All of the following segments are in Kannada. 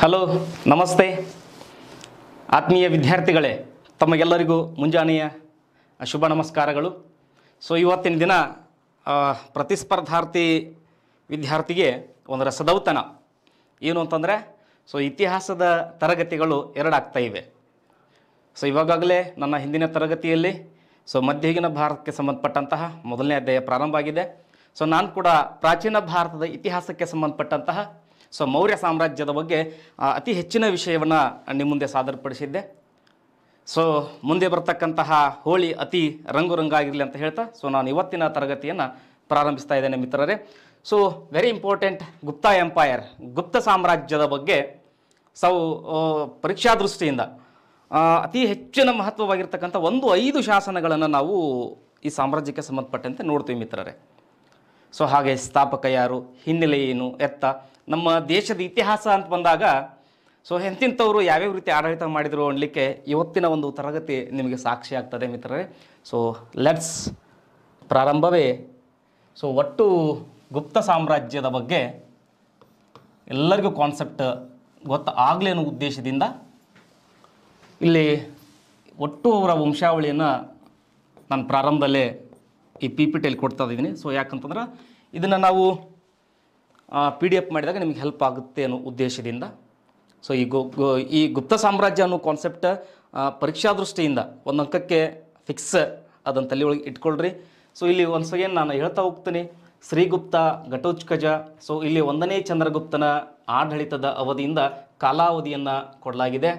ಹಲೋ ನಮಸ್ತೆ ಆತ್ಮೀಯ ವಿದ್ಯಾರ್ಥಿಗಳೇ ತಮಗೆಲ್ಲರಿಗೂ ಮುಂಜಾನೆಯ ಶುಭ ನಮಸ್ಕಾರಗಳು ಸೊ ಇವತ್ತಿನ ದಿನ ಪ್ರತಿಸ್ಪರ್ಧಾರ್ಥಿ ವಿದ್ಯಾರ್ಥಿಗೆ ಒಂದು ರಸದೌತನ ಏನು ಅಂತಂದರೆ ಸೊ ಇತಿಹಾಸದ ತರಗತಿಗಳು ಎರಡಾಗ್ತಾ ಇವೆ ಸೊ ಇವಾಗಲೇ ನನ್ನ ಹಿಂದಿನ ತರಗತಿಯಲ್ಲಿ ಸೊ ಮಧ್ಯಗಿನ ಭಾರತಕ್ಕೆ ಸಂಬಂಧಪಟ್ಟಂತಹ ಮೊದಲನೇ ಅಧ್ಯಾಯ ಪ್ರಾರಂಭ ಆಗಿದೆ ಸೊ ನಾನು ಕೂಡ ಪ್ರಾಚೀನ ಭಾರತದ ಇತಿಹಾಸಕ್ಕೆ ಸಂಬಂಧಪಟ್ಟಂತಹ ಸೊ ಮೌರ್ಯ ಸಾಮ್ರಾಜ್ಯದ ಬಗ್ಗೆ ಅತಿ ಹೆಚ್ಚಿನ ವಿಷಯವನ್ನು ನಿಮ್ಮ ಮುಂದೆ ಸಾದರಪಡಿಸಿದ್ದೆ ಸೊ ಮುಂದೆ ಬರ್ತಕ್ಕಂತಹ ಹೋಳಿ ಅತಿ ರಂಗು ರಂಗಾಗಿರಲಿ ಅಂತ ಹೇಳ್ತಾ ಸೊ ನಾನು ಇವತ್ತಿನ ತರಗತಿಯನ್ನು ಪ್ರಾರಂಭಿಸ್ತಾ ಇದ್ದೇನೆ ಮಿತ್ರರೇ so very important Gupta empire Gupta ಸಾಮ್ರಾಜ್ಯದ ಬಗ್ಗೆ ಸೊ ಪರೀಕ್ಷಾ ದೃಷ್ಟಿಯಿಂದ ಅತಿ ಹೆಚ್ಚಿನ ಮಹತ್ವವಾಗಿರ್ತಕ್ಕಂಥ ಒಂದು ಐದು ಶಾಸನಗಳನ್ನು ನಾವು ಈ ಸಾಮ್ರಾಜ್ಯಕ್ಕೆ ಸಂಬಂಧಪಟ್ಟಂತೆ ನೋಡ್ತೀವಿ ಮಿತ್ರರೇ ಸೊ ಹಾಗೆ ಸ್ಥಾಪಕ ಯಾರು ಹಿನ್ನೆಲೆ ಏನು ಎತ್ತ ನಮ್ಮ ದೇಶದ ಇತಿಹಾಸ ಅಂತ ಬಂದಾಗ ಸೊ ಎಂತಿಂಥವ್ರು ಯಾವ್ಯಾವ ರೀತಿ ಆಡಳಿತ ಮಾಡಿದರು ಅನ್ನಲಿಕ್ಕೆ ಇವತ್ತಿನ ಒಂದು ತರಗತಿ ನಿಮಗೆ ಸಾಕ್ಷಿ ಆಗ್ತದೆ ಮಿತ್ರರೇ ಸೊ ಲೆಟ್ಸ್ ಪ್ರಾರಂಭವೇ ಸೊ ಒಟ್ಟು ಗುಪ್ತ ಸಾಮ್ರಾಜ್ಯದ ಬಗ್ಗೆ ಎಲ್ಲರಿಗೂ ಕಾನ್ಸೆಪ್ಟ್ ಗೊತ್ತಾಗಲಿ ಅನ್ನೋ ಉದ್ದೇಶದಿಂದ ಇಲ್ಲಿ ಒಟ್ಟು ಅವರ ವಂಶಾವಳಿಯನ್ನು ನಾನು ಪ್ರಾರಂಭದಲ್ಲೇ ಈ ಪಿ ಪಿ ಟಿಯಲ್ಲಿ ಕೊಡ್ತಾ ಇದ್ದೀನಿ ಸೊ ಯಾಕಂತಂದ್ರೆ ಇದನ್ನು ನಾವು ಪಿ ಡಿ ಎಫ್ ಮಾಡಿದಾಗ ನಿಮಗೆ ಹೆಲ್ಪ್ ಆಗುತ್ತೆ ಅನ್ನೋ ಉದ್ದೇಶದಿಂದ ಸೊ ಈ ಗು ಈ ಗುಪ್ತ ಸಾಮ್ರಾಜ್ಯ ಅನ್ನೋ ಕಾನ್ಸೆಪ್ಟ್ ಪರೀಕ್ಷಾ ದೃಷ್ಟಿಯಿಂದ ಒಂದು ಅಂಕಕ್ಕೆ ಫಿಕ್ಸ್ ಅದನ್ನು ಒಳಗೆ ಇಟ್ಕೊಳ್ರಿ ಸೊ ಇಲ್ಲಿ ಒಂದು ಸೆಕೆಂಡ್ ನಾನು ಹೇಳ್ತಾ ಹೋಗ್ತೀನಿ ಶ್ರೀಗುಪ್ತ ಘಟೋತ್ಕಜ ಸೊ ಇಲ್ಲಿ ಒಂದನೇ ಚಂದ್ರಗುಪ್ತನ ಆಡಳಿತದ ಅವಧಿಯಿಂದ ಕಾಲಾವಧಿಯನ್ನು ಕೊಡಲಾಗಿದೆ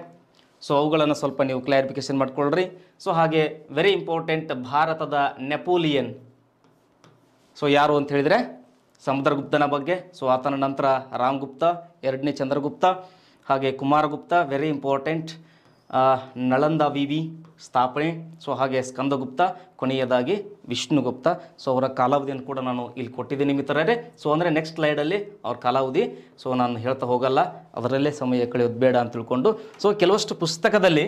ಸೊ ಅವುಗಳನ್ನು ಸ್ವಲ್ಪ ನೀವು ಕ್ಲಾರಿಫಿಕೇಷನ್ ಮಾಡಿಕೊಳ್ಳ್ರಿ ಸೊ ಹಾಗೆ ವೆರಿ ಇಂಪಾರ್ಟೆಂಟ್ ಭಾರತದ ನೆಪೋಲಿಯನ್ ಸೊ ಯಾರು ಅಂತ ಹೇಳಿದರೆ ಸಮುದ್ರಗುಪ್ತನ ಬಗ್ಗೆ ಸೊ ಆತನ ನಂತರ ರಾಮ್ಗುಪ್ತ ಎರಡನೇ ಚಂದ್ರಗುಪ್ತ ಹಾಗೆ ಕುಮಾರಗುಪ್ತ ವೆರಿ ಇಂಪಾರ್ಟೆಂಟ್ ನಳಂದ ವಿವಿ ಸ್ಥಾಪನೆ ಸೊ ಹಾಗೆ ಸ್ಕಂದಗುಪ್ತ ಕೊನೆಯದಾಗಿ ವಿಷ್ಣುಗುಪ್ತ ಸೊ ಅವರ ಕಾಲಾವಧಿಯನ್ನು ಕೂಡ ನಾನು ಇಲ್ಲಿ ಕೊಟ್ಟಿದ್ದೀನಿ ಮಿತ್ರರೇ ಸೊ ಅಂದರೆ ನೆಕ್ಸ್ಟ್ ಸ್ಲೈಡಲ್ಲಿ ಅವ್ರ ಕಾಲಾವಧಿ ಸೊ ನಾನು ಹೇಳ್ತಾ ಹೋಗಲ್ಲ ಅದರಲ್ಲೇ ಸಮಯ ಕಳೆಯೋದು ಬೇಡ ಅಂತ ತಿಳ್ಕೊಂಡು ಸೊ ಕೆಲವಷ್ಟು ಪುಸ್ತಕದಲ್ಲಿ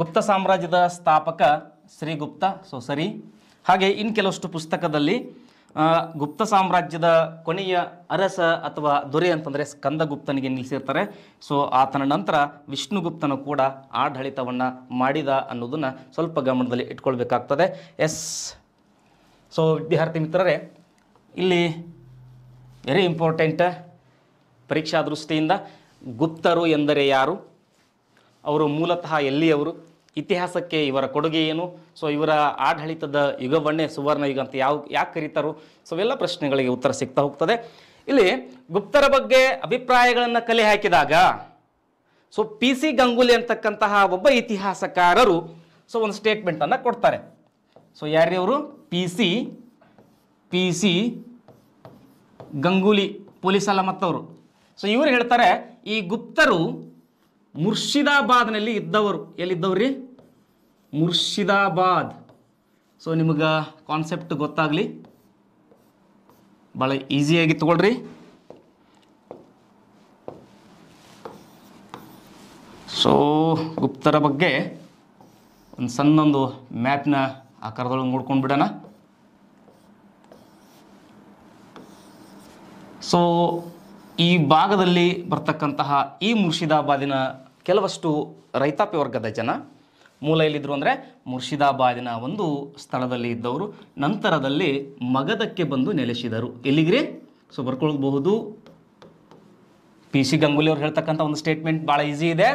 ಗುಪ್ತ ಸಾಮ್ರಾಜ್ಯದ ಸ್ಥಾಪಕ ಶ್ರೀಗುಪ್ತ ಸೊ ಸರಿ ಹಾಗೆ ಇನ್ನು ಕೆಲವಷ್ಟು ಪುಸ್ತಕದಲ್ಲಿ ಗುಪ್ತ ಸಾಮ್ರಾಜ್ಯದ ಕೊನೆಯ ಅರಸ ಅಥವಾ ದೊರೆ ಅಂತಂದರೆ ಸ್ಕಂದಗುಪ್ತನಿಗೆ ನಿಲ್ಲಿಸಿರ್ತಾರೆ ಸೊ ಆತನ ನಂತರ ವಿಷ್ಣುಗುಪ್ತನು ಕೂಡ ಆಡಳಿತವನ್ನು ಮಾಡಿದ ಅನ್ನೋದನ್ನು ಸ್ವಲ್ಪ ಗಮನದಲ್ಲಿ ಇಟ್ಕೊಳ್ಬೇಕಾಗ್ತದೆ ಎಸ್ ಸೊ ವಿದ್ಯಾರ್ಥಿ ಮಿತ್ರರೇ ಇಲ್ಲಿ ವೆರಿ ಇಂಪಾರ್ಟೆಂಟ್ ಪರೀಕ್ಷಾ ದೃಷ್ಟಿಯಿಂದ ಗುಪ್ತರು ಎಂದರೆ ಯಾರು ಅವರು ಮೂಲತಃ ಎಲ್ಲಿಯವರು ಇತಿಹಾಸಕ್ಕೆ ಇವರ ಕೊಡುಗೆ ಏನು ಸೊ ಇವರ ಆಡಳಿತದ ಯುಗವನ್ನೇ ಸುವರ್ಣ ಯುಗ ಅಂತ ಯಾವ ಯಾಕೆ ಕರೀತಾರೋ ಸೊ ಎಲ್ಲ ಪ್ರಶ್ನೆಗಳಿಗೆ ಉತ್ತರ ಸಿಗ್ತಾ ಹೋಗ್ತದೆ ಇಲ್ಲಿ ಗುಪ್ತರ ಬಗ್ಗೆ ಅಭಿಪ್ರಾಯಗಳನ್ನು ಕಲೆ ಹಾಕಿದಾಗ ಸೊ ಪಿ ಸಿ ಗಂಗೂಲಿ ಅಂತಕ್ಕಂತಹ ಒಬ್ಬ ಇತಿಹಾಸಕಾರರು ಸೊ ಒಂದು ಸ್ಟೇಟ್ಮೆಂಟನ್ನು ಕೊಡ್ತಾರೆ ಸೊ ಯಾರ್ರೀ ಅವರು P C P C Ganguly police ಅಲ್ಲ ಮತ್ತವರು ಸೊ ಇವರು ಹೇಳ್ತಾರೆ ಈ ಗುಪ್ತರು ಮುರ್ಷಿದಾಬಾದ್ನಲ್ಲಿ ಇದ್ದವರು ಎಲ್ಲಿದ್ದವ್ರಿ ಮುರ್ಷಿದಾಬಾದ್ ಸೊ ನಿಮಗೆ ಕಾನ್ಸೆಪ್ಟ್ ಗೊತ್ತಾಗಲಿ ಭಾಳ ಈಸಿಯಾಗಿ ತಗೊಳ್ರಿ ಸೊ ಗುಪ್ತರ ಬಗ್ಗೆ ಒಂದು ಸಣ್ಣೊಂದು ಮ್ಯಾಪ್ನ ಆಕಾರದೊಳಗೆ ನೋಡ್ಕೊಂಡು ಬಿಡೋಣ ಸೊ ಈ ಭಾಗದಲ್ಲಿ ಬರ್ತಕ್ಕಂತಹ ಈ ಮುರ್ಷಿದಾಬಾದಿನ ಕೆಲವಷ್ಟು ರೈತಾಪಿ ವರ್ಗದ ಜನ ಮೂಲ ಎಲ್ಲಿದ್ರು ಅಂದರೆ ಮುರ್ಷಿದಾಬಾದಿನ ಒಂದು ಸ್ಥಳದಲ್ಲಿ ಇದ್ದವರು ನಂತರದಲ್ಲಿ ಮಗದಕ್ಕೆ ಬಂದು ನೆಲೆಸಿದರು ಎಲ್ಲಿಗ್ರಿ ಸೊ ಬರ್ಕೊಳ್ಬಹುದು ಪಿ ಸಿ ಗಂಗೂಲಿ ಅವ್ರು ಹೇಳ್ತಕ್ಕಂಥ ಒಂದು ಸ್ಟೇಟ್ಮೆಂಟ್ ಭಾಳ ಈಸಿ ಇದೆ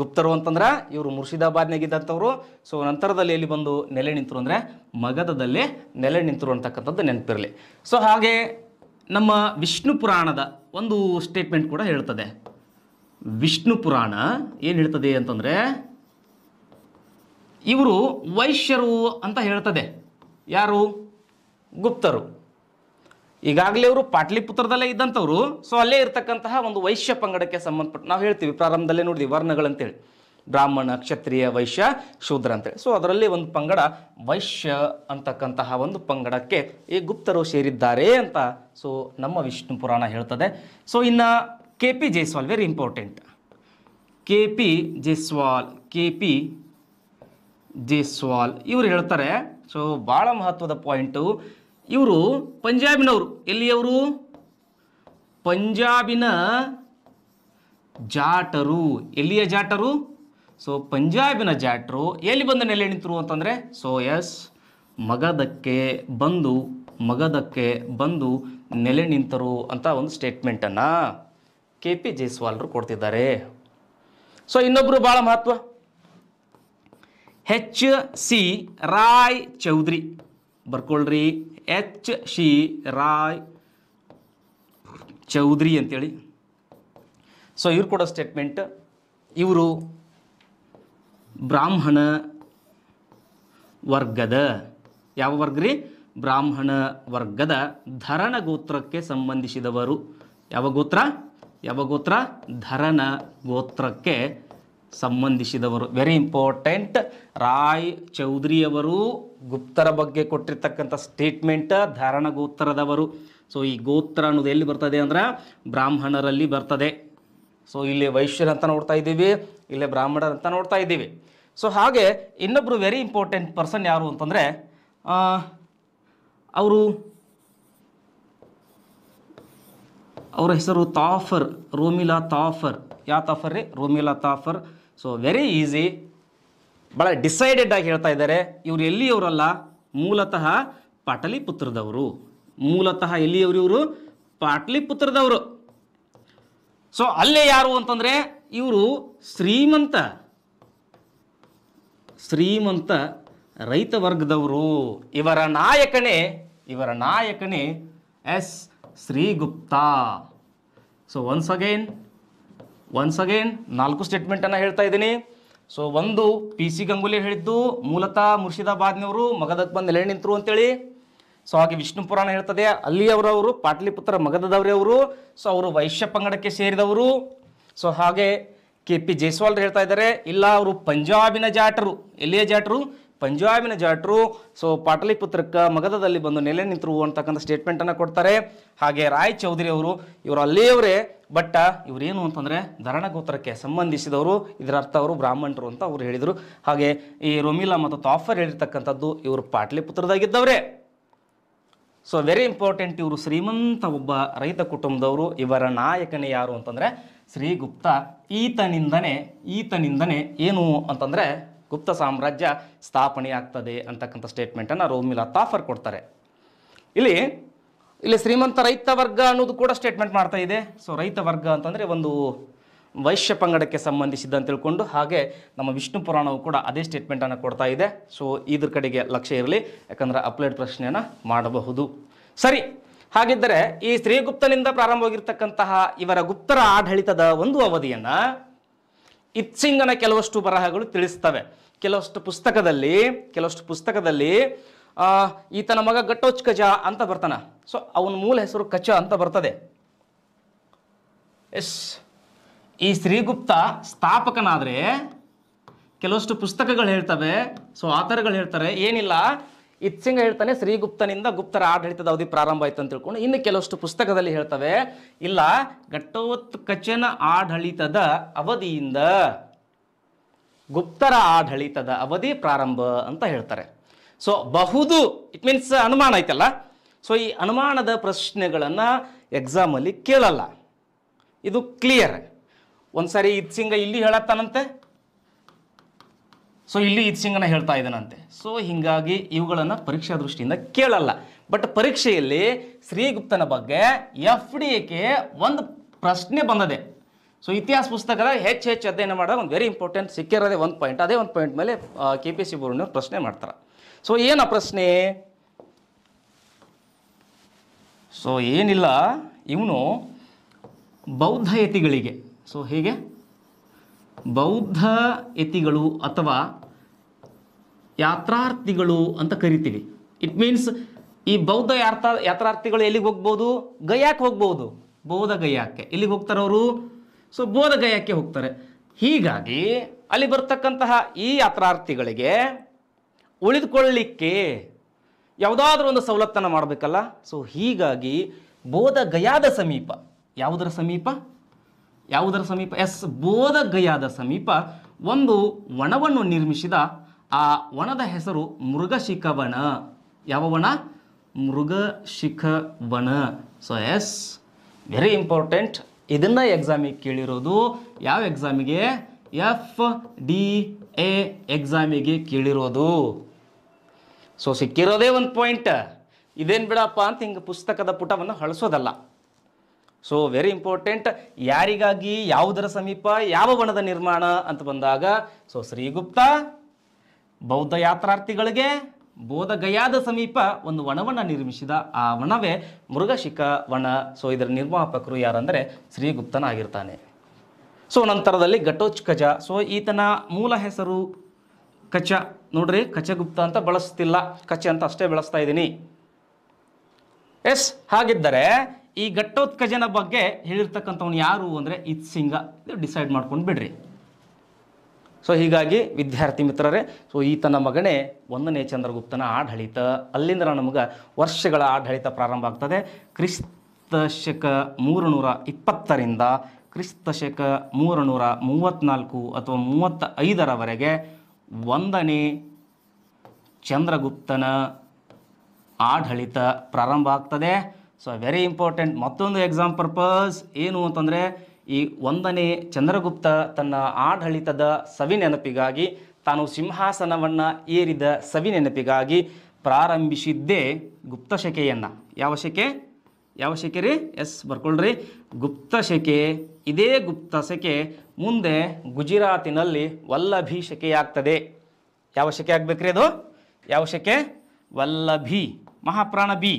ಗುಪ್ತರು ಅಂತಂದ್ರೆ ಇವರು ಮುರ್ಷಿದಾಬಾದ್ನಾಗಿದ್ದಂಥವ್ರು ಸೊ ನಂತರದಲ್ಲಿ ಎಲ್ಲಿ ಬಂದು ನೆಲೆ ನಿಂತರು ಅಂದರೆ ಮಗಧದಲ್ಲಿ ನೆಲೆ ನಿಂತರು ಅಂತಕ್ಕಂಥದ್ದು ನೆನಪಿರಲಿ ಸೊ ಹಾಗೆ ನಮ್ಮ ವಿಷ್ಣು ಪುರಾಣದ ಒಂದು ಸ್ಟೇಟ್ಮೆಂಟ್ ಕೂಡ ಹೇಳ್ತದೆ ವಿಷ್ಣು ಪುರಾಣ ಏನು ಹೇಳ್ತದೆ ಅಂತಂದರೆ ಇವರು ವೈಶ್ಯರು ಅಂತ ಹೇಳ್ತದೆ ಯಾರು ಗುಪ್ತರು ಈಗಾಗಲೇ ಅವರು ಪಾಟ್ಲಿಪುತ್ರದಲ್ಲೇ ಇದ್ದಂಥವ್ರು ಸೊ ಅಲ್ಲೇ ಇರತಕ್ಕಂತಹ ಒಂದು ವೈಶ್ಯ ಪಂಗಡಕ್ಕೆ ಸಂಬಂಧಪಟ್ಟು ನಾವು ಹೇಳ್ತೀವಿ ಪ್ರಾರಂಭದಲ್ಲೇ ನೋಡಿದ್ವಿ ವರ್ಣಗಳಂತೇಳಿ ಬ್ರಾಹ್ಮಣ ಕ್ಷತ್ರಿಯ ವೈಶ್ಯ ಶೂದ್ರ ಅಂತೇಳಿ ಸೊ ಅದರಲ್ಲಿ ಒಂದು ಪಂಗಡ ವೈಶ್ಯ ಅಂತಕ್ಕಂತಹ ಒಂದು ಪಂಗಡಕ್ಕೆ ಈ ಗುಪ್ತರು ಸೇರಿದ್ದಾರೆ ಅಂತ ಸೊ ನಮ್ಮ ವಿಷ್ಣು ಪುರಾಣ ಹೇಳ್ತದೆ ಸೊ ಇನ್ನು K P Jaiswal very important K P Jaiswal K P Jaiswal ಇವರು ಹೇಳ್ತಾರೆ ಸೊ ಭಾಳ ಮಹತ್ವದ ಪಾಯಿಂಟು ಇವರು ಪಂಜಾಬಿನವರು ಎಲ್ಲಿಯವರು ಪಂಜಾಬಿನ ಜಾಟರು ಎಲ್ಲಿಯ ಜಾಟರು ಸೊ ಪಂಜಾಬಿನ ಜಾಟರು ಎಲ್ಲಿ ಬಂದು ನೆಲೆ ನಿಂತರು ಅಂತಂದರೆ ಸೊ ಎಸ್ ಮಗದಕ್ಕೆ ಬಂದು ಮಗದಕ್ಕೆ ಬಂದು ನೆಲೆ ನಿಂತರು ಅಂತ ಒಂದು ಸ್ಟೇಟ್ಮೆಂಟನ್ನು ಕೆ ಪಿ ಜೈಸ್ವಾಲ್ರು ಕೊಡ್ತಿದ್ದಾರೆ ಸೊ ಇನ್ನೊಬ್ಬರು ಭಾಳ ಮಹತ್ವ ಹೆಚ್ ಸಿ ರಾಯ್ ಚೌಧರಿ ಬರ್ಕೊಳ್ರಿ ಎಚ್ ಸಿ ರಾಯ್ ಚೌಧರಿ ಅಂತೇಳಿ ಸೊ ಇವ್ರು ಕೊಡೋ ಸ್ಟೇಟ್ಮೆಂಟ್ ಇವರು ಬ್ರಾಹ್ಮಣ ವರ್ಗದ ಯಾವ ವರ್ಗ ರೀ ಬ್ರಾಹ್ಮಣ ವರ್ಗದ ಧರಣ ಗೋತ್ರಕ್ಕೆ ಸಂಬಂಧಿಸಿದವರು ಯಾವ ಗೋತ್ರ ಯಾವ ಗೋತ್ರ ಧರಣ ಗೋತ್ರಕ್ಕೆ ಸಂಬಂಧಿಸಿದವರು ವೆರಿ ಇಂಪಾರ್ಟೆಂಟ್ ರಾಯ್ ಚೌಧರಿಯವರು ಗುಪ್ತರ ಬಗ್ಗೆ ಕೊಟ್ಟಿರ್ತಕ್ಕಂಥ ಸ್ಟೇಟ್ಮೆಂಟ್ ಧಾರಣ ಗೋತ್ರದವರು ಸೊ ಈ ಗೋತ್ರ ಅನ್ನೋದು ಎಲ್ಲಿ ಬರ್ತದೆ ಅಂದ್ರೆ ಬ್ರಾಹ್ಮಣರಲ್ಲಿ ಬರ್ತದೆ ಸೊ ಇಲ್ಲಿ ವೈಶ್ಯರು ಅಂತ ನೋಡ್ತಾ ಇದ್ದೀವಿ ಇಲ್ಲೇ ಬ್ರಾಹ್ಮಣರು ಅಂತ ನೋಡ್ತಾ ಇದ್ದೀವಿ ಸೊ ಹಾಗೆ ಇನ್ನೊಬ್ರು ವೆರಿ ಇಂಪಾರ್ಟೆಂಟ್ ಪರ್ಸನ್ ಯಾರು ಅಂತಂದರೆ ಅವರು ಅವರ ಹೆಸರು ತಾಫರ್ ರೋಮಿಲಾ ತಾಫರ್ ಯಾ ತಾಫರ್ ರೀ Romila Thapar so very easy ಭಾಳ ಡಿಸೈಡೆಡ್ ಆಗಿ ಹೇಳ್ತಾ ಇದ್ದಾರೆ ಇವರು ಎಲ್ಲಿಯವರಲ್ಲ ಮೂಲತಃ ಪಾಟಲಿಪುತ್ರದವರು ಮೂಲತಃ ಎಲ್ಲಿಯವರು ಇವರು ಪಾಟಲಿಪುತ್ರದವರು ಸೊ ಅಲ್ಲೇ ಯಾರು ಅಂತಂದರೆ ಇವರು ಶ್ರೀಮಂತ ಶ್ರೀಮಂತ ರೈತ ವರ್ಗದವರು ಇವರ ನಾಯಕನೇ ಇವರ ನಾಯಕನೇ yes Srigupta so once again once again ನಾಲ್ಕು ಸ್ಟೇಟ್ಮೆಂಟನ್ನು ಹೇಳ್ತಾ ಇದ್ದೀನಿ ಸೊ ಒಂದು ಪಿ ಸಿ ಗಂಗೂಲಿ ಹೇಳಿದ್ದು ಮೂಲತಃ ಮುರ್ಷಿದಾಬಾದ್ನವರು ಮಗದಕ್ಕೆ ಬಂದು ನೆಲೆ ನಿಂತರು ಅಂತೇಳಿ ಸೊ ಹಾಗೆ ವಿಷ್ಣು ಪುರಾಣ ಹೇಳ್ತದೆ ಅಲ್ಲಿಯವರವರು ಅವರವರು ಪಾಟ್ಲಿಪುತ್ರ ಅವರು ಸೊ ಅವರು ವೈಶ್ಯ ಪಂಗಡಕ್ಕೆ ಸೇರಿದವರು ಸೊ ಹಾಗೆ ಕೆ ಪಿ ಜೈಸ್ವಾಲ್ ಹೇಳ್ತಾ ಇದ್ದಾರೆ ಇಲ್ಲ ಅವರು ಪಂಜಾಬಿನ ಜಾಟರು ಎಲ್ಲಿಯ ಜಾಟರು ಪಂಜಾಬಿನ ಜಾಟ್ರು ಸೊ ಪಾಟಲಿಪುತ್ರಕ್ಕೆ ಮಗಧದಲ್ಲಿ ಬಂದು ನೆಲೆ ನಿಂತರು ಅಂತಕ್ಕಂಥ ಸ್ಟೇಟ್ಮೆಂಟನ್ನು ಕೊಡ್ತಾರೆ ಹಾಗೆ ರಾಯ್ ಚೌಧರಿ ಅವರು ಇವರು ಅಲ್ಲಿಯವರೇ ಬಟ್ಟ ಇವರೇನು ಅಂತಂದರೆ ಧರಣ ಗೋತ್ರಕ್ಕೆ ಸಂಬಂಧಿಸಿದವರು ಇದರ ಅರ್ಥ ಅವರು ಬ್ರಾಹ್ಮಣರು ಅಂತ ಅವರು ಹೇಳಿದರು ಹಾಗೆ ಈ ರೊಮಿಲಾ ಮತ್ತು ತಾಫರ್ ಹೇಳಿರ್ತಕ್ಕಂಥದ್ದು ಇವರು ಪಾಟಲಿಪುತ್ರದಾಗಿದ್ದವರೇ ಸೊ ವೆರಿ ಇಂಪಾರ್ಟೆಂಟ್ ಇವರು ಶ್ರೀಮಂತ ಒಬ್ಬ ರೈತ ಕುಟುಂಬದವರು ಇವರ ನಾಯಕನೇ ಯಾರು ಅಂತಂದರೆ ಶ್ರೀಗುಪ್ತ ಈತನಿಂದನೇ ಈತನಿಂದನೇ ಏನು ಅಂತಂದರೆ ಗುಪ್ತ ಸಾಮ್ರಾಜ್ಯ ಸ್ಥಾಪನೆ ಆಗ್ತದೆ ಅಂತಕ್ಕಂಥ ಸ್ಟೇಟ್ಮೆಂಟನ್ನು ರೋಮಿಲಾ ತಾಫರ್ ಕೊಡ್ತಾರೆ ಇಲ್ಲಿ ಇಲ್ಲಿ ಶ್ರೀಮಂತ ರೈತ ವರ್ಗ ಅನ್ನೋದು ಕೂಡ ಸ್ಟೇಟ್ಮೆಂಟ್ ಮಾಡ್ತಾ ಇದೆ ಸೊ ರೈತ ವರ್ಗ ಅಂತಂದರೆ ಒಂದು ವೈಶ್ಯ ಪಂಗಡಕ್ಕೆ ಅಂತ ತಿಳ್ಕೊಂಡು ಹಾಗೆ ನಮ್ಮ ವಿಷ್ಣು ಪುರಾಣವು ಕೂಡ ಅದೇ ಸ್ಟೇಟ್ಮೆಂಟನ್ನು ಕೊಡ್ತಾ ಇದೆ ಸೊ ಇದ್ರ ಕಡೆಗೆ ಲಕ್ಷ್ಯ ಇರಲಿ ಯಾಕಂದ್ರೆ ಅಪ್ಲೈಡ್ ಪ್ರಶ್ನೆಯನ್ನು ಮಾಡಬಹುದು ಸರಿ ಹಾಗಿದ್ದರೆ ಈ ಶ್ರೀಗುಪ್ತನಿಂದ ಪ್ರಾರಂಭವಾಗಿರ್ತಕ್ಕಂತಹ ಇವರ ಗುಪ್ತರ ಆಡಳಿತದ ಒಂದು ಅವಧಿಯನ್ನು ಇತ್ಸಿಂಗನ ಕೆಲವಷ್ಟು ಬರಹಗಳು ತಿಳಿಸ್ತವೆ ಕೆಲವಷ್ಟು ಪುಸ್ತಕದಲ್ಲಿ ಕೆಲವಷ್ಟು ಪುಸ್ತಕದಲ್ಲಿ ಈತನ ಮಗ ಗಟ್ಟೋಚ್ ಕಚ ಅಂತ ಬರ್ತಾನ ಸೊ ಅವನ ಮೂಲ ಹೆಸರು ಕಚ ಅಂತ ಬರ್ತದೆ ಎಸ್ ಈ ಶ್ರೀಗುಪ್ತ ಸ್ಥಾಪಕನಾದರೆ ಕೆಲವಷ್ಟು ಪುಸ್ತಕಗಳು ಹೇಳ್ತವೆ ಸೊ ಆತರಗಳು ಹೇಳ್ತಾರೆ ಏನಿಲ್ಲ ಇತ್ಸಿಂಗ ಹೇಳ್ತಾನೆ ಶ್ರೀಗುಪ್ತನಿಂದ ಗುಪ್ತರ ಆಡಳಿತದ ಅವಧಿ ಪ್ರಾರಂಭ ಆಯ್ತು ಅಂತ ತಿಳ್ಕೊಂಡು ಇನ್ನು ಕೆಲವಷ್ಟು ಪುಸ್ತಕದಲ್ಲಿ ಹೇಳ್ತವೆ ಇಲ್ಲ ಘಟ್ಟೋತ್ಕಚನ ಆಡಳಿತದ ಅವಧಿಯಿಂದ ಗುಪ್ತರ ಆಡಳಿತದ ಅವಧಿ ಪ್ರಾರಂಭ ಅಂತ ಹೇಳ್ತಾರೆ ಸೊ ಬಹುದು ಇಟ್ ಮೀನ್ಸ್ ಅನುಮಾನ ಐತಲ್ಲ ಸೊ ಈ ಅನುಮಾನದ ಪ್ರಶ್ನೆಗಳನ್ನು ಎಕ್ಸಾಮಲ್ಲಿ ಕೇಳಲ್ಲ ಇದು ಕ್ಲಿಯರ್ ಒಂದ್ಸರಿ ಇದ್ ಸಿಂಗ ಇಲ್ಲಿ ಹೇಳತ್ತಾನಂತೆ ಸೊ ಇಲ್ಲಿ ಸಿಂಗನ ಹೇಳ್ತಾ ಇದ್ದಾನಂತೆ ಸೊ ಹಿಂಗಾಗಿ ಇವುಗಳನ್ನು ಪರೀಕ್ಷಾ ದೃಷ್ಟಿಯಿಂದ ಕೇಳಲ್ಲ ಬಟ್ ಪರೀಕ್ಷೆಯಲ್ಲಿ ಶ್ರೀಗುಪ್ತನ ಬಗ್ಗೆ ಎಫ್ ಡಿ ಕೆ ಒಂದು ಪ್ರಶ್ನೆ ಬಂದದೆ ಸೊ ಇತಿಹಾಸ ಪುಸ್ತಕದಾಗ ಹೆಚ್ಚು ಹೆಚ್ಚು ಅಧ್ಯಯನ ಮಾಡಿದಾಗ ಒಂದು ವೆರಿ ಇಂಪಾರ್ಟೆಂಟ್ ಸಿಕ್ಕಿರೋದೇ ಒಂದು ಪಾಯಿಂಟ್ ಅದೇ ಒಂದು ಪಾಯಿಂಟ್ ಮೇಲೆ ಕೆ ಪಿ ಸಿ ಬೋರ್ಡ್ನವ್ರು ಪ್ರಶ್ನೆ ಮಾಡ್ತಾರೆ ಸೊ ಏನು ಪ್ರಶ್ನೆ ಸೊ ಏನಿಲ್ಲ ಇವನು ಬೌದ್ಧ ಯತಿಗಳಿಗೆ ಸೊ ಹೀಗೆ ಬೌದ್ಧ ಯತಿಗಳು ಅಥವಾ ಯಾತ್ರಾರ್ಥಿಗಳು ಅಂತ ಕರಿತೀವಿ ಇಟ್ ಮೀನ್ಸ್ ಈ ಬೌದ್ಧ ಯಾರ್ಥ ಯಾತ್ರಾರ್ಥಿಗಳು ಎಲ್ಲಿಗೆ ಹೋಗ್ಬೋದು ಗಯಾಕ್ಕೆ ಹೋಗ್ಬೋದು ಬೌದ್ಧ ಗಯಾಕ್ಕೆ ಎಲ್ಲಿಗೆ ಹೋಗ್ತಾರವರು ಸೊ ಬೋಧಗಯಕ್ಕೆ ಹೋಗ್ತಾರೆ ಹೀಗಾಗಿ ಅಲ್ಲಿ ಬರ್ತಕ್ಕಂತಹ ಈ ಯಾತ್ರಾರ್ಥಿಗಳಿಗೆ ಉಳಿದುಕೊಳ್ಳಲಿಕ್ಕೆ ಯಾವುದಾದ್ರೂ ಒಂದು ಸವಲತ್ತನ್ನು ಮಾಡಬೇಕಲ್ಲ ಸೊ ಹೀಗಾಗಿ ಬೋಧಗಯಾದ ಸಮೀಪ ಯಾವುದರ ಸಮೀಪ ಯಾವುದರ ಸಮೀಪ ಎಸ್ ಬೋಧಗಯಾದ ಸಮೀಪ ಒಂದು ವಣವನ್ನು ನಿರ್ಮಿಸಿದ ಆ ವನದ ಹೆಸರು ಮೃಗಶಿಖವನ ಯಾವ ವನ Mrigashikhavana so yes very important ಇದನ್ನ ಎಕ್ಸಾಮಿಗೆ ಕೇಳಿರೋದು ಯಾವ ಎಕ್ಸಾಮಿಗೆ ಎಫ್ ಡಿ ಎ ಎಕ್ಸಾಮಿಗೆ ಕೇಳಿರೋದು ಸೊ ಸಿಕ್ಕಿರೋದೇ ಒಂದು ಪಾಯಿಂಟ್ ಇದೇನು ಬಿಡಪ್ಪ ಅಂತ ಹಿಂಗೆ ಪುಸ್ತಕದ ಪುಟವನ್ನು ಹಳಸೋದಲ್ಲ ಸೊ ವೆರಿ ಇಂಪಾರ್ಟೆಂಟ್ ಯಾರಿಗಾಗಿ ಯಾವುದರ ಸಮೀಪ ಯಾವ ಬಣದ ನಿರ್ಮಾಣ ಅಂತ ಬಂದಾಗ ಸೊ ಶ್ರೀಗುಪ್ತ ಬೌದ್ಧ ಯಾತ್ರಾರ್ಥಿಗಳಿಗೆ ಬೋಧಗಯಾದ ಸಮೀಪ ಒಂದು ವನವನ್ನು ನಿರ್ಮಿಸಿದ ಆ ವನವೇ ಮೃಗಶಿಖ ವನ ಸೊ ಇದರ ನಿರ್ಮಾಪಕರು ಯಾರಂದರೆ ಶ್ರೀಗುಪ್ತನಾಗಿರ್ತಾನೆ ಸೊ ನಂತರದಲ್ಲಿ ಘಟೋಚ್ ಸೊ ಈತನ ಮೂಲ ಹೆಸರು ಕಚ ನೋಡ್ರಿ ಕಚಗುಪ್ತ ಅಂತ ಬಳಸ್ತಿಲ್ಲ ಕಚ ಅಂತ ಅಷ್ಟೇ ಬಳಸ್ತಾ ಇದ್ದೀನಿ ಎಸ್ ಹಾಗಿದ್ದರೆ ಈ ಘಟ್ಟೋತ್ಕಜನ ಬಗ್ಗೆ ಹೇಳಿರ್ತಕ್ಕಂಥವ್ನು ಯಾರು ಅಂದರೆ ಇದು ಡಿಸೈಡ್ ಮಾಡ್ಕೊಂಡು ಬಿಡ್ರಿ ಸೊ ಹೀಗಾಗಿ ವಿದ್ಯಾರ್ಥಿ ಮಿತ್ರರೇ ಸೊ ಈತನ ಮಗನೇ ಒಂದನೇ ಚಂದ್ರಗುಪ್ತನ ಆಡಳಿತ ಅಲ್ಲಿಂದ ನಮಗೆ ವರ್ಷಗಳ ಆಡಳಿತ ಪ್ರಾರಂಭ ಆಗ್ತದೆ ಕ್ರಿಸ್ತಶಕ ಮೂರು ನೂರ ಇಪ್ಪತ್ತರಿಂದ ಕ್ರಿಸ್ತಶಕ ಮೂರು ನೂರ ಮೂವತ್ತ್ನಾಲ್ಕು ಅಥವಾ ಮೂವತ್ತ ಐದರವರೆಗೆ ಒಂದನೇ ಚಂದ್ರಗುಪ್ತನ ಆಡಳಿತ ಪ್ರಾರಂಭ ಆಗ್ತದೆ ಸೊ ವೆರಿ ಇಂಪಾರ್ಟೆಂಟ್ ಮತ್ತೊಂದು ಎಕ್ಸಾಮ್ ಪರ್ಪಸ್ ಏನು ಅಂತಂದರೆ ಈ ಒಂದನೇ ಚಂದ್ರಗುಪ್ತ ತನ್ನ ಆಡಳಿತದ ಸವಿನೆನಪಿಗಾಗಿ ತಾನು ಸಿಂಹಾಸನವನ್ನು ಏರಿದ ಸವಿನೆನಪಿಗಾಗಿ ಪ್ರಾರಂಭಿಸಿದ್ದೇ ಗುಪ್ತಶಕೆಯನ್ನು ಯಾವ ಶಕೆ ಯಾವ ಶಕೆ ರೀ ಎಸ್ ಬರ್ಕೊಳ್ರಿ ಗುಪ್ತಶಕೆ ಇದೇ ಗುಪ್ತಶಕೆ ಮುಂದೆ ಗುಜರಾತಿನಲ್ಲಿ ವಲ್ಲಭಿ ಶಕೆಯಾಗ್ತದೆ ಯಾವ ಶಕೆ ಆಗ್ಬೇಕ್ರಿ ಅದು ಯಾವ ಶಕೆ ವಲ್ಲಭಿ ಮಹಾಪ್ರಾಣ ಬಿ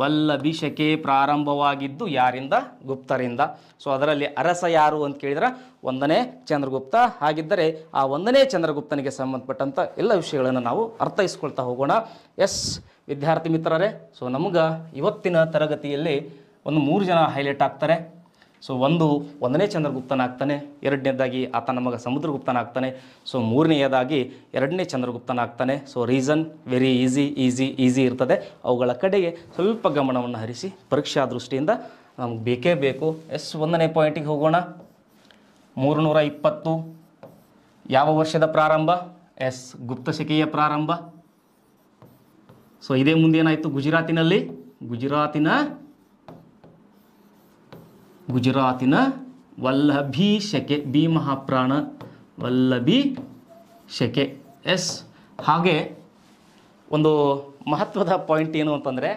ವಲ್ಲಭಿಷಕೆ ಪ್ರಾರಂಭವಾಗಿದ್ದು ಯಾರಿಂದ ಗುಪ್ತರಿಂದ ಸೊ ಅದರಲ್ಲಿ ಅರಸ ಯಾರು ಅಂತ ಕೇಳಿದ್ರೆ ಒಂದನೇ ಚಂದ್ರಗುಪ್ತ ಹಾಗಿದ್ದರೆ ಆ ಒಂದನೇ ಚಂದ್ರಗುಪ್ತನಿಗೆ ಸಂಬಂಧಪಟ್ಟಂಥ ಎಲ್ಲ ವಿಷಯಗಳನ್ನು ನಾವು ಅರ್ಥೈಸ್ಕೊಳ್ತಾ ಹೋಗೋಣ ಎಸ್ ವಿದ್ಯಾರ್ಥಿ ಮಿತ್ರರೇ ಸೊ ನಮ್ಗೆ ಇವತ್ತಿನ ತರಗತಿಯಲ್ಲಿ ಒಂದು ಮೂರು ಜನ ಹೈಲೈಟ್ ಆಗ್ತಾರೆ ಸೊ ಒಂದು ಒಂದನೇ ಚಂದ್ರಗುಪ್ತನಾಗ್ತಾನೆ ಎರಡನೇದಾಗಿ ಆತನ ಮಗ ಸಮುದ್ರಗುಪ್ತನಾಗ್ತಾನೆ ಸೊ ಮೂರನೆಯದಾಗಿ ಎರಡನೇ ಚಂದ್ರಗುಪ್ತನಾಗ್ತಾನೆ so reason very easy easy easy ಇರ್ತದೆ ಅವುಗಳ ಕಡೆಗೆ ಸ್ವಲ್ಪ ಗಮನವನ್ನು ಹರಿಸಿ ಪರೀಕ್ಷಾ ದೃಷ್ಟಿಯಿಂದ ನಮ್ಗೆ ಬೇಕೇ ಬೇಕು ಎಸ್ ಒಂದನೇ ಪಾಯಿಂಟಿಗೆ ಹೋಗೋಣ ಮೂರುನೂರ ಇಪ್ಪತ್ತು ಯಾವ ವರ್ಷದ ಪ್ರಾರಂಭ ಎಸ್ ಗುಪ್ತಶಕೆಯ ಪ್ರಾರಂಭ ಸೊ ಇದೇ ಮುಂದೇನಾಯಿತು ಗುಜರಾತಿನಲ್ಲಿ ಗುಜರಾತಿನ ಗುಜರಾತಿನ ವಲ್ಲಭಿ ಶಕೆ ಬಿ ಮಹಾಪ್ರಾಣ ವಲ್ಲಭಿ ಶಕೆ ಎಸ್ ಹಾಗೆ ಒಂದು ಮಹತ್ವದ ಪಾಯಿಂಟ್ ಏನು ಅಂತಂದರೆ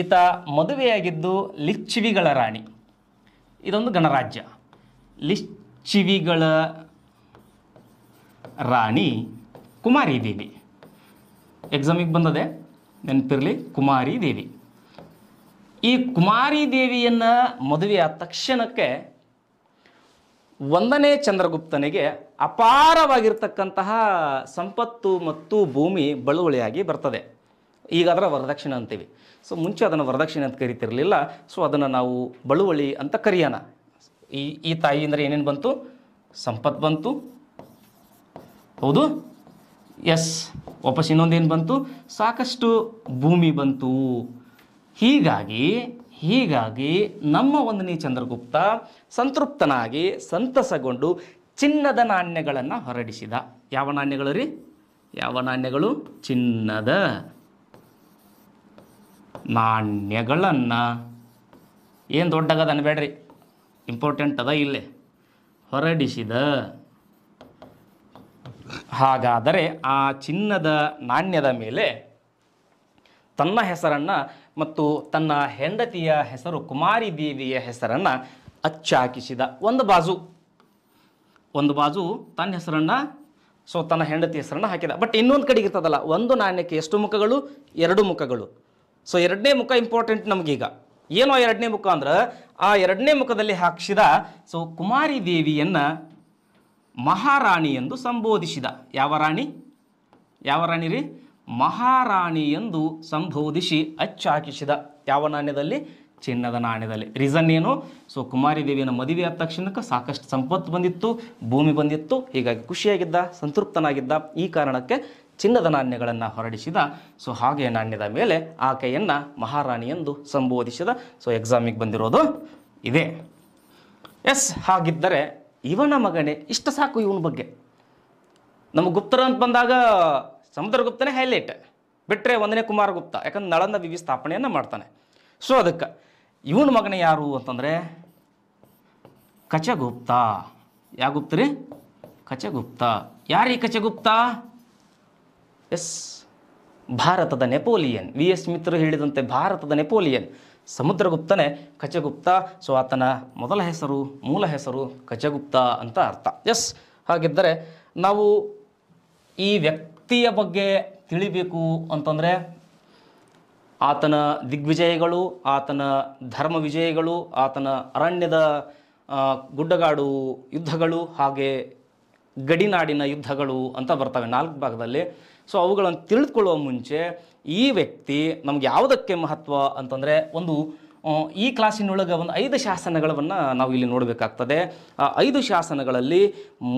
ಈತ ಮದುವೆಯಾಗಿದ್ದು ಲಿಚ್ಚಿವಿಗಳ ರಾಣಿ ಇದೊಂದು ಗಣರಾಜ್ಯ ಲಿಚ್ಚಿವಿಗಳ ರಾಣಿ ಕುಮಾರಿ ದೇವಿ ಎಕ್ಸಾಮಿಗೆ ಬಂದದೆ ನೆನಪಿರಲಿ ಕುಮಾರಿ ದೇವಿ ಈ ಕುಮಾರಿ ದೇವಿಯನ್ನು ಮದುವೆಯ ತಕ್ಷಣಕ್ಕೆ ಒಂದನೇ ಚಂದ್ರಗುಪ್ತನಿಗೆ ಅಪಾರವಾಗಿರ್ತಕ್ಕಂತಹ ಸಂಪತ್ತು ಮತ್ತು ಭೂಮಿ ಬಳುವಳಿಯಾಗಿ ಬರ್ತದೆ ಈಗ ಅದರ ವರದಕ್ಷಿಣೆ ಅಂತೀವಿ ಸೊ ಮುಂಚೆ ಅದನ್ನು ವರದಕ್ಷಿಣೆ ಅಂತ ಕರಿತಿರಲಿಲ್ಲ ಸೊ ಅದನ್ನು ನಾವು ಬಳುವಳಿ ಅಂತ ಕರೆಯೋಣ ಈ ಈ ತಾಯಿಯಿಂದ ಏನೇನು ಬಂತು ಸಂಪತ್ತು ಬಂತು ಹೌದು ಎಸ್ ವಾಪಸ್ ಇನ್ನೊಂದೇನು ಬಂತು ಸಾಕಷ್ಟು ಭೂಮಿ ಬಂತು ಹೀಗಾಗಿ ಹೀಗಾಗಿ ನಮ್ಮ ಒಂದನೇ ಚಂದ್ರಗುಪ್ತ ಸಂತೃಪ್ತನಾಗಿ ಸಂತಸಗೊಂಡು ಚಿನ್ನದ ನಾಣ್ಯಗಳನ್ನು ಹೊರಡಿಸಿದ ಯಾವ ನಾಣ್ಯಗಳು ರೀ ಯಾವ ನಾಣ್ಯಗಳು ಚಿನ್ನದ ನಾಣ್ಯಗಳನ್ನು ಏನು ದೊಡ್ಡಗದ ಅನ್ಬೇಡ್ರಿ ಇಂಪಾರ್ಟೆಂಟ್ ಅದ ಇಲ್ಲೇ ಹೊರಡಿಸಿದ ಹಾಗಾದರೆ ಆ ಚಿನ್ನದ ನಾಣ್ಯದ ಮೇಲೆ ತನ್ನ ಹೆಸರನ್ನು ಮತ್ತು ತನ್ನ ಹೆಂಡತಿಯ ಹೆಸರು ಕುಮಾರಿ ದೇವಿಯ ಹೆಸರನ್ನು ಅಚ್ಚಾಕಿಸಿದ ಒಂದು ಬಾಜು ಒಂದು ಬಾಜು ತನ್ನ ಹೆಸರನ್ನು ಸೊ ತನ್ನ ಹೆಂಡತಿ ಹೆಸರನ್ನು ಹಾಕಿದ ಬಟ್ ಇನ್ನೊಂದು ಕಡೆಗೆ ಇರ್ತದಲ್ಲ ಒಂದು ನಾಣ್ಯಕ್ಕೆ ಎಷ್ಟು ಮುಖಗಳು ಎರಡು ಮುಖಗಳು ಸೊ ಎರಡನೇ ಮುಖ ಇಂಪಾರ್ಟೆಂಟ್ ನಮಗೀಗ ಏನೋ ಎರಡನೇ ಮುಖ ಅಂದ್ರೆ ಆ ಎರಡನೇ ಮುಖದಲ್ಲಿ ಹಾಕಿಸಿದ ಸೊ ಕುಮಾರಿ ದೇವಿಯನ್ನು ಮಹಾರಾಣಿ ಎಂದು ಸಂಬೋಧಿಸಿದ ಯಾವ ರಾಣಿ ಯಾವ ರಾಣಿ ರೀ ಮಹಾರಾಣಿ ಎಂದು ಸಂಬೋಧಿಸಿ ಅಚ್ಚಾಕಿಸಿದ ಯಾವ ನಾಣ್ಯದಲ್ಲಿ ಚಿನ್ನದ ನಾಣ್ಯದಲ್ಲಿ ರೀಸನ್ ಏನು ಸೊ ಕುಮಾರಿ ದೇವಿಯನ್ನು ಮದುವೆ ಆದ ತಕ್ಷಣಕ್ಕೆ ಸಾಕಷ್ಟು ಸಂಪತ್ತು ಬಂದಿತ್ತು ಭೂಮಿ ಬಂದಿತ್ತು ಹೀಗಾಗಿ ಖುಷಿಯಾಗಿದ್ದ ಸಂತೃಪ್ತನಾಗಿದ್ದ ಈ ಕಾರಣಕ್ಕೆ ಚಿನ್ನದ ನಾಣ್ಯಗಳನ್ನು ಹೊರಡಿಸಿದ ಸೊ ಹಾಗೆ ನಾಣ್ಯದ ಮೇಲೆ ಆಕೆಯನ್ನು ಮಹಾರಾಣಿ ಎಂದು ಸಂಬೋಧಿಸಿದ ಸೊ ಎಕ್ಸಾಮಿಗೆ ಬಂದಿರೋದು ಇದೆ ಎಸ್ ಹಾಗಿದ್ದರೆ ಇವನ ಮಗನೇ ಇಷ್ಟ ಸಾಕು ಇವನ ಬಗ್ಗೆ ನಮ್ಮ ಗುಪ್ತರ ಅಂತ ಬಂದಾಗ ಸಮುದ್ರಗುಪ್ತನೇ ಹೈಲೈಟ್ ಬಿಟ್ಟರೆ ಒಂದನೇ ಕುಮಾರಗುಪ್ತ ಯಾಕಂದ್ರೆ ನಳಂದ ವಿವಿ ಸ್ಥಾಪನೆಯನ್ನು ಮಾಡ್ತಾನೆ ಸೊ ಅದಕ್ಕೆ ಇವನ ಮಗನ ಯಾರು ಅಂತಂದರೆ ಕಚಗುಪ್ತ ಯಾ ಗುಪ್ತ ರೀ ಕಚಗುಪ್ತ ಯಾರೀ ಕಚಗುಪ್ತ ಎಸ್ ಭಾರತದ ನೆಪೋಲಿಯನ್ ವಿ ಎಸ್ ಮಿತ್ರ ಹೇಳಿದಂತೆ ಭಾರತದ ನೆಪೋಲಿಯನ್ ಸಮುದ್ರಗುಪ್ತನೇ ಕಚಗುಪ್ತ ಸೊ ಆತನ ಮೊದಲ ಹೆಸರು ಮೂಲ ಹೆಸರು ಕಚಗುಪ್ತ ಅಂತ ಅರ್ಥ ಎಸ್ ಹಾಗಿದ್ದರೆ ನಾವು ಈ ವ್ಯಕ್ತಿ ಶಕ್ತಿಯ ಬಗ್ಗೆ ತಿಳಿಬೇಕು ಅಂತಂದರೆ ಆತನ ದಿಗ್ವಿಜಯಗಳು ಆತನ ಧರ್ಮ ವಿಜಯಗಳು ಆತನ ಅರಣ್ಯದ ಗುಡ್ಡಗಾಡು ಯುದ್ಧಗಳು ಹಾಗೆ ಗಡಿನಾಡಿನ ಯುದ್ಧಗಳು ಅಂತ ಬರ್ತವೆ ನಾಲ್ಕು ಭಾಗದಲ್ಲಿ ಸೊ ಅವುಗಳನ್ನು ತಿಳಿದುಕೊಳ್ಳುವ ಮುಂಚೆ ಈ ವ್ಯಕ್ತಿ ನಮ್ಗೆ ಯಾವುದಕ್ಕೆ ಮಹತ್ವ ಅಂತಂದರೆ ಒಂದು ಈ ಕ್ಲಾಸಿನೊಳಗೆ ಒಂದು ಐದು ಶಾಸನಗಳನ್ನು ನಾವು ಇಲ್ಲಿ ನೋಡಬೇಕಾಗ್ತದೆ ಆ ಐದು ಶಾಸನಗಳಲ್ಲಿ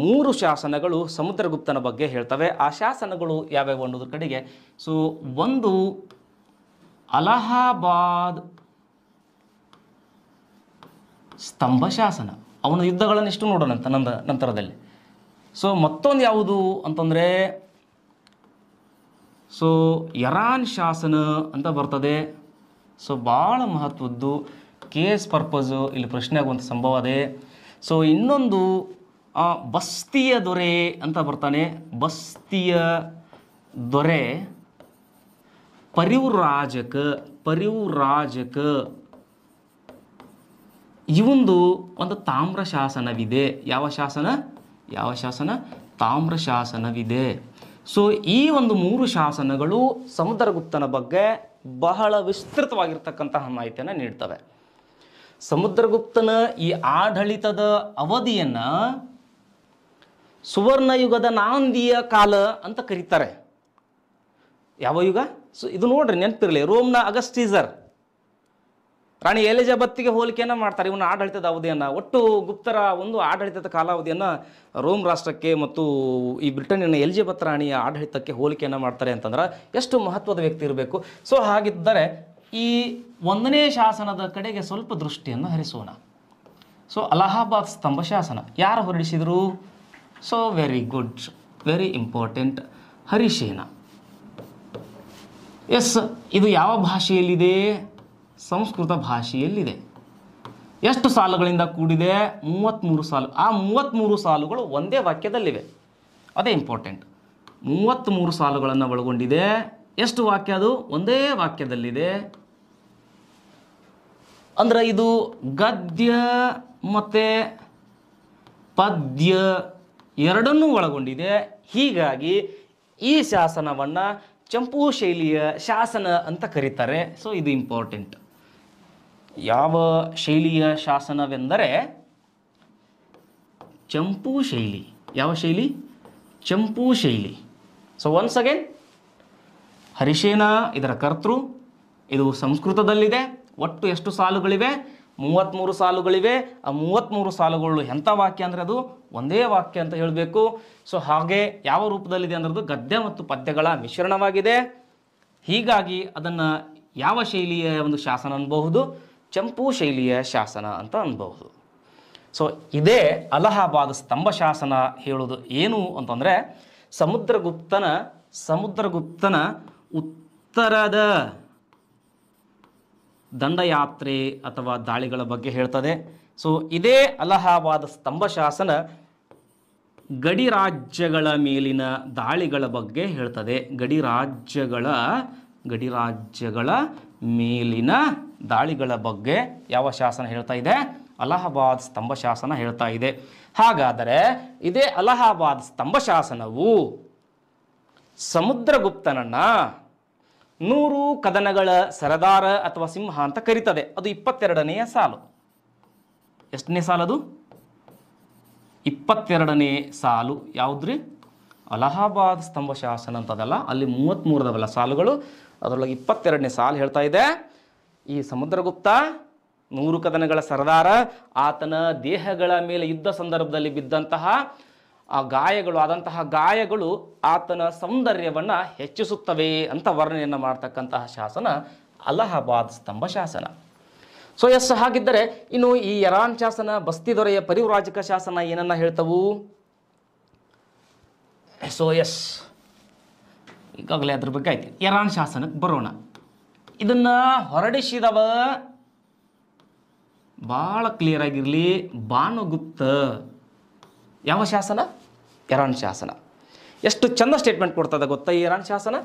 ಮೂರು ಶಾಸನಗಳು ಸಮುದ್ರಗುಪ್ತನ ಬಗ್ಗೆ ಹೇಳ್ತವೆ ಆ ಶಾಸನಗಳು ಯಾವ್ಯಾವು ಅನ್ನೋದ್ರ ಕಡೆಗೆ ಸೊ ಒಂದು ಅಲಹಾಬಾದ್ ಸ್ತಂಭ ಶಾಸನ ಅವನ ನೋಡೋಣ ಅಂತ ನಂದ ನಂತರದಲ್ಲಿ ಸೊ ಮತ್ತೊಂದು ಯಾವುದು ಅಂತಂದರೆ ಸೊ ಯರಾನ್ ಶಾಸನ ಅಂತ ಬರ್ತದೆ ಸೊ ಭಾಳ ಮಹತ್ವದ್ದು ಎಸ್ ಪರ್ಪಸು ಇಲ್ಲಿ ಪ್ರಶ್ನೆ ಆಗುವಂಥ ಸಂಭವ ಅದೇ ಸೊ ಇನ್ನೊಂದು ಬಸ್ತಿಯ ದೊರೆ ಅಂತ ಬರ್ತಾನೆ ಬಸ್ತಿಯ ದೊರೆ ರಾಜಕ ಪರಿವು ಪರಿವು ರಾಜಕ ಇವೊಂದು ಒಂದು ತಾಮ್ರ ಶಾಸನವಿದೆ ಯಾವ ಶಾಸನ ಯಾವ ಶಾಸನ ತಾಮ್ರ ಶಾಸನವಿದೆ ಸೊ ಈ ಒಂದು ಮೂರು ಶಾಸನಗಳು ಸಮುದ್ರಗುಪ್ತನ ಬಗ್ಗೆ ಬಹಳ ವಿಸ್ತೃತವಾಗಿರ್ತಕ್ಕಂತಹ ಮಾಹಿತಿಯನ್ನು ನೀಡ್ತವೆ ಸಮುದ್ರಗುಪ್ತನ ಈ ಆಡಳಿತದ ಅವಧಿಯನ್ನು ಯುಗದ ನಾಂದಿಯ ಕಾಲ ಅಂತ ಕರೀತಾರೆ ಯಾವ ಯುಗ ಸೊ ಇದು ನೋಡ್ರಿ ನೆನಪಿರಲಿ ರೋಮ್ನ ಅಗಸ್ಟೀಸರ್ ರಾಣಿ ಎಲಿಜಬೆತ್ಗೆ ಹೋಲಿಕೆಯನ್ನು ಮಾಡ್ತಾರೆ ಇವನ ಆಡಳಿತದ ಅವಧಿಯನ್ನು ಒಟ್ಟು ಗುಪ್ತರ ಒಂದು ಆಡಳಿತದ ಕಾಲಾವಧಿಯನ್ನು ರೋಮ್ ರಾಷ್ಟ್ರಕ್ಕೆ ಮತ್ತು ಈ ಬ್ರಿಟನ್ನಿನ ಎಲಿಜಬೆತ್ ರಾಣಿಯ ಆಡಳಿತಕ್ಕೆ ಹೋಲಿಕೆಯನ್ನು ಮಾಡ್ತಾರೆ ಅಂತಂದ್ರೆ ಎಷ್ಟು ಮಹತ್ವದ ವ್ಯಕ್ತಿ ಇರಬೇಕು ಸೊ ಹಾಗಿದ್ದರೆ ಈ ಒಂದನೇ ಶಾಸನದ ಕಡೆಗೆ ಸ್ವಲ್ಪ ದೃಷ್ಟಿಯನ್ನು ಹರಿಸೋಣ ಸೊ ಅಲಹಾಬಾದ್ ಸ್ತಂಭ ಶಾಸನ ಯಾರು ಹೊರಡಿಸಿದರು so very good very important Harishena yes ಇದು ಯಾವ ಭಾಷೆಯಲ್ಲಿದೆ ಸಂಸ್ಕೃತ ಭಾಷೆಯಲ್ಲಿದೆ ಎಷ್ಟು ಸಾಲುಗಳಿಂದ ಕೂಡಿದೆ ಮೂವತ್ತ್ಮೂರು ಸಾಲು ಆ ಮೂವತ್ತ್ಮೂರು ಸಾಲುಗಳು ಒಂದೇ ವಾಕ್ಯದಲ್ಲಿವೆ ಅದೇ ಇಂಪಾರ್ಟೆಂಟ್ ಮೂವತ್ತ್ಮೂರು ಸಾಲುಗಳನ್ನು ಒಳಗೊಂಡಿದೆ ಎಷ್ಟು ವಾಕ್ಯ ಅದು ಒಂದೇ ವಾಕ್ಯದಲ್ಲಿದೆ ಅಂದರೆ ಇದು ಗದ್ಯ ಮತ್ತು ಪದ್ಯ ಎರಡನ್ನೂ ಒಳಗೊಂಡಿದೆ ಹೀಗಾಗಿ ಈ ಶಾಸನವನ್ನು ಚಂಪು ಶೈಲಿಯ ಶಾಸನ ಅಂತ ಕರೀತಾರೆ ಸೊ ಇದು ಇಂಪಾರ್ಟೆಂಟ್ ಯಾವ ಶೈಲಿಯ ಶಾಸನವೆಂದರೆ ಚಂಪು ಶೈಲಿ ಯಾವ ಶೈಲಿ ಚಂಪು ಶೈಲಿ ಸೊ ಒನ್ಸ್ ಅಗೇನ್ ಹರಿಶೇನ ಇದರ ಕರ್ತೃ ಇದು ಸಂಸ್ಕೃತದಲ್ಲಿದೆ ಒಟ್ಟು ಎಷ್ಟು ಸಾಲುಗಳಿವೆ ಮೂವತ್ತ್ಮೂರು ಸಾಲುಗಳಿವೆ ಆ ಮೂವತ್ತ್ಮೂರು ಸಾಲುಗಳು ಎಂಥ ವಾಕ್ಯ ಅಂದರೆ ಅದು ಒಂದೇ ವಾಕ್ಯ ಅಂತ ಹೇಳಬೇಕು ಸೊ ಹಾಗೆ ಯಾವ ರೂಪದಲ್ಲಿದೆ ಅಂದ್ರೆ ಗದ್ಯ ಮತ್ತು ಪದ್ಯಗಳ ಮಿಶ್ರಣವಾಗಿದೆ ಹೀಗಾಗಿ ಅದನ್ನು ಯಾವ ಶೈಲಿಯ ಒಂದು ಶಾಸನ ಅನ್ಬಹುದು ಚಂಪು ಶೈಲಿಯ ಶಾಸನ ಅಂತ ಅನ್ಬಹುದು ಸೊ ಇದೇ ಅಲಹಾಬಾದ್ ಸ್ತಂಭ ಶಾಸನ ಹೇಳೋದು ಏನು ಅಂತಂದರೆ ಸಮುದ್ರಗುಪ್ತನ ಸಮುದ್ರಗುಪ್ತನ ಉತ್ತರದ ದಂಡಯಾತ್ರೆ ಅಥವಾ ದಾಳಿಗಳ ಬಗ್ಗೆ ಹೇಳ್ತದೆ ಸೊ ಇದೇ ಅಲಹಾಬಾದ್ ಸ್ತಂಭ ಶಾಸನ ಗಡಿ ರಾಜ್ಯಗಳ ಮೇಲಿನ ದಾಳಿಗಳ ಬಗ್ಗೆ ಹೇಳ್ತದೆ ಗಡಿ ರಾಜ್ಯಗಳ ಗಡಿ ರಾಜ್ಯಗಳ ಮೇಲಿನ ದಾಳಿಗಳ ಬಗ್ಗೆ ಯಾವ ಶಾಸನ ಹೇಳ್ತಾ ಇದೆ ಅಲಹಾಬಾದ್ ಸ್ತಂಭ ಶಾಸನ ಹೇಳ್ತಾ ಇದೆ ಹಾಗಾದರೆ ಇದೇ ಅಲಹಾಬಾದ್ ಸ್ತಂಭ ಶಾಸನವು ಸಮುದ್ರಗುಪ್ತನನ್ನ ನೂರು ಕದನಗಳ ಸರದಾರ ಅಥವಾ ಸಿಂಹ ಅಂತ ಕರೀತದೆ ಅದು ಇಪ್ಪತ್ತೆರಡನೆಯ ಸಾಲು ಎಷ್ಟನೇ ಸಾಲದು ಇಪ್ಪತ್ತೆರಡನೇ ಸಾಲು ಯಾವುದ್ರಿ ಅಲಹಾಬಾದ್ ಸ್ತಂಭ ಶಾಸನ ಅಂತದಲ್ಲ ಅಲ್ಲಿ ಮೂರದವಲ್ಲ ಸಾಲುಗಳು ಅದರೊಳಗೆ ಇಪ್ಪತ್ತೆರಡನೇ ಸಾಲು ಹೇಳ್ತಾ ಇದೆ ಈ ಸಮುದ್ರಗುಪ್ತ ನೂರು ಕದನಗಳ ಸರದಾರ ಆತನ ದೇಹಗಳ ಮೇಲೆ ಯುದ್ಧ ಸಂದರ್ಭದಲ್ಲಿ ಬಿದ್ದಂತಹ ಆ ಗಾಯಗಳು ಆದಂತಹ ಗಾಯಗಳು ಆತನ ಸೌಂದರ್ಯವನ್ನು ಹೆಚ್ಚಿಸುತ್ತವೆ ಅಂತ ವರ್ಣನೆಯನ್ನು ಮಾಡ್ತಕ್ಕಂತಹ ಶಾಸನ ಅಲಹಾಬಾದ್ ಸ್ತಂಭ ಶಾಸನ ಸೊ ಎಸ್ ಹಾಗಿದ್ದರೆ ಇನ್ನು ಈ ಯರಾನ್ ಶಾಸನ ಬಸ್ತಿ ದೊರೆಯ ಪರಿವ್ರಾಜಕ ಶಾಸನ ಏನನ್ನ ಹೇಳ್ತವು ಸೊ ಎಸ್ ಈಗಾಗಲೇ ಅದ್ರ ಬಗ್ಗೆ ಆಯ್ತು ಇರಾನ್ ಶಾಸನಕ್ಕೆ ಬರೋಣ ಇದನ್ನ ಹೊರಡಿಸಿದವ ಭಾಳ ಕ್ಲಿಯರ್ ಆಗಿರಲಿ ಭಾನುಗುಪ್ತ ಯಾವ ಶಾಸನ ಇರಾನ್ ಶಾಸನ ಎಷ್ಟು ಚಂದ ಸ್ಟೇಟ್ಮೆಂಟ್ ಕೊಡ್ತದೆ ಗೊತ್ತಾ ಇರಾನ್ ಶಾಸನ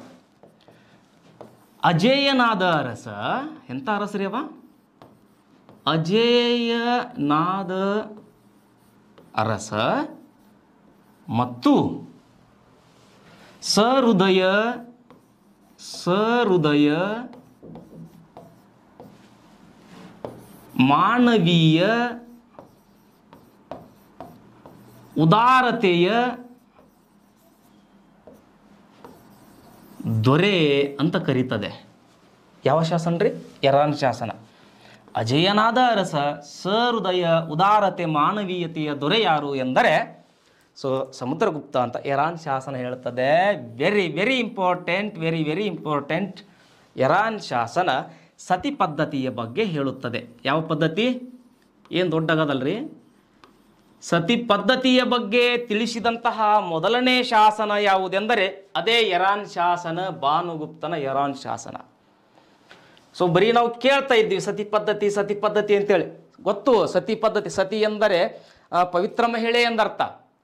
ಅಜೇಯನಾದ ಅರಸ ಎಂಥ ರೀ ಅವ ಅಜೇಯನಾದ ಅರಸ ಮತ್ತು ಸಹೃದಯ ಸಹೃದಯ ಮಾನವೀಯ ಉದಾರತೆಯ ದೊರೆ ಅಂತ ಕರೀತದೆ ಯಾವ ಶಾಸನ ರೀ ಎರಡನ ಶಾಸನ ಅಜಯನಾದ ಅರಸ ಸಹೃದಯ ಉದಾರತೆ ಮಾನವೀಯತೆಯ ದೊರೆ ಯಾರು ಎಂದರೆ ಸೊ ಸಮುದ್ರಗುಪ್ತ ಅಂತ ಇರಾನ್ ಶಾಸನ ಹೇಳ್ತದೆ very very important very very important Eran ಶಾಸನ ಸತಿ ಪದ್ಧತಿಯ ಬಗ್ಗೆ ಹೇಳುತ್ತದೆ ಯಾವ ಪದ್ಧತಿ ಏನು ದೊಡ್ಡಗದಲ್ರಿ ಸತಿ ಪದ್ಧತಿಯ ಬಗ್ಗೆ ತಿಳಿಸಿದಂತಹ ಮೊದಲನೇ ಶಾಸನ ಯಾವುದೆಂದರೆ ಅದೇ ಇರಾನ್ ಶಾಸನ ಭಾನುಗುಪ್ತನ ಇರಾನ್ ಶಾಸನ ಸೊ ಬರೀ ನಾವು ಕೇಳ್ತಾ ಇದ್ವಿ ಸತಿ ಪದ್ಧತಿ ಸತಿ ಪದ್ಧತಿ ಅಂತೇಳಿ ಗೊತ್ತು ಸತಿ ಪದ್ಧತಿ ಸತಿ ಎಂದರೆ ಪವಿತ್ರ ಮಹಿಳೆ ಎಂದರ್ಥ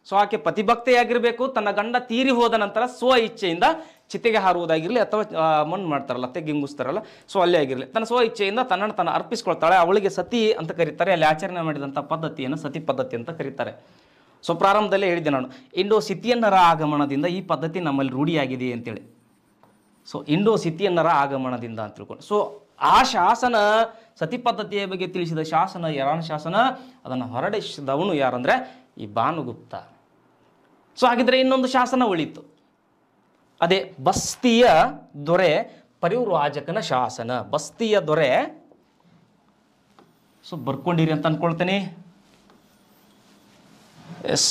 ಸೊ ಆಕೆ ಪತಿಭಕ್ತೆಯಾಗಿರಬೇಕು ತನ್ನ ಗಂಡ ತೀರಿ ಹೋದ ನಂತರ ಸ್ವ ಇಚ್ಛೆಯಿಂದ ಚಿತೆಗೆ ಹಾರುವುದಾಗಿರಲಿ ಅಥವಾ ಮಣ್ಣು ಮಾಡ್ತಾರಲ್ಲ ತೆಗ್ಗಿಂಗುಸ್ತಾರಲ್ಲ ಸೊ ಅಲ್ಲೇ ಆಗಿರಲಿ ತನ್ನ ಸ್ವ ಇಚ್ಛೆಯಿಂದ ತನ್ನನ್ನು ತನ್ನ ಅರ್ಪಿಸ್ಕೊಳ್ತಾಳೆ ಅವಳಿಗೆ ಸತಿ ಅಂತ ಕರೀತಾರೆ ಅಲ್ಲಿ ಆಚರಣೆ ಮಾಡಿದಂಥ ಪದ್ಧತಿಯನ್ನು ಸತಿ ಪದ್ಧತಿ ಅಂತ ಕರೀತಾರೆ ಸೊ ಪ್ರಾರಂಭದಲ್ಲೇ ಹೇಳಿದ್ದೆ ನಾನು ಇಂಡೋ ಸಿತಿಯನ್ನರ ಆಗಮನದಿಂದ ಈ ಪದ್ಧತಿ ನಮ್ಮಲ್ಲಿ ರೂಢಿಯಾಗಿದೆ ಅಂತೇಳಿ ಸೊ ಇಂಡೋ ಸಿತಿಯನ್ನರ ಆಗಮನದಿಂದ ಅಂತ ತಿಳ್ಕೊಂಡು ಸೊ ಆ ಶಾಸನ ಸತಿ ಪದ್ಧತಿಯ ಬಗ್ಗೆ ತಿಳಿಸಿದ ಶಾಸನ ಯಾರನ ಶಾಸನ ಅದನ್ನು ಹೊರಡಿಸಿದವನು ಯಾರಂದರೆ ಈ ಭಾನುಗುಪ್ತ ಸೊ ಹಾಗಿದ್ರೆ ಇನ್ನೊಂದು ಶಾಸನ ಉಳಿತು ಅದೇ ಬಸ್ತಿಯ ದೊರೆ ಪರಿವ್ರಾಜಕನ ಶಾಸನ ಬಸ್ತಿಯ ದೊರೆ ಸೊ ಬರ್ಕೊಂಡಿರಿ ಅಂತ ಅನ್ಕೊಳ್ತೇನೆ ಎಸ್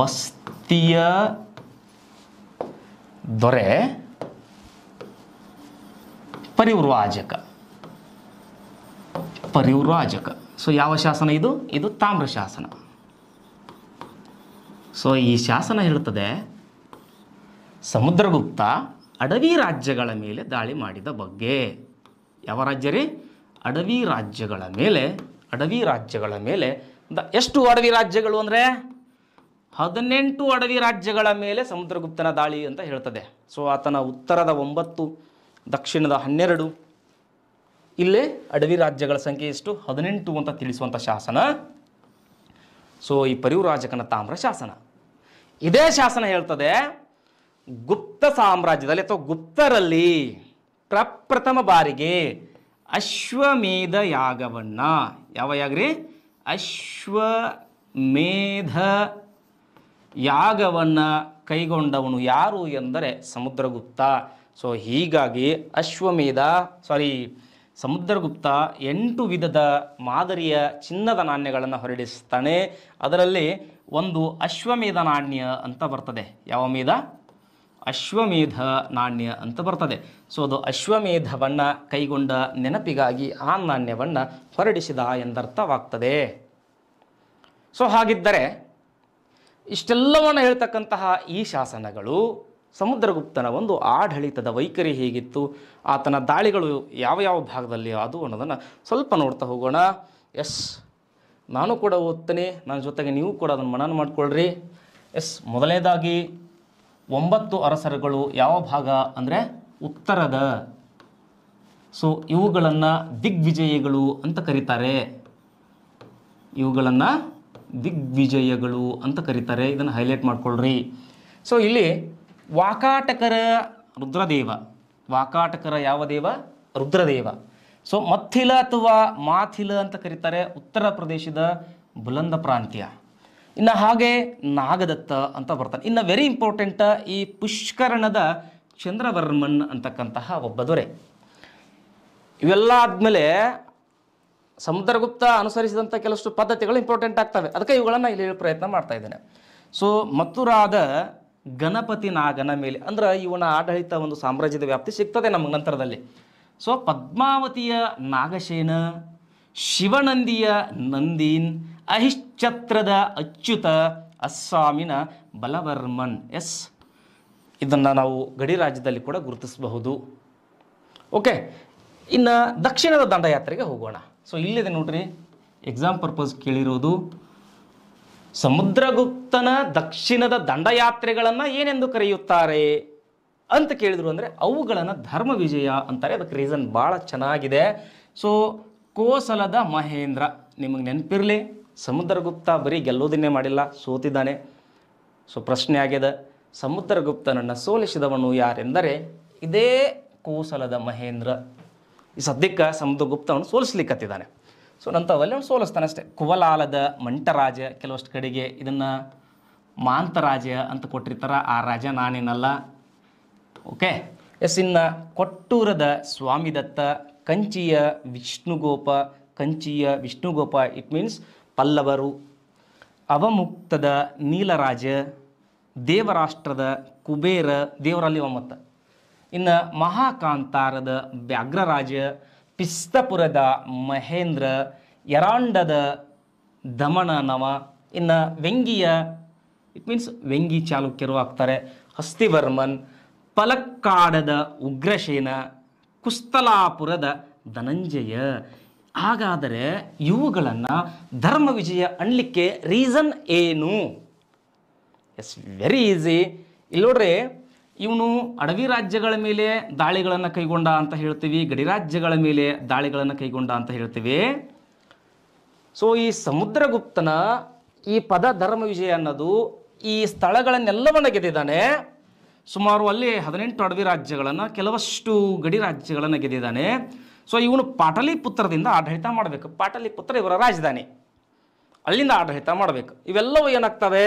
ಬಸ್ತಿಯ ದೊರೆ ಪರಿವ್ರಾಜಕ ಪರಿವ್ರಾಜಕ ಸೊ ಯಾವ ಶಾಸನ ಇದು ಇದು ತಾಮ್ರ ಶಾಸನ ಸೊ ಈ ಶಾಸನ ಹೇಳುತ್ತದೆ ಸಮುದ್ರಗುಪ್ತ ಅಡವಿ ರಾಜ್ಯಗಳ ಮೇಲೆ ದಾಳಿ ಮಾಡಿದ ಬಗ್ಗೆ ಯಾವ ರಾಜ್ಯ ರೀ ಅಡವಿ ರಾಜ್ಯಗಳ ಮೇಲೆ ಅಡವಿ ರಾಜ್ಯಗಳ ಮೇಲೆ ಎಷ್ಟು ಅಡವಿ ರಾಜ್ಯಗಳು ಅಂದರೆ ಹದಿನೆಂಟು ಅಡವಿ ರಾಜ್ಯಗಳ ಮೇಲೆ ಸಮುದ್ರಗುಪ್ತನ ದಾಳಿ ಅಂತ ಹೇಳ್ತದೆ ಸೊ ಆತನ ಉತ್ತರದ ಒಂಬತ್ತು ದಕ್ಷಿಣದ ಹನ್ನೆರಡು ಇಲ್ಲೇ ಅಡವಿ ರಾಜ್ಯಗಳ ಸಂಖ್ಯೆ ಎಷ್ಟು ಹದಿನೆಂಟು ಅಂತ ತಿಳಿಸುವಂಥ ಶಾಸನ ಸೊ ಈ ಪರಿವು ರಾಜಕನ ತಾಮ್ರ ಶಾಸನ ಇದೇ ಶಾಸನ ಹೇಳ್ತದೆ ಗುಪ್ತ ಸಾಮ್ರಾಜ್ಯದಲ್ಲಿ ಅಥವಾ ಗುಪ್ತರಲ್ಲಿ ಪ್ರಪ್ರಥಮ ಬಾರಿಗೆ ಅಶ್ವಮೇಧ ಯಾಗವನ್ನು ಯಾವ ಯಾಗ್ರಿ ಅಶ್ವಮೇಧ ಯಾಗವನ್ನು ಕೈಗೊಂಡವನು ಯಾರು ಎಂದರೆ ಸಮುದ್ರಗುಪ್ತ ಸೊ ಹೀಗಾಗಿ ಅಶ್ವಮೇಧ ಸಾರಿ ಸಮುದ್ರಗುಪ್ತ ಎಂಟು ವಿಧದ ಮಾದರಿಯ ಚಿನ್ನದ ನಾಣ್ಯಗಳನ್ನು ಹೊರಡಿಸ್ತಾನೆ ಅದರಲ್ಲಿ ಒಂದು ಅಶ್ವಮೇಧ ನಾಣ್ಯ ಅಂತ ಬರ್ತದೆ ಯಾವ ಮೇಧ ಅಶ್ವಮೇಧ ನಾಣ್ಯ ಅಂತ ಬರ್ತದೆ ಸೊ ಅದು ಅಶ್ವಮೇಧವನ್ನು ಕೈಗೊಂಡ ನೆನಪಿಗಾಗಿ ಆ ನಾಣ್ಯವನ್ನು ಹೊರಡಿಸಿದ ಎಂದರ್ಥವಾಗ್ತದೆ ಸೊ ಹಾಗಿದ್ದರೆ ಇಷ್ಟೆಲ್ಲವನ್ನು ಹೇಳ್ತಕ್ಕಂತಹ ಈ ಶಾಸನಗಳು ಸಮುದ್ರಗುಪ್ತನ ಒಂದು ಆಡಳಿತದ ವೈಖರಿ ಹೇಗಿತ್ತು ಆತನ ದಾಳಿಗಳು ಯಾವ ಯಾವ ಭಾಗದಲ್ಲಿ ಅದು ಅನ್ನೋದನ್ನು ಸ್ವಲ್ಪ ನೋಡ್ತಾ ಹೋಗೋಣ ಎಸ್ ನಾನು ಕೂಡ ಓದ್ತೀನಿ ನನ್ನ ಜೊತೆಗೆ ನೀವು ಕೂಡ ಅದನ್ನು ಮನನ ಮಾಡಿಕೊಳ್ಳ್ರಿ ಎಸ್ ಮೊದಲನೇದಾಗಿ ಒಂಬತ್ತು ಅರಸರಗಳು ಯಾವ ಭಾಗ ಅಂದರೆ ಉತ್ತರದ ಸೊ ಇವುಗಳನ್ನು ದಿಗ್ವಿಜಯಗಳು ಅಂತ ಕರೀತಾರೆ ಇವುಗಳನ್ನು ದಿಗ್ವಿಜಯಗಳು ಅಂತ ಕರೀತಾರೆ ಇದನ್ನು ಹೈಲೈಟ್ ಮಾಡಿಕೊಳ್ಳ್ರಿ ಸೊ ಇಲ್ಲಿ ವಾಕಾಟಕರ ರುದ್ರದೇವ ವಾಕಾಟಕರ ಯಾವ ದೇವ ರುದ್ರದೇವ ಸೊ ಮಥಿಲ ಅಥವಾ ಮಾಥಿಲ ಅಂತ ಕರೀತಾರೆ ಉತ್ತರ ಪ್ರದೇಶದ ಬುಲಂದ ಪ್ರಾಂತ್ಯ ಇನ್ನು ಹಾಗೆ ನಾಗದತ್ತ ಅಂತ ಬರ್ತಾನೆ ಇನ್ನು ವೆರಿ ಇಂಪಾರ್ಟೆಂಟ್ ಈ ಪುಷ್ಕರಣದ ಚಂದ್ರವರ್ಮನ್ ಅಂತಕ್ಕಂತಹ ಒಬ್ಬ ದೊರೆ ಇವೆಲ್ಲ ಆದಮೇಲೆ ಸಮುದ್ರಗುಪ್ತ ಅನುಸರಿಸಿದಂಥ ಕೆಲವಷ್ಟು ಪದ್ಧತಿಗಳು ಇಂಪಾರ್ಟೆಂಟ್ ಆಗ್ತವೆ ಅದಕ್ಕೆ ಇವುಗಳನ್ನು ಇಲ್ಲಿ ಪ್ರಯತ್ನ ಮಾಡ್ತಾ ಇದ್ದೇನೆ ಸೊ ಮಥುರಾದ ಗಣಪತಿ ನಾಗನ ಮೇಲೆ ಅಂದ್ರೆ ಇವನ ಆಡಳಿತ ಒಂದು ಸಾಮ್ರಾಜ್ಯದ ವ್ಯಾಪ್ತಿ ಸಿಗ್ತದೆ ನಮ್ಗೆ ನಂತರದಲ್ಲಿ ಸೊ ಪದ್ಮಾವತಿಯ ನಾಗಶೇನ ಶಿವನಂದಿಯ ನಂದೀನ್ ಅಹಿಶ್ಚತ್ರದ ಅಚ್ಯುತ ಅಸ್ಸಾಮಿನ ಬಲವರ್ಮನ್ ಎಸ್ ಇದನ್ನು ನಾವು ಗಡಿ ರಾಜ್ಯದಲ್ಲಿ ಕೂಡ ಗುರುತಿಸಬಹುದು ಓಕೆ ಇನ್ನು ದಕ್ಷಿಣದ ದಂಡಯಾತ್ರೆಗೆ ಹೋಗೋಣ ಸೊ ಇಲ್ಲಿದೆ ನೋಡ್ರಿ ಎಕ್ಸಾಮ್ ಪರ್ಪಸ್ ಕೇಳಿರೋದು ಸಮುದ್ರಗುಪ್ತನ ದಕ್ಷಿಣದ ದಂಡಯಾತ್ರೆಗಳನ್ನು ಏನೆಂದು ಕರೆಯುತ್ತಾರೆ ಅಂತ ಕೇಳಿದ್ರು ಅಂದರೆ ಅವುಗಳನ್ನು ಧರ್ಮ ವಿಜಯ ಅಂತಾರೆ ಅದಕ್ಕೆ ರೀಸನ್ ಭಾಳ ಚೆನ್ನಾಗಿದೆ ಸೊ ಕೋಸಲದ ಮಹೇಂದ್ರ ನಿಮಗೆ ನೆನಪಿರಲಿ ಸಮುದ್ರಗುಪ್ತ ಬರೀ ಗೆಲ್ಲೋದನ್ನೇ ಮಾಡಿಲ್ಲ ಸೋತಿದ್ದಾನೆ ಸೊ ಪ್ರಶ್ನೆ ಆಗ್ಯದ ಸಮುದ್ರಗುಪ್ತನನ್ನು ಸೋಲಿಸಿದವನು ಯಾರೆಂದರೆ ಇದೇ ಕೋಸಲದ ಮಹೇಂದ್ರ ಈ ಸದ್ಯಕ್ಕೆ ಸಮುದ್ರಗುಪ್ತವನ್ನು ಸೋಲಿಸ್ಲಿಕ್ಕತ್ತಿದ್ದಾನೆ ಸೊ ನಂತವಲ್ಲಿ ಅವನು ಸೋಲಿಸ್ತಾನೆ ಅಷ್ಟೇ ಕುವಲಾಲದ ಮಂಟರಾಜ ಕೆಲವಷ್ಟು ಕಡೆಗೆ ಇದನ್ನು ಮಾಂತರಾಜ ಅಂತ ಕೊಟ್ಟಿರ್ತಾರೆ ಆ ರಾಜ ನಾನೇನಲ್ಲ ಓಕೆ ಎಸ್ ಇನ್ನ ಕೊಟ್ಟೂರದ ಸ್ವಾಮಿದತ್ತ ಕಂಚಿಯ ವಿಷ್ಣುಗೋಪ ಕಂಚಿಯ ವಿಷ್ಣುಗೋಪ ಇಟ್ ಮೀನ್ಸ್ ಪಲ್ಲವರು ಅವಮುಕ್ತದ ನೀಲರಾಜ ದೇವರಾಷ್ಟ್ರದ ಕುಬೇರ ದೇವರಲ್ಲಿ ಒಮ್ಮತ್ತ ಇನ್ನು ಮಹಾಕಾಂತಾರದ ವ್ಯಾಘ್ರರಾಜ ಪಿಸ್ತಪುರದ ಮಹೇಂದ್ರ ಯರಾಂಡದ ನವ ಇನ್ನು ವ್ಯಂಗಿಯ ಇಟ್ ಮೀನ್ಸ್ ವ್ಯಂಗಿ ಚಾಲುಕ್ಯರು ಆಗ್ತಾರೆ ಹಸ್ತಿವರ್ಮನ್ ಪಲಕ್ಕಾಡದ ಉಗ್ರಶೇನ ಕುಸ್ತಲಾಪುರದ ಧನಂಜಯ ಹಾಗಾದರೆ ಇವುಗಳನ್ನು ಧರ್ಮ ವಿಜಯ ಅನ್ಲಿಕ್ಕೆ ರೀಸನ್ ಏನು ಎಸ್ ವೆರಿ ಈಸಿ ಇಲ್ಲಿ ನೋಡ್ರಿ ಇವನು ಅಡವಿ ರಾಜ್ಯಗಳ ಮೇಲೆ ದಾಳಿಗಳನ್ನು ಕೈಗೊಂಡ ಅಂತ ಹೇಳ್ತೀವಿ ಗಡಿ ರಾಜ್ಯಗಳ ಮೇಲೆ ದಾಳಿಗಳನ್ನು ಕೈಗೊಂಡ ಅಂತ ಹೇಳ್ತೀವಿ ಸೊ ಈ ಸಮುದ್ರಗುಪ್ತನ ಈ ಪದ ಧರ್ಮ ವಿಜಯ ಅನ್ನೋದು ಈ ಸ್ಥಳಗಳನ್ನೆಲ್ಲವನ್ನ ಗೆದ್ದಿದ್ದಾನೆ ಸುಮಾರು ಅಲ್ಲಿ ಹದಿನೆಂಟು ಅಡವಿ ರಾಜ್ಯಗಳನ್ನು ಕೆಲವಷ್ಟು ಗಡಿ ರಾಜ್ಯಗಳನ್ನು ಗೆದ್ದಿದ್ದಾನೆ ಸೊ ಇವನು ಪಾಟಲಿಪುತ್ರದಿಂದ ಆಡಳಿತ ಮಾಡಬೇಕು ಪಾಟಲಿಪುತ್ರ ಇವರ ರಾಜಧಾನಿ ಅಲ್ಲಿಂದ ಆಡಳಿತ ಮಾಡಬೇಕು ಇವೆಲ್ಲವೂ ಏನಾಗ್ತವೆ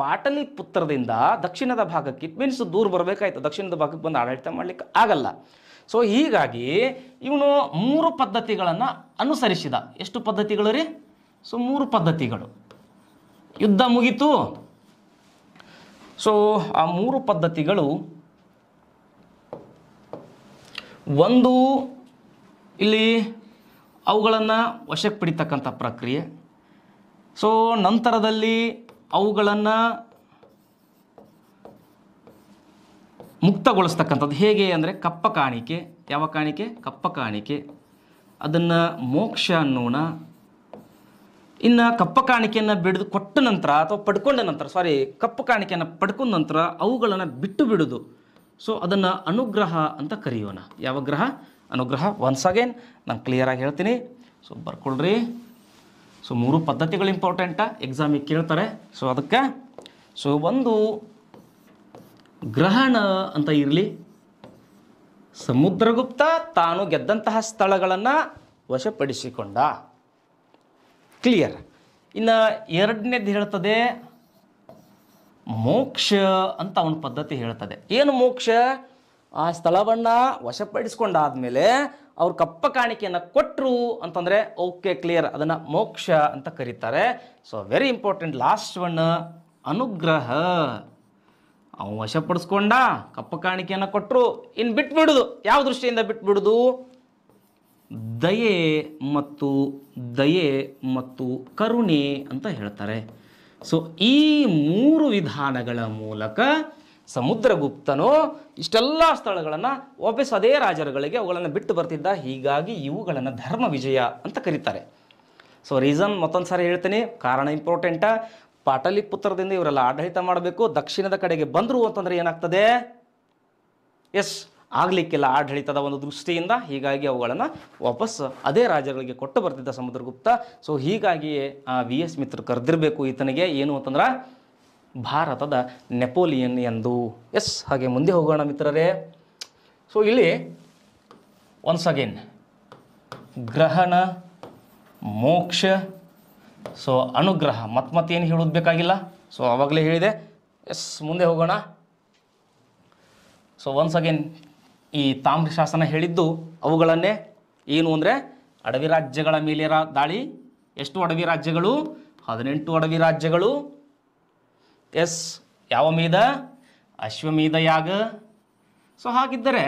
ಪಾಟಲಿಪುತ್ರದಿಂದ ದಕ್ಷಿಣದ ಭಾಗಕ್ಕೆ ಇಟ್ ಮೀನ್ಸ್ ದೂರ ಬರಬೇಕಾಯ್ತು ದಕ್ಷಿಣದ ಭಾಗಕ್ಕೆ ಬಂದು ಆಡಳಿತ ಮಾಡಲಿಕ್ಕೆ ಆಗಲ್ಲ ಸೊ ಹೀಗಾಗಿ ಇವನು ಮೂರು ಪದ್ಧತಿಗಳನ್ನು ಅನುಸರಿಸಿದ ಎಷ್ಟು ಪದ್ಧತಿಗಳು ರೀ ಸೊ ಮೂರು ಪದ್ಧತಿಗಳು ಯುದ್ಧ ಮುಗೀತು ಸೊ ಆ ಮೂರು ಪದ್ಧತಿಗಳು ಒಂದು ಇಲ್ಲಿ ಅವುಗಳನ್ನು ವಶಕ್ಕೆ ಪಡಿತಕ್ಕಂಥ ಪ್ರಕ್ರಿಯೆ ಸೊ ನಂತರದಲ್ಲಿ ಅವುಗಳನ್ನು ಮುಕ್ತಗೊಳಿಸ್ತಕ್ಕಂಥದ್ದು ಹೇಗೆ ಅಂದರೆ ಕಪ್ಪ ಕಾಣಿಕೆ ಯಾವ ಕಾಣಿಕೆ ಕಪ್ಪ ಕಾಣಿಕೆ ಅದನ್ನು ಮೋಕ್ಷ ಅನ್ನೋಣ ಇನ್ನು ಕಪ್ಪ ಕಾಣಿಕೆಯನ್ನು ಬಿಡಿದು ಕೊಟ್ಟ ನಂತರ ಅಥವಾ ಪಡ್ಕೊಂಡ ನಂತರ ಸಾರಿ ಕಪ್ಪು ಕಾಣಿಕೆಯನ್ನು ಪಡ್ಕೊಂಡ ನಂತರ ಅವುಗಳನ್ನು ಬಿಟ್ಟು ಬಿಡೋದು ಸೊ ಅದನ್ನು ಅನುಗ್ರಹ ಅಂತ ಕರೆಯೋಣ ಯಾವ ಗ್ರಹ ಅನುಗ್ರಹ ಒನ್ಸ್ ಅಗೇನ್ ನಾನು ಕ್ಲಿಯರಾಗಿ ಹೇಳ್ತೀನಿ ಸೊ ಬರ್ಕೊಳ್ರಿ ಸೊ ಮೂರು ಪದ್ಧತಿಗಳು ಇಂಪಾರ್ಟೆಂಟ ಎಕ್ಸಾಮಿಗೆ ಕೇಳ್ತಾರೆ ಸೊ ಅದಕ್ಕೆ ಸೊ ಒಂದು ಗ್ರಹಣ ಅಂತ ಇರಲಿ ಸಮುದ್ರಗುಪ್ತ ತಾನು ಗೆದ್ದಂತಹ ಸ್ಥಳಗಳನ್ನು ವಶಪಡಿಸಿಕೊಂಡ ಕ್ಲಿಯರ್ ಇನ್ನು ಎರಡನೇದು ಹೇಳ್ತದೆ ಮೋಕ್ಷ ಅಂತ ಅವನ ಪದ್ಧತಿ ಹೇಳ್ತದೆ ಏನು ಮೋಕ್ಷ ಆ ಸ್ಥಳವನ್ನು ವಶಪಡಿಸ್ಕೊಂಡಾದ್ಮೇಲೆ ಅವ್ರು ಕಪ್ಪ ಕಾಣಿಕೆಯನ್ನು ಕೊಟ್ಟರು ಅಂತಂದರೆ ಓಕೆ ಕ್ಲಿಯರ್ ಅದನ್ನು ಮೋಕ್ಷ ಅಂತ ಕರೀತಾರೆ so very important last one ಅನುಗ್ರಹ ಅವನು ವಶಪಡಿಸ್ಕೊಂಡ ಕಪ್ಪ ಕಾಣಿಕೆಯನ್ನು ಕೊಟ್ಟರು ಇನ್ನು ಬಿಟ್ಬಿಡುದು ಯಾವ ದೃಷ್ಟಿಯಿಂದ ಬಿಟ್ಬಿಡುದು ದಯೆ ಮತ್ತು ದಯೆ ಮತ್ತು ಕರುಣೆ ಅಂತ ಹೇಳ್ತಾರೆ ಸೊ ಈ ಮೂರು ವಿಧಾನಗಳ ಮೂಲಕ ಸಮುದ್ರಗುಪ್ತನು ಇಷ್ಟೆಲ್ಲ ಸ್ಥಳಗಳನ್ನು ವಾಪಸ್ ಅದೇ ರಾಜರುಗಳಿಗೆ ಅವುಗಳನ್ನು ಬಿಟ್ಟು ಬರ್ತಿದ್ದ ಹೀಗಾಗಿ ಇವುಗಳನ್ನು ಧರ್ಮ ವಿಜಯ ಅಂತ ಕರೀತಾರೆ ಸೊ ರೀಸನ್ ಮತ್ತೊಂದು ಸಾರಿ ಹೇಳ್ತೇನೆ ಕಾರಣ ಪಾಟಲಿ ಪುತ್ರದಿಂದ ಇವರೆಲ್ಲ ಆಡಳಿತ ಮಾಡಬೇಕು ದಕ್ಷಿಣದ ಕಡೆಗೆ ಬಂದರು ಅಂತಂದರೆ ಏನಾಗ್ತದೆ ಎಸ್ ಆಗಲಿಕ್ಕಿಲ್ಲ ಆಡಳಿತದ ಒಂದು ದೃಷ್ಟಿಯಿಂದ ಹೀಗಾಗಿ ಅವುಗಳನ್ನು ವಾಪಸ್ ಅದೇ ರಾಜರುಗಳಿಗೆ ಕೊಟ್ಟು ಬರ್ತಿದ್ದ ಸಮುದ್ರಗುಪ್ತ ಸೊ ಹೀಗಾಗಿಯೇ ಆ ವಿ ಎಸ್ ಮಿತ್ರ ಕರೆದಿರಬೇಕು ಈತನಿಗೆ ಏನು ಅಂತಂದ್ರೆ ಭಾರತದ ನೆಪೋಲಿಯನ್ ಎಂದು ಎಸ್ ಹಾಗೆ ಮುಂದೆ ಹೋಗೋಣ ಮಿತ್ರರೇ ಸೊ ಇಲ್ಲಿ ಒನ್ಸ್ ಅಗೇನ್ ಗ್ರಹಣ ಮೋಕ್ಷ ಸೊ ಅನುಗ್ರಹ ಮತ್ತೆ ಮತ್ತೇನು ಹೇಳೋದು ಬೇಕಾಗಿಲ್ಲ ಸೊ ಅವಾಗಲೇ ಹೇಳಿದೆ ಎಸ್ ಮುಂದೆ ಹೋಗೋಣ ಸೊ ಒನ್ಸ್ ಅಗೇನ್ ಈ ಶಾಸನ ಹೇಳಿದ್ದು ಅವುಗಳನ್ನೇ ಏನು ಅಂದರೆ ಅಡವಿ ರಾಜ್ಯಗಳ ಮೇಲೆ ದಾಳಿ ಎಷ್ಟು ಅಡವಿ ರಾಜ್ಯಗಳು ಹದಿನೆಂಟು ಅಡವಿ ರಾಜ್ಯಗಳು ಎಸ್ ಯಾವ ಮೀದ ಅಶ್ವಮೇಧ ಯಾಗ ಸೊ ಹಾಗಿದ್ದರೆ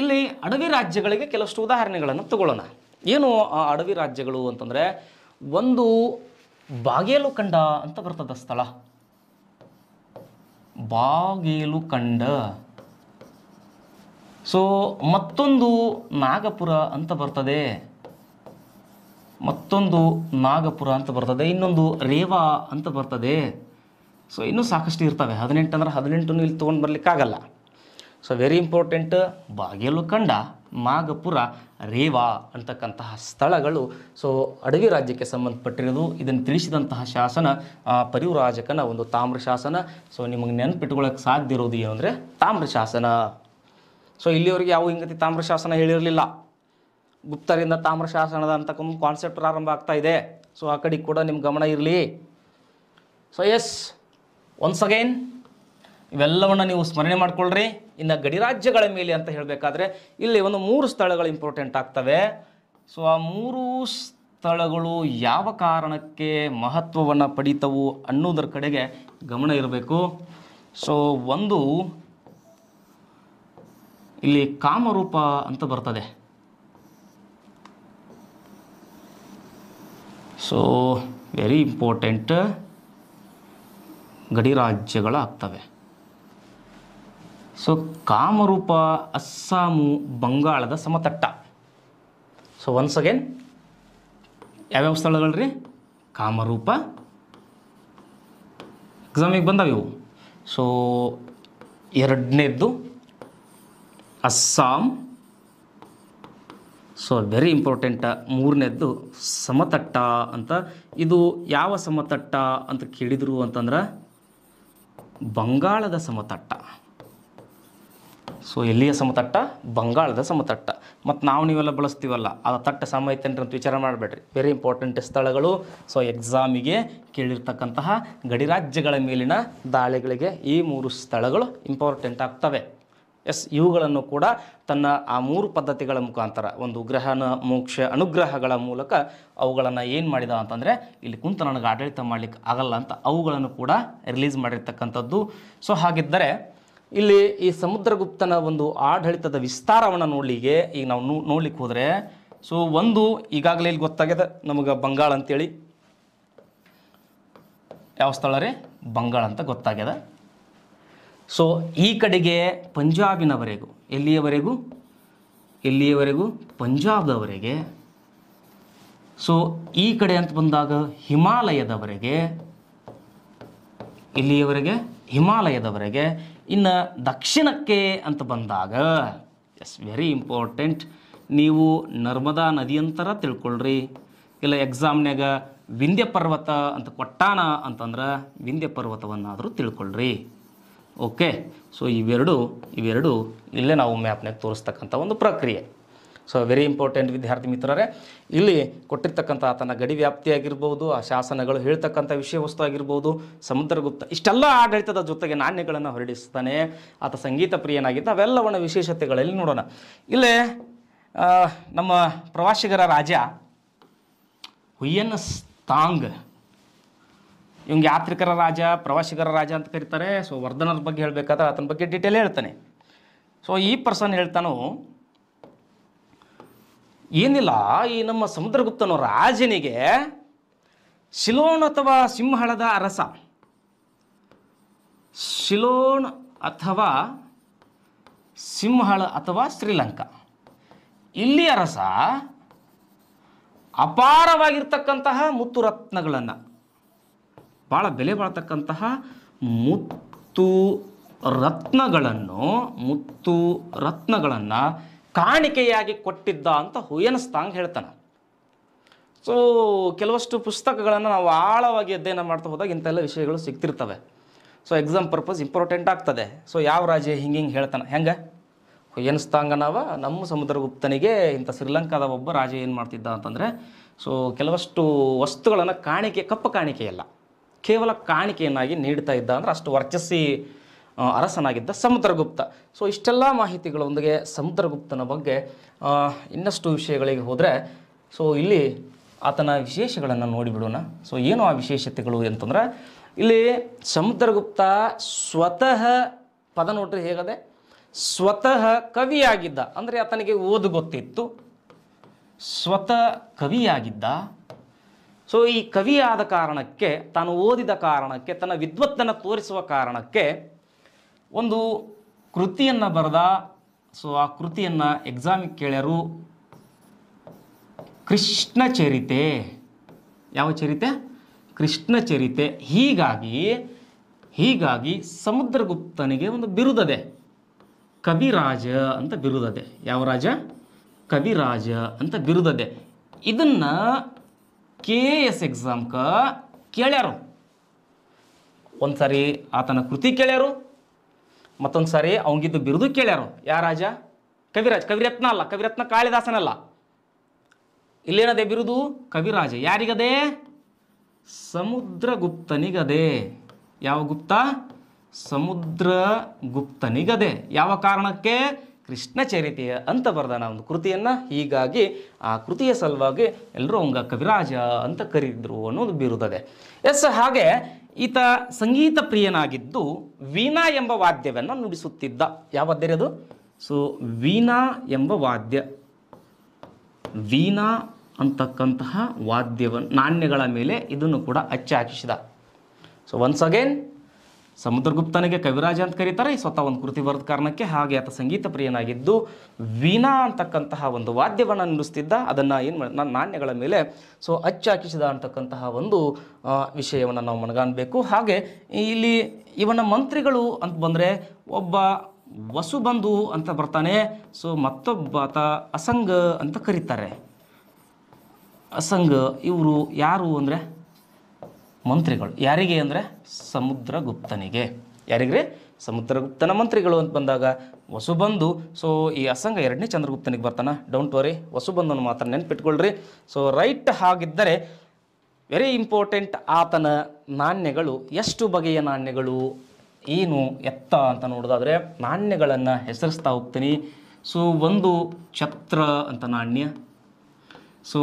ಇಲ್ಲಿ ಅಡವಿ ರಾಜ್ಯಗಳಿಗೆ ಕೆಲವಷ್ಟು ಉದಾಹರಣೆಗಳನ್ನು ತಗೊಳ್ಳೋಣ ಏನು ಆ ಅಡವಿ ರಾಜ್ಯಗಳು ಅಂತಂದರೆ ಒಂದು ಬಾಗೇಲು ಕಂಡ ಅಂತ ಬರ್ತದ ಸ್ಥಳ ಬಾಗೇಲು ಕಂಡ ಸೊ ಮತ್ತೊಂದು ನಾಗಪುರ ಅಂತ ಬರ್ತದೆ ಮತ್ತೊಂದು ನಾಗಪುರ ಅಂತ ಬರ್ತದೆ ಇನ್ನೊಂದು ರೇವಾ ಅಂತ ಬರ್ತದೆ ಸೊ ಇನ್ನೂ ಸಾಕಷ್ಟು ಇರ್ತವೆ ಹದಿನೆಂಟು ಅಂದ್ರೆ ಹದಿನೆಂಟು ಇಲ್ಲಿ ತೊಗೊಂಡು ಬರಲಿಕ್ಕಾಗಲ್ಲ ಸೊ ವೆರಿ ಇಂಪಾರ್ಟೆಂಟ್ ಕಂಡ ನಾಗಪುರ ರೇವಾ ಅಂತಕ್ಕಂತಹ ಸ್ಥಳಗಳು ಸೊ ಅಡವಿ ರಾಜ್ಯಕ್ಕೆ ಸಂಬಂಧಪಟ್ಟಿರೋದು ಇದನ್ನು ತಿಳಿಸಿದಂತಹ ಶಾಸನ ಪರಿವ್ರಾಜಕನ ಒಂದು ತಾಮ್ರ ಶಾಸನ ಸೊ ನಿಮಗೆ ನೆನಪಿಟ್ಕೊಳ್ಳೋಕೆ ಸಾಧ್ಯ ಇರೋದು ಏನು ಅಂದರೆ ತಾಮ್ರ ಶಾಸನ ಸೊ ಇಲ್ಲಿವರೆಗೆ ಯಾವ ಹಿಂಗತಿ ತಾಮ್ರ ಶಾಸನ ಹೇಳಿರಲಿಲ್ಲ ಗುಪ್ತರಿಂದ ತಾಮ್ರ ಶಾಸನದ ಕಾನ್ಸೆಪ್ಟ್ ಪ್ರಾರಂಭ ಆಗ್ತಾ ಇದೆ ಸೊ ಆ ಕಡೆ ಕೂಡ ನಿಮ್ಮ ಗಮನ ಇರಲಿ ಸೊ ಎಸ್ ಒನ್ಸ್ ಅಗೈನ್ ಇವೆಲ್ಲವನ್ನು ನೀವು ಸ್ಮರಣೆ ಮಾಡಿಕೊಳ್ಳ್ರಿ ಇನ್ನು ಗಡಿ ರಾಜ್ಯಗಳ ಮೇಲೆ ಅಂತ ಹೇಳಬೇಕಾದ್ರೆ ಇಲ್ಲಿ ಒಂದು ಮೂರು ಸ್ಥಳಗಳು ಇಂಪಾರ್ಟೆಂಟ್ ಆಗ್ತವೆ ಸೊ ಆ ಮೂರು ಸ್ಥಳಗಳು ಯಾವ ಕಾರಣಕ್ಕೆ ಮಹತ್ವವನ್ನು ಪಡೀತವು ಅನ್ನೋದರ ಕಡೆಗೆ ಗಮನ ಇರಬೇಕು ಸೊ ಒಂದು ಇಲ್ಲಿ ಕಾಮರೂಪ ಅಂತ ಬರ್ತದೆ ಸೊ ವೆರಿ ಇಂಪಾರ್ಟೆಂಟ್ ಗಡಿ ಆಗ್ತವೆ ಸೊ ಕಾಮರೂಪ ಅಸ್ಸಾಮು ಬಂಗಾಳದ ಸಮತಟ್ಟ ಸೊ ಒನ್ಸ್ ಅಗೇನ್ ಯಾವ್ಯಾವ ಸ್ಥಳಗಳು ರೀ ಕಾಮರೂಪ ಎಕ್ಸಾಮಿಗೆ ಬಂದಾವೆ ಇವು ಸೊ ಎರಡನೇದ್ದು ಅಸ್ಸಾಂ ಸೊ ವೆರಿ ಇಂಪಾರ್ಟೆಂಟ್ ಮೂರನೇದ್ದು ಸಮತಟ್ಟ ಅಂತ ಇದು ಯಾವ ಸಮತಟ್ಟ ಅಂತ ಕೇಳಿದರು ಅಂತಂದ್ರೆ ಬಂಗಾಳದ ಸಮತಟ್ಟ ಸೊ ಎಲ್ಲಿಯ ಸಮತಟ್ಟ ಬಂಗಾಳದ ಸಮತಟ್ಟ ಮತ್ತು ನಾವು ನೀವೆಲ್ಲ ಬಳಸ್ತೀವಲ್ಲ ಅದು ತಟ್ಟ ಸಮ ಐತೇನ್ರಿ ಅಂತ ವಿಚಾರ ಮಾಡಬೇಡ್ರಿ ವೆರಿ ಇಂಪಾರ್ಟೆಂಟ್ ಸ್ಥಳಗಳು ಸೊ ಎಕ್ಸಾಮಿಗೆ ಕೇಳಿರ್ತಕ್ಕಂತಹ ಗಡಿರಾಜ್ಯಗಳ ಮೇಲಿನ ದಾಳಿಗಳಿಗೆ ಈ ಮೂರು ಸ್ಥಳಗಳು ಇಂಪಾರ್ಟೆಂಟ್ ಆಗ್ತವೆ ಎಸ್ ಇವುಗಳನ್ನು ಕೂಡ ತನ್ನ ಆ ಮೂರು ಪದ್ಧತಿಗಳ ಮುಖಾಂತರ ಒಂದು ಗ್ರಹನ ಮೋಕ್ಷ ಅನುಗ್ರಹಗಳ ಮೂಲಕ ಅವುಗಳನ್ನು ಏನು ಮಾಡಿದ ಅಂತಂದರೆ ಇಲ್ಲಿ ಕುಂತ ನನಗೆ ಆಡಳಿತ ಮಾಡಲಿಕ್ಕೆ ಆಗಲ್ಲ ಅಂತ ಅವುಗಳನ್ನು ಕೂಡ ರಿಲೀಸ್ ಮಾಡಿರ್ತಕ್ಕಂಥದ್ದು ಸೊ ಹಾಗಿದ್ದರೆ ಇಲ್ಲಿ ಈ ಸಮುದ್ರಗುಪ್ತನ ಒಂದು ಆಡಳಿತದ ವಿಸ್ತಾರವನ್ನು ನೋಡಲಿಕ್ಕೆ ಈಗ ನಾವು ನೋಡ್ಲಿಕ್ಕೆ ಹೋದರೆ ಸೊ ಒಂದು ಈಗಾಗಲೇ ಇಲ್ಲಿ ಗೊತ್ತಾಗ್ಯದ ನಮಗೆ ಬಂಗಾಳ ಅಂತೇಳಿ ಯಾವ ಸ್ಥಳ ರೀ ಬಂಗಾಳ ಅಂತ ಗೊತ್ತಾಗ್ಯದ ಸೊ ಈ ಕಡೆಗೆ ಪಂಜಾಬಿನವರೆಗೂ ಎಲ್ಲಿಯವರೆಗೂ ಎಲ್ಲಿಯವರೆಗೂ ಪಂಜಾಬ್ದವರೆಗೆ ಸೊ ಈ ಕಡೆ ಅಂತ ಬಂದಾಗ ಹಿಮಾಲಯದವರೆಗೆ ಇಲ್ಲಿಯವರೆಗೆ ಹಿಮಾಲಯದವರೆಗೆ ಇನ್ನು ದಕ್ಷಿಣಕ್ಕೆ ಅಂತ ಬಂದಾಗ ಎಸ್ ವೆರಿ ಇಂಪಾರ್ಟೆಂಟ್ ನೀವು ನರ್ಮದಾ ನದಿ ಅಂತಾರ ತಿಳ್ಕೊಳ್ರಿ ಇಲ್ಲ ಎಕ್ಸಾಮ್ನಾಗ ವಿಂಧ್ಯ ಪರ್ವತ ಅಂತ ಕೊಟ್ಟಾನ ಅಂತಂದ್ರೆ ವಿಂಧ್ಯ ಪರ್ವತವನ್ನಾದರೂ ತಿಳ್ಕೊಳ್ರಿ ಓಕೆ ಸೊ ಇವೆರಡು ಇವೆರಡು ಇಲ್ಲೇ ನಾವು ಮ್ಯಾಪ್ನಾಗ ತೋರಿಸ್ತಕ್ಕಂಥ ಒಂದು ಪ್ರಕ್ರಿಯೆ ಸೊ ವೆರಿ ಇಂಪಾರ್ಟೆಂಟ್ ವಿದ್ಯಾರ್ಥಿ ಮಿತ್ರರೇ ಇಲ್ಲಿ ಕೊಟ್ಟಿರ್ತಕ್ಕಂಥ ಆತನ ಗಡಿ ಆಗಿರ್ಬೋದು ಆ ಶಾಸನಗಳು ಹೇಳ್ತಕ್ಕಂಥ ವಿಷಯ ವಸ್ತು ಆಗಿರ್ಬೋದು ಸಮುದ್ರಗುಪ್ತ ಇಷ್ಟೆಲ್ಲ ಆಡಳಿತದ ಜೊತೆಗೆ ನಾಣ್ಯಗಳನ್ನು ಹೊರಡಿಸ್ತಾನೆ ಆತ ಸಂಗೀತ ಪ್ರಿಯನಾಗಿದ್ದ ಅವೆಲ್ಲವನ್ನು ವಿಶೇಷತೆಗಳಲ್ಲಿ ನೋಡೋಣ ಇಲ್ಲೇ ನಮ್ಮ ಪ್ರವಾಸಿಗರ ರಾಜ ಹುಯ್ಯನ್ ತಾಂಗ್ ಇವಂಗೆ ಯಾತ್ರಿಕರ ರಾಜ ಪ್ರವಾಸಿಗರ ರಾಜ ಅಂತ ಕರೀತಾರೆ ಸೊ ವರ್ಧನರ ಬಗ್ಗೆ ಹೇಳಬೇಕಾದ್ರೆ ಆತನ ಬಗ್ಗೆ ಡೀಟೇಲ್ ಹೇಳ್ತಾನೆ ಸೊ ಈ ಪರ್ಸನ್ ಹೇಳ್ತಾನೋ ಏನಿಲ್ಲ ಈ ನಮ್ಮ ಸಮುದ್ರಗುಪ್ತನು ರಾಜನಿಗೆ ಶಿಲೋಣ್ ಅಥವಾ ಸಿಂಹಳದ ಅರಸ ಶಿಲೋಣ್ ಅಥವಾ ಸಿಂಹಳ ಅಥವಾ ಶ್ರೀಲಂಕಾ ಇಲ್ಲಿ ಅರಸ ಅಪಾರವಾಗಿರ್ತಕ್ಕಂತಹ ರತ್ನಗಳನ್ನು ಭಾಳ ಬೆಲೆ ಬಾಳ್ತಕ್ಕಂತಹ ಮುತ್ತು ರತ್ನಗಳನ್ನು ಮುತ್ತು ರತ್ನಗಳನ್ನು ಕಾಣಿಕೆಯಾಗಿ ಕೊಟ್ಟಿದ್ದ ಅಂತ ಹುಯನಸ್ತಾಂಗ್ ಹೇಳ್ತಾನೆ ಸೊ ಕೆಲವಷ್ಟು ಪುಸ್ತಕಗಳನ್ನು ನಾವು ಆಳವಾಗಿ ಅಧ್ಯಯನ ಮಾಡ್ತಾ ಹೋದಾಗ ಇಂಥೆಲ್ಲ ವಿಷಯಗಳು ಸಿಗ್ತಿರ್ತವೆ ಸೊ ಎಕ್ಸಾಮ್ ಪರ್ಪಸ್ ಇಂಪಾರ್ಟೆಂಟ್ ಆಗ್ತದೆ ಸೊ ಯಾವ ರಾಜ ಹಿಂಗೆ ಹಿಂಗೆ ಹೇಳ್ತಾನೆ ಹೆಂಗೆ ನಾವು ನಮ್ಮ ಸಮುದ್ರಗುಪ್ತನಿಗೆ ಇಂಥ ಶ್ರೀಲಂಕಾದ ಒಬ್ಬ ರಾಜ ಏನು ಮಾಡ್ತಿದ್ದ ಅಂತಂದರೆ ಸೊ ಕೆಲವಷ್ಟು ವಸ್ತುಗಳನ್ನು ಕಾಣಿಕೆ ಕಪ್ಪು ಕಾಣಿಕೆಯಲ್ಲ ಕೇವಲ ಕಾಣಿಕೆಯನ್ನಾಗಿ ನೀಡ್ತಾ ಇದ್ದ ಅಂದರೆ ಅಷ್ಟು ವರ್ಚಸ್ಸಿ ಅರಸನಾಗಿದ್ದ ಸಮುದ್ರಗುಪ್ತ ಸೊ ಇಷ್ಟೆಲ್ಲ ಮಾಹಿತಿಗಳೊಂದಿಗೆ ಸಮುದ್ರಗುಪ್ತನ ಬಗ್ಗೆ ಇನ್ನಷ್ಟು ವಿಷಯಗಳಿಗೆ ಹೋದರೆ ಸೊ ಇಲ್ಲಿ ಆತನ ವಿಶೇಷಗಳನ್ನು ನೋಡಿಬಿಡೋಣ ಸೊ ಏನು ಆ ವಿಶೇಷತೆಗಳು ಅಂತಂದ್ರೆ ಇಲ್ಲಿ ಸಮುದ್ರಗುಪ್ತ ಸ್ವತಃ ಪದ ನೋಡ್ರಿ ಹೇಗದೆ ಸ್ವತಃ ಕವಿಯಾಗಿದ್ದ ಅಂದರೆ ಆತನಿಗೆ ಓದು ಗೊತ್ತಿತ್ತು ಸ್ವತಃ ಕವಿಯಾಗಿದ್ದ ಸೊ ಈ ಕವಿಯಾದ ಕಾರಣಕ್ಕೆ ತಾನು ಓದಿದ ಕಾರಣಕ್ಕೆ ತನ್ನ ವಿದ್ವತ್ತನ್ನು ತೋರಿಸುವ ಕಾರಣಕ್ಕೆ ಒಂದು ಕೃತಿಯನ್ನು ಬರೆದ ಸೊ ಆ ಕೃತಿಯನ್ನು ಎಕ್ಸಾಮಿಗೆ ಕೇಳ್ಯರು ಕೃಷ್ಣ ಚರಿತೆ ಯಾವ ಚರಿತೆ ಕೃಷ್ಣ ಚರಿತೆ ಹೀಗಾಗಿ ಹೀಗಾಗಿ ಸಮುದ್ರಗುಪ್ತನಿಗೆ ಒಂದು ಬಿರುದದೆ ಕವಿರಾಜ ಅಂತ ಬಿರುದದೆ ಯಾವ ರಾಜ ಕವಿರಾಜ ಅಂತ ಬಿರುದದೆ ಇದನ್ನು ಕೆ ಎಸ್ ಎಕ್ಸಾಮ್ಕ ಕೇಳ್ಯಾರು ಒಂದು ಆತನ ಕೃತಿ ಕೇಳ್ಯಾರು ಮತ್ತೊಂದು ಸಾರಿ ಅವಂಗಿದ್ದು ಬಿರುದು ಕೇಳ್ಯಾರು ರಾಜ ಕವಿರಾಜ್ ಕವಿರತ್ನ ಅಲ್ಲ ಕವಿರತ್ನ ಕಾಳಿದಾಸನಲ್ಲ ಇಲ್ಲೇನದೆ ಬಿರುದು ಕವಿರಾಜ ಯಾರಿಗದೆ ಸಮುದ್ರ ಗುಪ್ತನಿಗದೆ ಯಾವ ಗುಪ್ತ ಸಮುದ್ರ ಗುಪ್ತನಿಗದೆ ಯಾವ ಕಾರಣಕ್ಕೆ ಕೃಷ್ಣಚರಿತೆಯ ಅಂತ ಬರೆದ ಒಂದು ಕೃತಿಯನ್ನು ಹೀಗಾಗಿ ಆ ಕೃತಿಯ ಸಲುವಾಗಿ ಎಲ್ಲರೂ ಅವಂಗ ಕವಿರಾಜ ಅಂತ ಕರೀದ್ರು ಅನ್ನೋದು ಬೀರುತ್ತದೆ ಎಸ್ ಹಾಗೆ ಈತ ಸಂಗೀತ ಪ್ರಿಯನಾಗಿದ್ದು ವೀಣಾ ಎಂಬ ವಾದ್ಯವನ್ನು ನುಡಿಸುತ್ತಿದ್ದ ಯಾವ ಅದು ಸೊ ವೀಣಾ ಎಂಬ ವಾದ್ಯ ವೀಣಾ ಅಂತಕ್ಕಂತಹ ವಾದ್ಯವನ್ನು ನಾಣ್ಯಗಳ ಮೇಲೆ ಇದನ್ನು ಕೂಡ ಅಚ್ಚಾಚಿಸಿದ ಸೊ ಒನ್ಸ್ ಅಗೇನ್ ಸಮುದ್ರಗುಪ್ತನಿಗೆ ಕವಿರಾಜ ಅಂತ ಕರೀತಾರೆ ಸ್ವತಃ ಒಂದು ಕೃತಿ ಬರದ ಕಾರಣಕ್ಕೆ ಹಾಗೆ ಆತ ಸಂಗೀತ ಪ್ರಿಯನಾಗಿದ್ದು ವೀಣಾ ಅಂತಕ್ಕಂತಹ ಒಂದು ವಾದ್ಯವನ್ನು ನುಡಿಸ್ತಿದ್ದ ಅದನ್ನು ಏನು ಮಾಡಿ ನಾಣ್ಯಗಳ ಮೇಲೆ ಸೊ ಅಚ್ಚಾಕಿಸಿದ ಅಂತಕ್ಕಂತಹ ಒಂದು ವಿಷಯವನ್ನು ನಾವು ಮನಗಾಣಬೇಕು ಹಾಗೆ ಇಲ್ಲಿ ಇವನ ಮಂತ್ರಿಗಳು ಅಂತ ಬಂದರೆ ಒಬ್ಬ ವಸುಬಂಧು ಅಂತ ಬರ್ತಾನೆ ಸೊ ಮತ್ತೊಬ್ಬ ಆತ ಅಸಂಗ ಅಂತ ಕರೀತಾರೆ ಅಸಂಗ ಇವರು ಯಾರು ಅಂದರೆ ಮಂತ್ರಿಗಳು ಯಾರಿಗೆ ಅಂದರೆ ಸಮುದ್ರಗುಪ್ತನಿಗೆ ಯಾರಿಗ್ರಿ ಸಮುದ್ರಗುಪ್ತನ ಮಂತ್ರಿಗಳು ಅಂತ ಬಂದಾಗ ವಸುಬಂಧು ಸೊ ಈ ಅಸಂಗ ಎರಡನೇ ಚಂದ್ರಗುಪ್ತನಿಗೆ ಬರ್ತಾನೆ ಡೌಂಟ್ ವರಿ ವಸುಬಂಧನ ಮಾತ್ರ ನೆನ್ಪಿಟ್ಕೊಳ್ರಿ ಸೊ ರೈಟ್ ಹಾಗಿದ್ದರೆ ವೆರಿ ಇಂಪಾರ್ಟೆಂಟ್ ಆತನ ನಾಣ್ಯಗಳು ಎಷ್ಟು ಬಗೆಯ ನಾಣ್ಯಗಳು ಏನು ಎತ್ತ ಅಂತ ನೋಡೋದಾದರೆ ನಾಣ್ಯಗಳನ್ನು ಹೆಸರಿಸ್ತಾ ಹೋಗ್ತೀನಿ ಸೊ ಒಂದು ಛತ್ರ ಅಂತ ನಾಣ್ಯ ಸೊ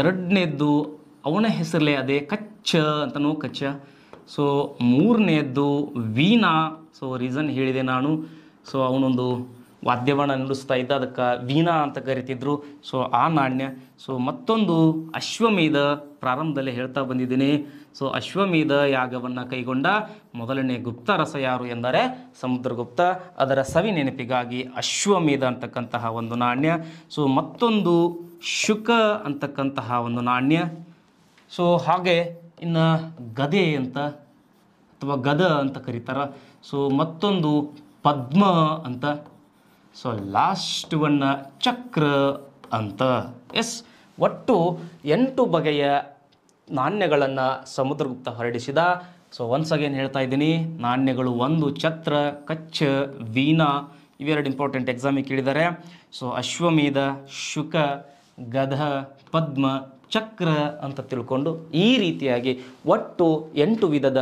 ಎರಡನೇದ್ದು ಅವನ ಹೆಸರಲ್ಲೇ ಅದೇ ಕಚ್ಚ ಅಂತನೂ ಕಚ್ಚ ಸೊ ಮೂರನೆಯದ್ದು ವೀಣಾ ಸೊ ರೀಸನ್ ಹೇಳಿದೆ ನಾನು ಸೊ ಅವನೊಂದು ವಾದ್ಯವನ್ನು ನುಡಿಸ್ತಾ ಇದ್ದ ಅದಕ್ಕೆ ವೀಣಾ ಅಂತ ಕರಿತಿದ್ರು ಸೊ ಆ ನಾಣ್ಯ ಸೊ ಮತ್ತೊಂದು ಅಶ್ವಮೇಧ ಪ್ರಾರಂಭದಲ್ಲಿ ಹೇಳ್ತಾ ಬಂದಿದ್ದೀನಿ ಸೊ ಅಶ್ವಮೇಧ ಯಾಗವನ್ನು ಕೈಗೊಂಡ ಮೊದಲನೇ ಗುಪ್ತ ರಸ ಯಾರು ಎಂದರೆ ಸಮುದ್ರಗುಪ್ತ ಅದರ ಸವಿ ನೆನಪಿಗಾಗಿ ಅಶ್ವಮೇಧ ಅಂತಕ್ಕಂತಹ ಒಂದು ನಾಣ್ಯ ಸೊ ಮತ್ತೊಂದು ಶುಕ ಅಂತಕ್ಕಂತಹ ಒಂದು ನಾಣ್ಯ ಸೊ ಹಾಗೆ ಇನ್ನು ಗದೆ ಅಂತ ಅಥವಾ ಗದ ಅಂತ ಕರೀತಾರೆ ಸೊ ಮತ್ತೊಂದು ಪದ್ಮ ಅಂತ ಸೊ ಲಾಸ್ಟ್ ಒನ್ನ ಚಕ್ರ ಅಂತ ಎಸ್ ಒಟ್ಟು ಎಂಟು ಬಗೆಯ ನಾಣ್ಯಗಳನ್ನು ಸಮುದ್ರಗುಪ್ತ ಹೊರಡಿಸಿದ ಸೊ ಒನ್ಸ್ ಅಗೇನ್ ಹೇಳ್ತಾ ಇದ್ದೀನಿ ನಾಣ್ಯಗಳು ಒಂದು ಛತ್ರ ಕಚ್ಚ ವೀಣಾ ಇವೆರಡು ಇಂಪಾರ್ಟೆಂಟ್ ಎಕ್ಸಾಮಿಗೆ ಕೇಳಿದ್ದಾರೆ ಸೊ ಅಶ್ವಮೇಧ ಶುಕ ಗಧ ಪದ್ಮ ಚಕ್ರ ಅಂತ ತಿಳ್ಕೊಂಡು ಈ ರೀತಿಯಾಗಿ ಒಟ್ಟು ಎಂಟು ವಿಧದ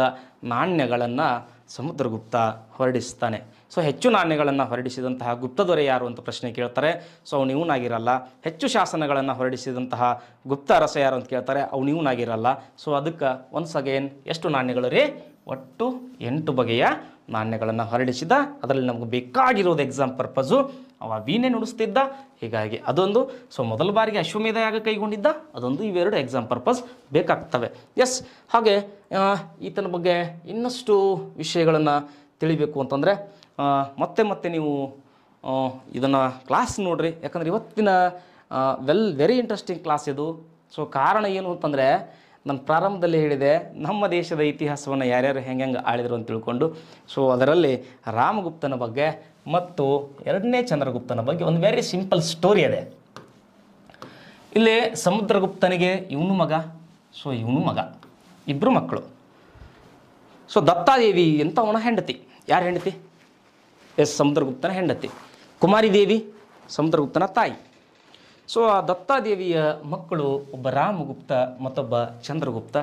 ನಾಣ್ಯಗಳನ್ನು ಸಮುದ್ರಗುಪ್ತ ಹೊರಡಿಸ್ತಾನೆ ಸೊ ಹೆಚ್ಚು ನಾಣ್ಯಗಳನ್ನು ಹೊರಡಿಸಿದಂತಹ ಗುಪ್ತದೊರೆ ಯಾರು ಅಂತ ಪ್ರಶ್ನೆ ಕೇಳ್ತಾರೆ ಸೊ ಅವನು ಇವನಾಗಿರಲ್ಲ ಹೆಚ್ಚು ಶಾಸನಗಳನ್ನು ಹೊರಡಿಸಿದಂತಹ ಗುಪ್ತ ಅರಸ ಯಾರು ಅಂತ ಕೇಳ್ತಾರೆ ಅವನು ಇವನಾಗಿರಲ್ಲ ಸೊ ಅದಕ್ಕೆ ಒನ್ಸ್ ಅಗೇನ್ ಎಷ್ಟು ನಾಣ್ಯಗಳು ರೀ ಒಟ್ಟು ಎಂಟು ಬಗೆಯ ನಾಣ್ಯಗಳನ್ನು ಹೊರಡಿಸಿದ ಅದರಲ್ಲಿ ನಮಗೆ ಬೇಕಾಗಿರೋದು ಎಕ್ಸಾಮ್ ಪರ್ಪಸು ಅವ ವೀಣೆ ನುಡಿಸ್ತಿದ್ದ ಹೀಗಾಗಿ ಅದೊಂದು ಸೊ ಮೊದಲ ಬಾರಿಗೆ ಅಶ್ವಮೇಧ ಯಾಗ ಕೈಗೊಂಡಿದ್ದ ಅದೊಂದು ಇವೆರಡು ಎಕ್ಸಾಮ್ ಪರ್ಪಸ್ ಬೇಕಾಗ್ತವೆ ಎಸ್ ಹಾಗೆ ಈತನ ಬಗ್ಗೆ ಇನ್ನಷ್ಟು ವಿಷಯಗಳನ್ನು ತಿಳಿಬೇಕು ಅಂತಂದರೆ ಮತ್ತೆ ಮತ್ತೆ ನೀವು ಇದನ್ನು ಕ್ಲಾಸ್ ನೋಡಿರಿ ಯಾಕಂದರೆ ಇವತ್ತಿನ ವೆಲ್ ವೆರಿ ಇಂಟ್ರೆಸ್ಟಿಂಗ್ ಕ್ಲಾಸ್ ಇದು ಸೊ ಕಾರಣ ಏನು ಅಂತಂದರೆ ನಾನು ಪ್ರಾರಂಭದಲ್ಲಿ ಹೇಳಿದೆ ನಮ್ಮ ದೇಶದ ಇತಿಹಾಸವನ್ನು ಯಾರ್ಯಾರು ಹೆಂಗೆ ಹೆಂಗೆ ಆಳಿದರು ಅಂತ ತಿಳ್ಕೊಂಡು ಸೊ ಅದರಲ್ಲಿ ರಾಮಗುಪ್ತನ ಬಗ್ಗೆ ಮತ್ತು ಎರಡನೇ ಚಂದ್ರಗುಪ್ತನ ಬಗ್ಗೆ ಒಂದು ವೆರಿ ಸಿಂಪಲ್ ಸ್ಟೋರಿ ಇದೆ ಇಲ್ಲಿ ಸಮುದ್ರಗುಪ್ತನಿಗೆ ಇವನು ಮಗ ಸೊ ಇವನು ಮಗ ಇಬ್ಬರು ಮಕ್ಕಳು ಸೊ ದತ್ತಾದೇವಿ ಅಂತ ಅವನ ಹೆಂಡತಿ ಯಾರು ಹೆಂಡತಿ ಎಸ್ ಸಮುದ್ರಗುಪ್ತನ ಹೆಂಡತಿ ಕುಮಾರಿ ದೇವಿ ಸಮುದ್ರಗುಪ್ತನ ತಾಯಿ ಸೊ ಆ ದತ್ತಾದೇವಿಯ ಮಕ್ಕಳು ಒಬ್ಬ ರಾಮಗುಪ್ತ ಮತ್ತೊಬ್ಬ ಚಂದ್ರಗುಪ್ತ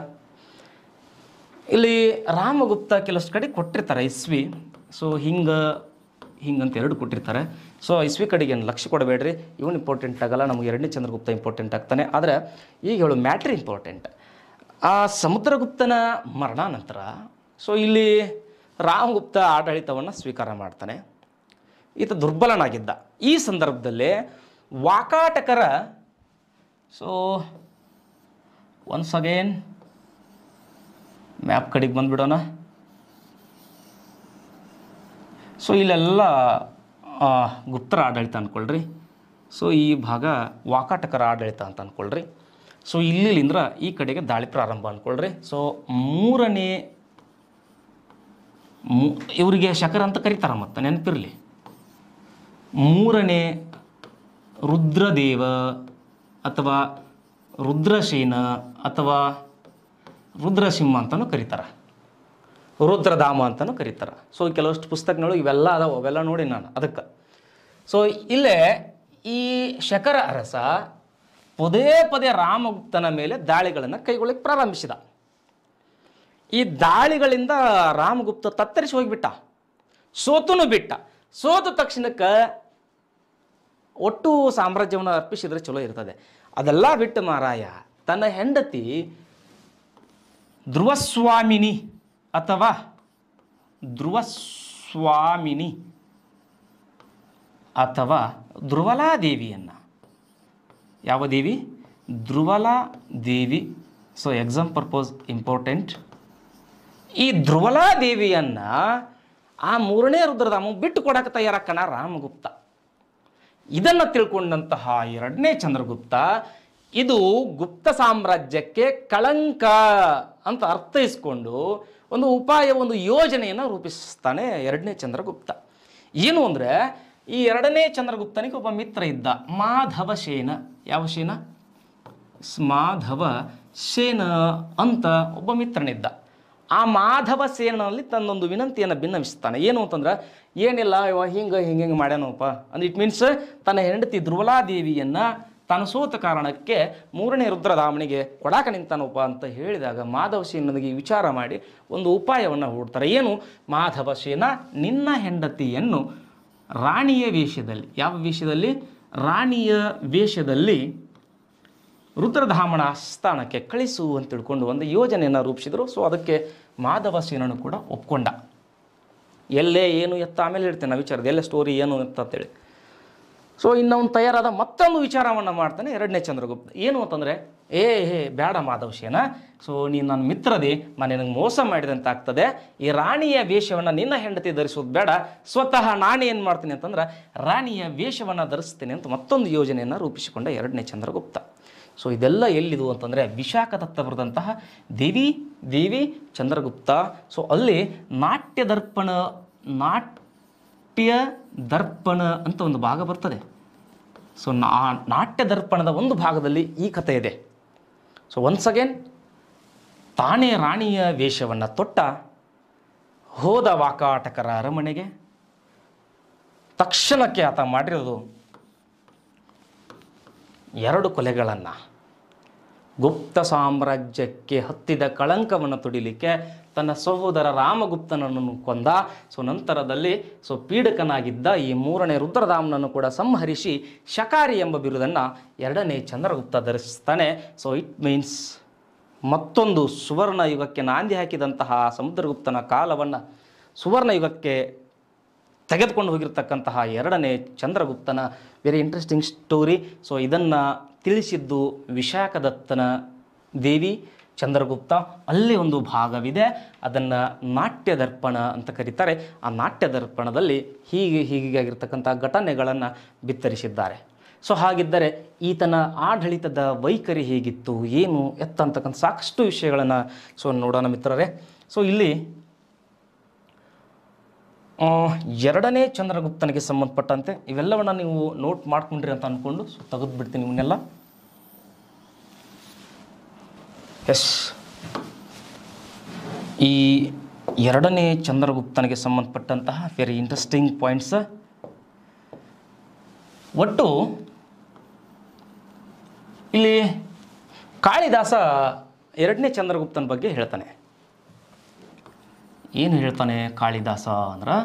ಇಲ್ಲಿ ರಾಮಗುಪ್ತ ಕೆಲವಷ್ಟು ಕಡೆ ಕೊಟ್ಟಿರ್ತಾರೆ ಇಸ್ವಿ ಸೊ ಹಿಂಗೆ ಹಿಂಗಂತ ಎರಡು ಕೊಟ್ಟಿರ್ತಾರೆ ಸೊ ಇಸ್ವಿ ಕಡೆಗೆ ಏನು ಲಕ್ಷ್ಯ ಕೊಡಬೇಡ್ರಿ ಇವನು ಇಂಪಾರ್ಟೆಂಟ್ ಆಗಲ್ಲ ನಮಗೆ ಎರಡನೇ ಚಂದ್ರಗುಪ್ತ ಇಂಪಾರ್ಟೆಂಟ್ ಆಗ್ತಾನೆ ಆದರೆ ಈಗ ಹೇಳು ಮ್ಯಾಟ್ರ್ ಇಂಪಾರ್ಟೆಂಟ್ ಆ ಸಮುದ್ರಗುಪ್ತನ ಮರಣಾನಂತರ ಸೊ ಇಲ್ಲಿ ರಾಮಗುಪ್ತ ಆಡಳಿತವನ್ನು ಸ್ವೀಕಾರ ಮಾಡ್ತಾನೆ ಈತ ದುರ್ಬಲನಾಗಿದ್ದ ಈ ಸಂದರ್ಭದಲ್ಲಿ ವಾಕಾಟಕರ ಸೊ ಒನ್ಸ್ ಅಗೇನ್ ಮ್ಯಾಪ್ ಕಡೆಗೆ ಬಂದುಬಿಡೋಣ ಸೊ ಇಲ್ಲೆಲ್ಲ ಗುಪ್ತರ ಆಡಳಿತ ಅಂದ್ಕೊಳ್ರಿ ಸೊ ಈ ಭಾಗ ವಾಕಾಟಕರ ಆಡಳಿತ ಅಂತ ಅಂದ್ಕೊಳ್ರಿ ಸೊ ಇಲ್ಲಿಂದ ಈ ಕಡೆಗೆ ದಾಳಿ ಪ್ರಾರಂಭ ಅಂದ್ಕೊಳ್ರಿ ಸೊ ಮೂರನೇ ಇವರಿಗೆ ಶಕರ ಅಂತ ಕರೀತಾರ ಮತ್ತೆ ನೆನಪಿರಲಿ ಮೂರನೇ ರುದ್ರದೇವ ಅಥವಾ ರುದ್ರಸೇನ ಅಥವಾ ರುದ್ರಸಿಂಹ ಅಂತಲೂ ಕರೀತಾರೆ ರುದ್ರಧಾಮ ಅಂತಲೂ ಕರೀತಾರೆ ಸೊ ಕೆಲವಷ್ಟು ಪುಸ್ತಕಗಳು ಇವೆಲ್ಲ ಅದಾವೆ ಅವೆಲ್ಲ ನೋಡಿ ನಾನು ಅದಕ್ಕೆ ಸೊ ಇಲ್ಲೇ ಈ ಶಕರ ಅರಸ ಪದೇ ಪದೇ ರಾಮಗುಪ್ತನ ಮೇಲೆ ದಾಳಿಗಳನ್ನು ಕೈಗೊಳ್ಳಕ್ಕೆ ಪ್ರಾರಂಭಿಸಿದ ಈ ದಾಳಿಗಳಿಂದ ರಾಮಗುಪ್ತ ತತ್ತರಿಸಿ ಹೋಗಿಬಿಟ್ಟ ಸೋತುನು ಬಿಟ್ಟ ಸೋತ ತಕ್ಷಣಕ್ಕೆ ಒಟ್ಟು ಸಾಮ್ರಾಜ್ಯವನ್ನು ಅರ್ಪಿಸಿದ್ರೆ ಚಲೋ ಇರ್ತದೆ ಅದೆಲ್ಲ ಬಿಟ್ಟು ಮಹಾರಾಯ ತನ್ನ ಹೆಂಡತಿ ಧ್ರುವಸ್ವಾಮಿನಿ ಅಥವಾ ಧ್ರುವಸ್ವಾಮಿನಿ ಅಥವಾ ಧ್ರುವಲಾದೇವಿಯನ್ನು ಯಾವ Devi Dhruvala Devi so exam purpose important ಈ ಧ್ರುವಲಾ ಆ ಮೂರನೇ ರುದ್ರಧಾಮ ಬಿಟ್ಟು ಕೊಡಕ್ಕೆ ತಯಾರಕ್ಕಣ ರಾಮಗುಪ್ತ ಇದನ್ನು ತಿಳ್ಕೊಂಡಂತಹ ಎರಡನೇ ಚಂದ್ರಗುಪ್ತ ಇದು ಗುಪ್ತ ಸಾಮ್ರಾಜ್ಯಕ್ಕೆ ಕಳಂಕ ಅಂತ ಅರ್ಥೈಸ್ಕೊಂಡು ಒಂದು ಉಪಾಯ ಒಂದು ಯೋಜನೆಯನ್ನು ರೂಪಿಸ್ತಾನೆ ಎರಡನೇ ಚಂದ್ರಗುಪ್ತ ಏನು ಅಂದರೆ ಈ ಎರಡನೇ ಚಂದ್ರಗುಪ್ತನಿಗೆ ಒಬ್ಬ ಮಿತ್ರ ಇದ್ದ ಮಾಧವ ಸೇನ ಯಾವ ಶೇನ ಮಾಧವ ಸೇನ ಅಂತ ಒಬ್ಬ ಮಿತ್ರನಿದ್ದ ಆ ಮಾಧವ ಸೇನಲ್ಲಿ ತನ್ನೊಂದು ವಿನಂತಿಯನ್ನು ಭಿನ್ನವಿಸ್ತಾನೆ ಏನು ಅಂತಂದ್ರೆ ಏನಿಲ್ಲ ಇವ ಹಿಂಗೆ ಹಿಂಗೆ ಹಿಂಗೆ ಮಾಡ್ಯಾನಪ್ಪ ಅಂದ್ರೆ ಇಟ್ ಮೀನ್ಸ್ ತನ್ನ ಹೆಂಡತಿ ಧ್ರುವಲಾದೇವಿಯನ್ನು ತಾನು ಸೋತ ಕಾರಣಕ್ಕೆ ಮೂರನೇ ರುದ್ರಧಾಮನಿಗೆ ಕೊಡಾಕ ನಿಂತಾನಪ್ಪ ಅಂತ ಹೇಳಿದಾಗ ಮಾಧವಸೇನೊಂದಿಗೆ ವಿಚಾರ ಮಾಡಿ ಒಂದು ಉಪಾಯವನ್ನು ಹೂಡ್ತಾರೆ ಏನು ಮಾಧವಶೇನ ನಿನ್ನ ಹೆಂಡತಿಯನ್ನು ರಾಣಿಯ ವೇಷದಲ್ಲಿ ಯಾವ ವೇಷದಲ್ಲಿ ರಾಣಿಯ ವೇಷದಲ್ಲಿ ರುದ್ರಧಾಮನ ಸ್ಥಾನಕ್ಕೆ ಕಳಿಸು ಅಂತ ತಿಳ್ಕೊಂಡು ಒಂದು ಯೋಜನೆಯನ್ನು ರೂಪಿಸಿದರು ಸೊ ಅದಕ್ಕೆ ಮಾಧವಸೇನನು ಕೂಡ ಒಪ್ಕೊಂಡ ಎಲ್ಲೇ ಏನು ಎತ್ತ ಆಮೇಲೆ ಹೇಳ್ತೇನೆ ವಿಚಾರದ ಎಲ್ಲ ಸ್ಟೋರಿ ಏನು ಅಂತ ಅಂತೇಳಿ ಸೊ ಇನ್ನು ತಯಾರಾದ ಮತ್ತೊಂದು ವಿಚಾರವನ್ನು ಮಾಡ್ತಾನೆ ಎರಡನೇ ಚಂದ್ರಗುಪ್ತ ಏನು ಅಂತಂದರೆ ಏ ಹೇ ಬೇಡ ಮಾಧವಶೇನ ಸೊ ನೀನು ನನ್ನ ಮಿತ್ರದಿ ನಾನು ನಿನಗೆ ಮೋಸ ಮಾಡಿದಂತ ಆಗ್ತದೆ ಈ ರಾಣಿಯ ವೇಷವನ್ನು ನಿನ್ನ ಹೆಂಡತಿ ಧರಿಸೋದು ಬೇಡ ಸ್ವತಃ ನಾನು ಏನು ಮಾಡ್ತೀನಿ ಅಂತಂದ್ರೆ ರಾಣಿಯ ವೇಷವನ್ನು ಧರಿಸ್ತೇನೆ ಅಂತ ಮತ್ತೊಂದು ಯೋಜನೆಯನ್ನು ರೂಪಿಸಿಕೊಂಡ ಎರಡನೇ ಚಂದ್ರಗುಪ್ತ ಸೊ ಇದೆಲ್ಲ ಎಲ್ಲಿದು ಅಂತಂದರೆ ವಿಶಾಖದತ್ತ ಬರೆದಂತಹ ದೇವಿ ದೇವಿ ಚಂದ್ರಗುಪ್ತ ಸೊ ಅಲ್ಲಿ ನಾಟ್ಯ ದರ್ಪಣ ನಾಟ್ ನಾಟ್ಯ ದರ್ಪಣ ಅಂತ ಒಂದು ಭಾಗ ಬರ್ತದೆ ಸೊ ನಾ ನಾಟ್ಯ ದರ್ಪಣದ ಒಂದು ಭಾಗದಲ್ಲಿ ಈ ಕಥೆ ಇದೆ ಸೊ ಒನ್ಸ್ ಅಗೇನ್ ತಾನೇ ರಾಣಿಯ ವೇಷವನ್ನು ತೊಟ್ಟ ಹೋದ ವಾಕಾಟಕರ ಅರಮನೆಗೆ ತಕ್ಷಣಕ್ಕೆ ಆತ ಮಾಡಿರೋದು ಎರಡು ಕೊಲೆಗಳನ್ನು ಗುಪ್ತ ಸಾಮ್ರಾಜ್ಯಕ್ಕೆ ಹತ್ತಿದ ಕಳಂಕವನ್ನು ತುಡಿಲಿಕ್ಕೆ ತನ್ನ ಸಹೋದರ ರಾಮಗುಪ್ತನನ್ನು ಕೊಂದ ಸೊ ನಂತರದಲ್ಲಿ ಸೊ ಪೀಡಕನಾಗಿದ್ದ ಈ ಮೂರನೇ ರುದ್ರಧಾಮನನ್ನು ಕೂಡ ಸಂಹರಿಸಿ ಶಕಾರಿ ಎಂಬ ಬಿರುದನ್ನು ಎರಡನೇ ಚಂದ್ರಗುಪ್ತ ಧರಿಸ್ತಾನೆ ಸೊ ಇಟ್ ಮೀನ್ಸ್ ಮತ್ತೊಂದು ಸುವರ್ಣ ಯುಗಕ್ಕೆ ನಾಂದಿ ಹಾಕಿದಂತಹ ಸಮುದ್ರಗುಪ್ತನ ಕಾಲವನ್ನು ಸುವರ್ಣ ಯುಗಕ್ಕೆ ತೆಗೆದುಕೊಂಡು ಹೋಗಿರ್ತಕ್ಕಂತಹ ಎರಡನೇ ಚಂದ್ರಗುಪ್ತನ ವೆರಿ ಇಂಟ್ರೆಸ್ಟಿಂಗ್ ಸ್ಟೋರಿ ಸೊ ಇದನ್ನು ತಿಳಿಸಿದ್ದು ವಿಶಾಖದತ್ತನ ದೇವಿ ಚಂದ್ರಗುಪ್ತ ಅಲ್ಲಿ ಒಂದು ಭಾಗವಿದೆ ಅದನ್ನು ನಾಟ್ಯ ದರ್ಪಣ ಅಂತ ಕರೀತಾರೆ ಆ ನಾಟ್ಯ ದರ್ಪಣದಲ್ಲಿ ಹೀಗೆ ಆಗಿರ್ತಕ್ಕಂಥ ಘಟನೆಗಳನ್ನು ಬಿತ್ತರಿಸಿದ್ದಾರೆ ಸೊ ಹಾಗಿದ್ದರೆ ಈತನ ಆಡಳಿತದ ವೈಖರಿ ಹೇಗಿತ್ತು ಏನು ಎತ್ತ ಸಾಕಷ್ಟು ವಿಷಯಗಳನ್ನು ಸೊ ನೋಡೋಣ ಮಿತ್ರರೇ ಸೊ ಇಲ್ಲಿ ಎರಡನೇ ಚಂದ್ರಗುಪ್ತನಿಗೆ ಸಂಬಂಧಪಟ್ಟಂತೆ ಇವೆಲ್ಲವನ್ನ ನೀವು ನೋಟ್ ಮಾಡ್ಕೊಂಡ್ರಿ ಅಂತ ಅಂದ್ಕೊಂಡು ಸೊ ತೆಗೆದುಬಿಡ್ತೀನಿ ಇವನ್ನೆಲ್ಲ ಎಸ್ ಈ ಎರಡನೇ ಚಂದ್ರಗುಪ್ತನಿಗೆ ಸಂಬಂಧಪಟ್ಟಂತಹ ವೆರಿ ಇಂಟ್ರೆಸ್ಟಿಂಗ್ ಪಾಯಿಂಟ್ಸ್ ಒಟ್ಟು ಇಲ್ಲಿ ಕಾಳಿದಾಸ ಎರಡನೇ ಚಂದ್ರಗುಪ್ತನ ಬಗ್ಗೆ ಹೇಳ್ತಾನೆ ಏನು ಹೇಳ್ತಾನೆ ಕಾಳಿದಾಸ ಅಂದ್ರೆ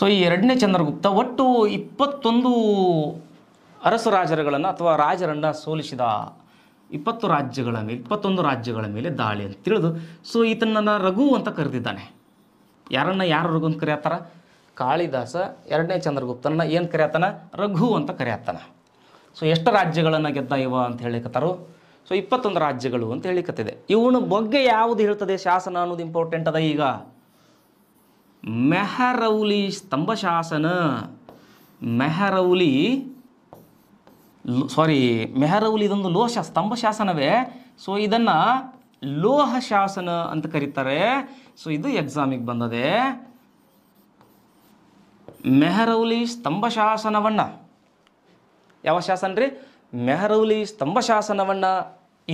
ಸೊ ಈ ಎರಡನೇ ಚಂದ್ರಗುಪ್ತ ಒಟ್ಟು ಇಪ್ಪತ್ತೊಂದು ಅರಸು ರಾಜರುಗಳನ್ನು ಅಥವಾ ರಾಜರನ್ನು ಸೋಲಿಸಿದ ಇಪ್ಪತ್ತು ರಾಜ್ಯಗಳ ಮೇಲೆ ಇಪ್ಪತ್ತೊಂದು ರಾಜ್ಯಗಳ ಮೇಲೆ ದಾಳಿ ಅಂತ ತಿಳಿದು ಸೊ ಈತನನ್ನು ರಘು ಅಂತ ಕರೆದಿದ್ದಾನೆ ಯಾರನ್ನ ಯಾರು ರಘು ಅಂತ ಕರೆಯತ್ತಾರ ಕಾಳಿದಾಸ ಎರಡನೇ ಚಂದ್ರಗುಪ್ತನ ಏನು ಕರೆಯತ್ತಾನ ರಘು ಅಂತ ಕರೆಯತ್ತಾನ ಸೊ ಎಷ್ಟು ರಾಜ್ಯಗಳನ್ನು ಗೆದ್ದ ಇವ ಅಂತ ಹೇಳಿಕತ್ತಾರೋ ಸೊ ಇಪ್ಪತ್ತೊಂದು ರಾಜ್ಯಗಳು ಅಂತ ಹೇಳಿಕತ್ತಿದೆ ಇವನ ಬಗ್ಗೆ ಯಾವುದು ಹೇಳ್ತದೆ ಶಾಸನ ಅನ್ನೋದು ಇಂಪಾರ್ಟೆಂಟ್ ಅದ ಈಗ ಮೆಹರೌಲಿ ಸ್ತಂಭ ಶಾಸನ ಮೆಹರೌಲಿ ಸಾರಿ ಮೆಹರೌಲ್ ಇದೊಂದು ಲೋಹ ಸ್ತಂಭ ಶಾಸನವೇ ಸೊ ಇದನ್ನು ಲೋಹ ಶಾಸನ ಅಂತ ಕರೀತಾರೆ ಸೊ ಇದು ಎಕ್ಸಾಮಿಗೆ ಬಂದದೆ ಮೆಹರೌಲಿ ಸ್ತಂಭ ಶಾಸನವನ್ನ ಯಾವ ಶಾಸನ ರೀ ಮೆಹರೌಲಿ ಸ್ತಂಭ ಶಾಸನವನ್ನ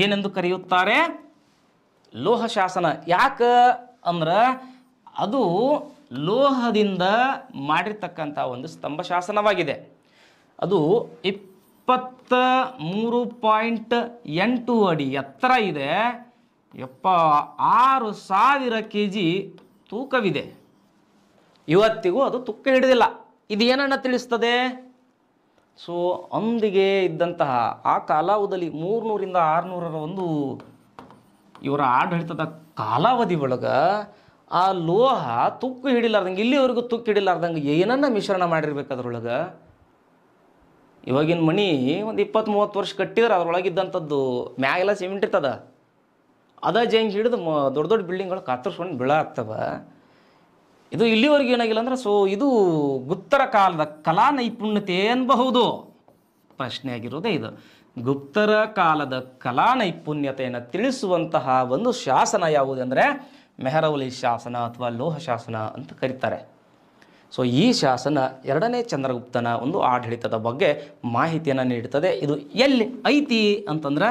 ಏನೆಂದು ಕರೆಯುತ್ತಾರೆ ಲೋಹ ಶಾಸನ ಯಾಕೆ ಅಂದ್ರೆ ಅದು ಲೋಹದಿಂದ ಮಾಡಿರ್ತಕ್ಕಂಥ ಒಂದು ಸ್ತಂಭ ಶಾಸನವಾಗಿದೆ ಅದು ಎಪ್ಪತ್ತ ಮೂರು ಪಾಯಿಂಟ್ ಎಂಟು ಅಡಿ ಎತ್ತರ ಇದೆ ಎಪ್ಪ ಆರು ಸಾವಿರ ಕೆ ಜಿ ತೂಕವಿದೆ ಇವತ್ತಿಗೂ ಅದು ತುಕ್ಕ ಹಿಡಿದಿಲ್ಲ ಇದು ಏನನ್ನು ತಿಳಿಸ್ತದೆ ಸೊ ಅಂದಿಗೆ ಇದ್ದಂತಹ ಆ ಕಾಲಾವಧಿಯಲ್ಲಿ ಮೂರುನೂರಿಂದ ಆರುನೂರರ ಒಂದು ಇವರ ಆಡಳಿತದ ಕಾಲಾವಧಿ ಒಳಗೆ ಆ ಲೋಹ ತುಕ್ಕು ಹಿಡಿಲಾರ್ದಂಗೆ ಇಲ್ಲಿವರೆಗೂ ತುಕ್ಕು ಹಿಡಿಲಾರ್ದಂಗೆ ಏನನ್ನ ಮಿಶ್ರಣ ಮಾಡಿರ್ಬೇಕು ಅದರೊಳಗೆ ಇವಾಗಿನ ಮಣಿ ಒಂದು ಇಪ್ಪತ್ತು ಮೂವತ್ತು ವರ್ಷ ಕಟ್ಟಿದ್ರೆ ಅದ್ರೊಳಗಿದ್ದಂಥದ್ದು ಮ್ಯಾಗೆಲ್ಲ ಸಿಮೆಂಟ್ ಇರ್ತದ ಅದ ಜೇಂಜ್ ಹಿಡಿದು ಮ ದೊಡ್ಡ ದೊಡ್ಡ ಬಿಲ್ಡಿಂಗ್ಗಳು ಕಾತರ್ಸ್ಕೊಂಡು ಬಿಳ ಆಗ್ತವೆ ಇದು ಇಲ್ಲಿವರೆಗೂ ಏನಾಗಿಲ್ಲ ಅಂದ್ರೆ ಸೊ ಇದು ಗುಪ್ತರ ಕಾಲದ ಕಲಾ ನೈಪುಣ್ಯತೆ ಅನ್ಬಹುದು ಪ್ರಶ್ನೆ ಆಗಿರೋದೇ ಇದು ಗುಪ್ತರ ಕಾಲದ ಕಲಾ ನೈಪುಣ್ಯತೆಯನ್ನು ತಿಳಿಸುವಂತಹ ಒಂದು ಶಾಸನ ಯಾವುದೆಂದರೆ ಮೆಹರವಲಿ ಶಾಸನ ಅಥವಾ ಲೋಹ ಶಾಸನ ಅಂತ ಕರೀತಾರೆ ಸೊ ಈ ಶಾಸನ ಎರಡನೇ ಚಂದ್ರಗುಪ್ತನ ಒಂದು ಆಡಳಿತದ ಬಗ್ಗೆ ಮಾಹಿತಿಯನ್ನು ನೀಡ್ತದೆ ಇದು ಎಲ್ಲಿ ಐತಿ ಅಂತಂದ್ರೆ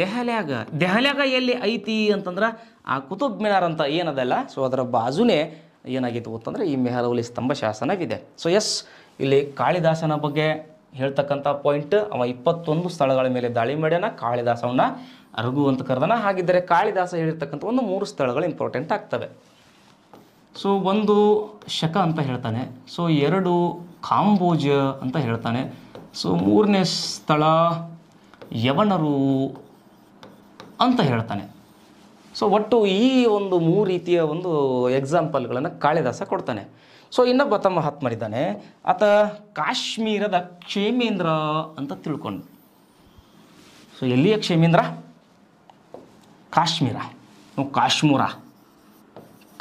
ದೆಹಲ್ಯಾಗ ದೆಹಲ್ಯಾಗ ಎಲ್ಲಿ ಐತಿ ಅಂತಂದ್ರೆ ಆ ಕುತುಬ್ ಮಿನಾರ್ ಅಂತ ಏನದಲ್ಲ ಸೊ ಅದರ ಬಾಜುನೇ ಏನಾಗಿತ್ತು ಅಂತಂದ್ರೆ ಈ ಮೆಹರೌಲಿ ಸ್ತಂಭ ಶಾಸನವಿದೆ ಸೊ ಎಸ್ ಇಲ್ಲಿ ಕಾಳಿದಾಸನ ಬಗ್ಗೆ ಹೇಳ್ತಕ್ಕಂಥ ಪಾಯಿಂಟ್ ಅವ ಇಪ್ಪತ್ತೊಂದು ಸ್ಥಳಗಳ ಮೇಲೆ ದಾಳಿ ಮಾಡ್ಯಾನ ಕಾಳಿದಾಸವನ್ನ ಅರಗು ಅಂತ ಕರೆದನ ಹಾಗಿದ್ದರೆ ಕಾಳಿದಾಸ ಹೇಳಿರ್ತಕ್ಕಂಥ ಒಂದು ಮೂರು ಸ್ಥಳಗಳು ಇಂಪಾರ್ಟೆಂಟ್ ಆಗ್ತವೆ ಸೊ ಒಂದು ಶಕ ಅಂತ ಹೇಳ್ತಾನೆ ಸೊ ಎರಡು ಕಾಂಬೋಜ ಅಂತ ಹೇಳ್ತಾನೆ ಸೊ ಮೂರನೇ ಸ್ಥಳ ಯವನರು ಅಂತ ಹೇಳ್ತಾನೆ ಸೊ ಒಟ್ಟು ಈ ಒಂದು ಮೂರು ರೀತಿಯ ಒಂದು ಎಕ್ಸಾಂಪಲ್ಗಳನ್ನು ಕಾಳಿದಾಸ ಕೊಡ್ತಾನೆ ಸೊ ಇನ್ನೊಬ್ಬ ತಮ್ಮ ಮಾಡಿದ್ದಾನೆ ಆತ ಕಾಶ್ಮೀರದ ಕ್ಷೇಮೇಂದ್ರ ಅಂತ ತಿಳ್ಕೊಂಡು ಸೊ ಎಲ್ಲಿಯ ಕ್ಷೇಮೇಂದ್ರ ಕಾಶ್ಮೀರ ಕಾಶ್ಮೂರ